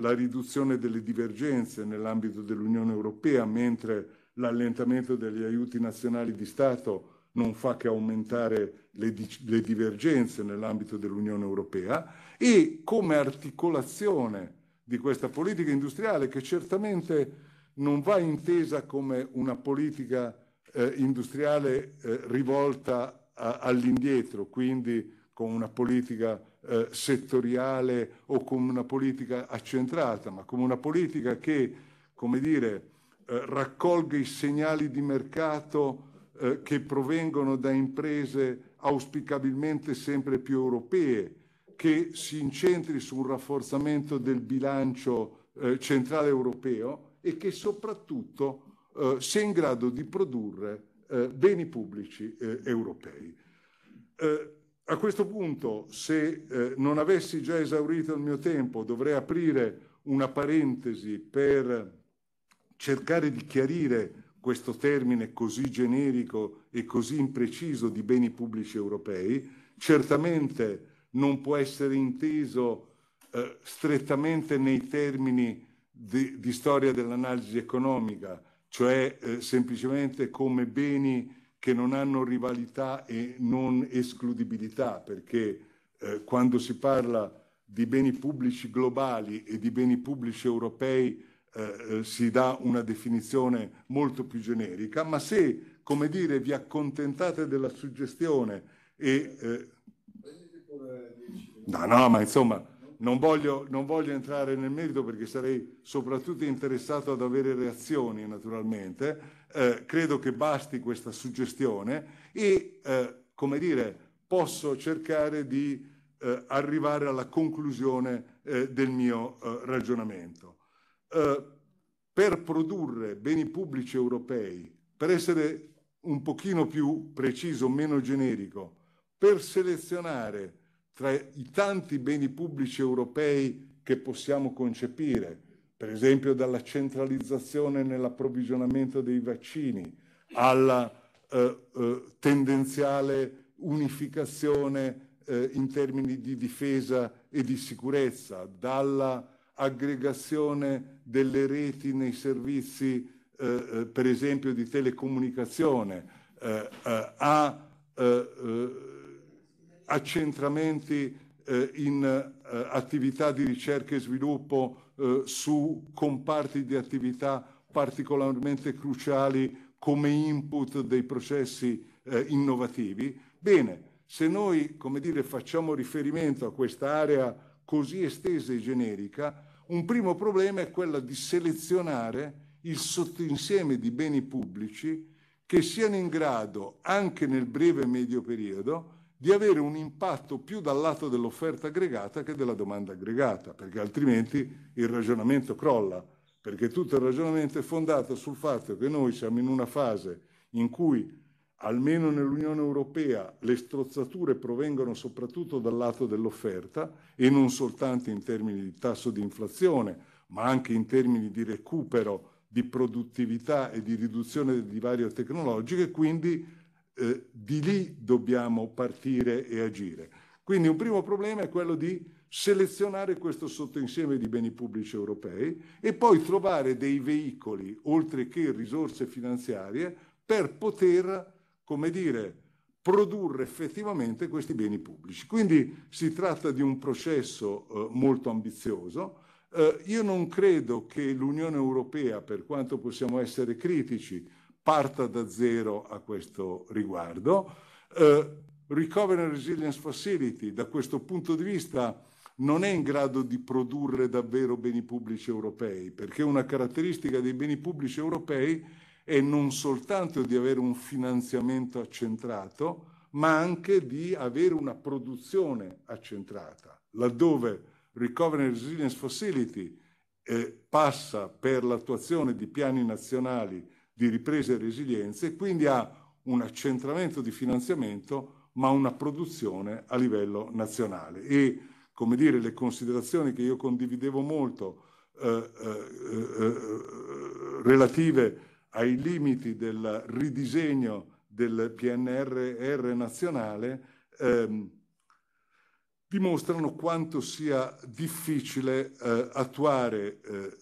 la riduzione delle divergenze nell'ambito dell'Unione Europea, mentre l'allentamento degli aiuti nazionali di Stato non fa che aumentare le, le divergenze nell'ambito dell'Unione Europea e come articolazione di questa politica industriale che certamente non va intesa come una politica eh, industriale eh, rivolta a, all'indietro, quindi con una politica eh, settoriale o con una politica accentrata, ma come una politica che, come dire, eh, raccolga i segnali di mercato eh, che provengono da imprese auspicabilmente sempre più europee, che si incentri su un rafforzamento del bilancio eh, centrale europeo e che soprattutto eh, sia in grado di produrre eh, beni pubblici eh, europei. Eh, a questo punto, se eh, non avessi già esaurito il mio tempo, dovrei aprire una parentesi per cercare di chiarire questo termine così generico e così impreciso di beni pubblici europei, certamente non può essere inteso eh, strettamente nei termini di, di storia dell'analisi economica, cioè eh, semplicemente come beni che non hanno rivalità e non escludibilità, perché eh, quando si parla di beni pubblici globali e di beni pubblici europei eh, eh, si dà una definizione molto più generica, ma se, come dire, vi accontentate della suggestione e... Eh, no, no, ma insomma, non voglio, non voglio, entrare nel merito perché sarei soprattutto interessato ad avere reazioni, naturalmente. Eh, credo che basti questa suggestione e, eh, come dire, posso cercare di eh, arrivare alla conclusione eh, del mio ragionamento. Eh, per produrre beni pubblici europei, per essere un pochino più preciso, meno generico, per selezionare tra i tanti beni pubblici europei che possiamo concepire, per esempio dalla centralizzazione nell'approvvigionamento dei vaccini alla eh, eh, tendenziale unificazione eh, in termini di difesa e di sicurezza, dalla aggregazione delle reti nei servizi, eh, eh per esempio, di telecomunicazione, eh, eh a eh, accentramenti in attività di ricerca e sviluppo su comparti di attività particolarmente cruciali come input dei processi innovativi. Bene, se noi, come dire, facciamo riferimento a questa area così estesa e generica, un primo problema è quello di selezionare il sottoinsieme di beni pubblici che siano in grado, anche nel breve e medio periodo, di avere un impatto più dal lato dell'offerta aggregata che della domanda aggregata, perché altrimenti il ragionamento crolla, perché tutto il ragionamento è fondato sul fatto che noi siamo in una fase in cui almeno nell'Unione Europea, le strozzature provengono soprattutto dal lato dell'offerta e non soltanto in termini di tasso di inflazione, ma anche in termini di recupero di produttività e di riduzione del divario tecnologico e quindi eh, di lì dobbiamo partire e agire. Quindi un primo problema è quello di selezionare questo sottoinsieme di beni pubblici europei e poi trovare dei veicoli, oltre che risorse finanziarie, per poter come dire, produrre effettivamente questi beni pubblici. Quindi si tratta di un processo eh, molto ambizioso. Eh, io non credo che l'Unione Europea, per quanto possiamo essere critici, parta da zero a questo riguardo. Eh, Recovery and Resilience Facility, da questo punto di vista, non è in grado di produrre davvero beni pubblici europei, perché una caratteristica dei beni pubblici europei e non soltanto di avere un finanziamento accentrato, ma anche di avere una produzione accentrata, laddove Recovery and Resilience Facility eh, passa per l'attuazione di piani nazionali di ripresa e resilienza e quindi ha un accentramento di finanziamento ma una produzione a livello nazionale. E come dire, le considerazioni che io condividevo molto eh, eh, eh, eh, eh relative ai limiti del ridisegno del PNRR nazionale ehm, dimostrano quanto sia difficile eh, attuare eh, eh,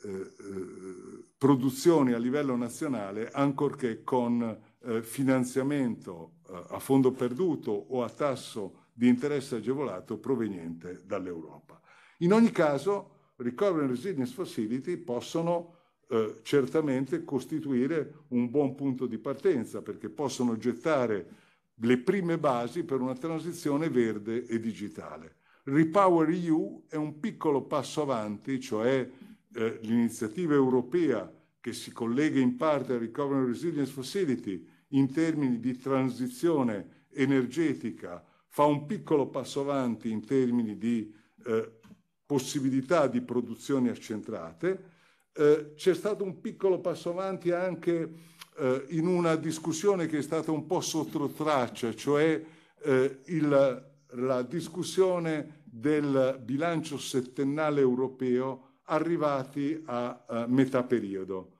produzioni a livello nazionale ancorché con eh, finanziamento eh, a fondo perduto o a tasso di interesse agevolato proveniente dall'Europa. In ogni caso, Recovery and Resilience Facility possono eh, certamente costituire un buon punto di partenza perché possono gettare le prime basi per una transizione verde e digitale. Repower EU è un piccolo passo avanti, cioè eh, l'iniziativa europea che si collega in parte al Recovery and Resilience Facility in termini di transizione energetica, fa un piccolo passo avanti in termini di eh, possibilità di produzioni accentrate eh, c'è stato un piccolo passo avanti anche eh, in una discussione che è stata un po' sottotraccia, cioè eh, il, la discussione del bilancio settennale europeo arrivati a, a metà periodo.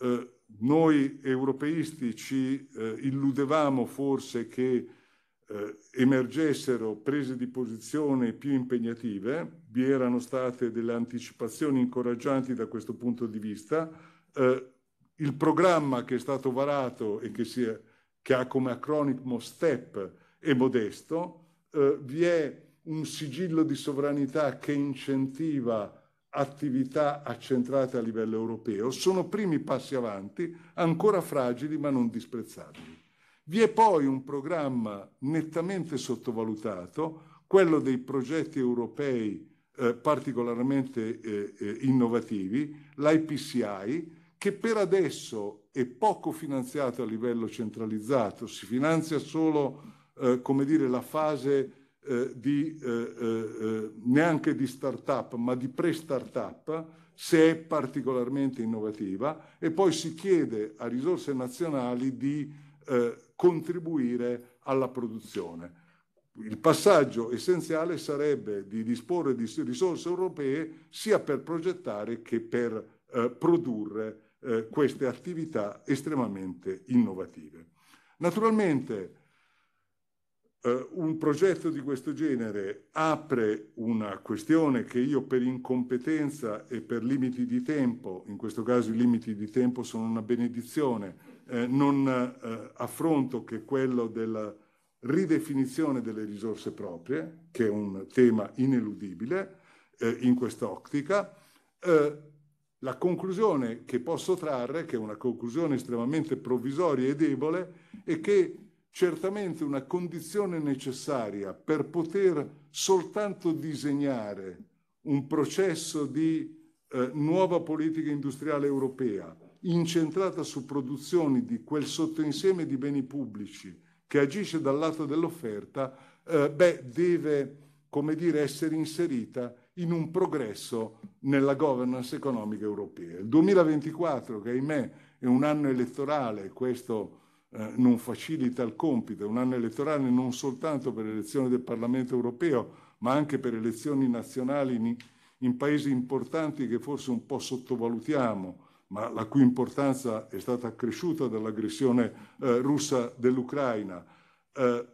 Eh, noi europeisti ci eh, illudevamo forse che emergessero prese di posizione più impegnative, vi erano state delle anticipazioni incoraggianti da questo punto di vista. Eh, il programma che è stato varato e che, è, che ha come acronimo STEP è modesto, eh, vi è un sigillo di sovranità che incentiva attività accentrate a livello europeo. Sono primi passi avanti, ancora fragili ma non disprezzabili. Vi è poi un programma nettamente sottovalutato, quello dei progetti europei eh, particolarmente eh, eh innovativi, l'IPCI, che per adesso è poco finanziato a livello centralizzato, si finanzia solo eh, come dire, la fase di, neanche di start-up, ma di pre-start-up, se è particolarmente innovativa, e poi si chiede a risorse nazionali di contribuire alla produzione il passaggio essenziale sarebbe di disporre di risorse europee sia per progettare che per eh, produrre eh, queste attività estremamente innovative. Naturalmente eh, un progetto di questo genere apre una questione che io per incompetenza e per limiti di tempo, in questo caso i limiti di tempo sono una benedizione, eh, non eh, affronto che quello della ridefinizione delle risorse proprie, che è un tema ineludibile eh, in quest'ottica, eh, la conclusione che posso trarre, che è una conclusione estremamente provvisoria e debole, è che certamente una condizione necessaria per poter soltanto disegnare un processo di eh, nuova politica industriale europea incentrata su produzioni di quel sottoinsieme di beni pubblici che agisce dal lato dell'offerta, eh, beh, deve come dire, essere inserita in un progresso nella governance economica europea. Il 2024, che ahimè è un anno elettorale, questo eh, non facilita il compito, è un anno elettorale non soltanto per l'elezione del Parlamento europeo, ma anche per elezioni nazionali in, in paesi importanti che forse un po' sottovalutiamo, ma la cui importanza è stata accresciuta dall'aggressione eh, russa dell'Ucraina. Eh,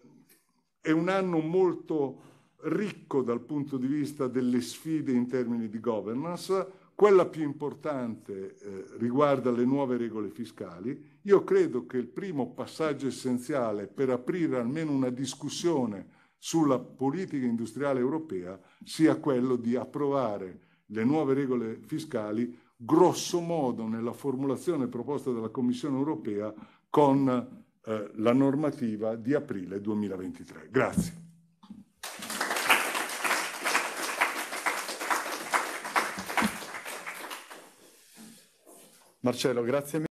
è un anno molto ricco dal punto di vista delle sfide in termini di governance. Quella più importante eh, riguarda le nuove regole fiscali. Io credo che il primo passaggio essenziale per aprire almeno una discussione sulla politica industriale europea sia quello di approvare le nuove regole fiscali grosso modo nella formulazione proposta dalla Commissione europea con eh, la normativa di aprile 2023. Grazie. Marcello, grazie mille.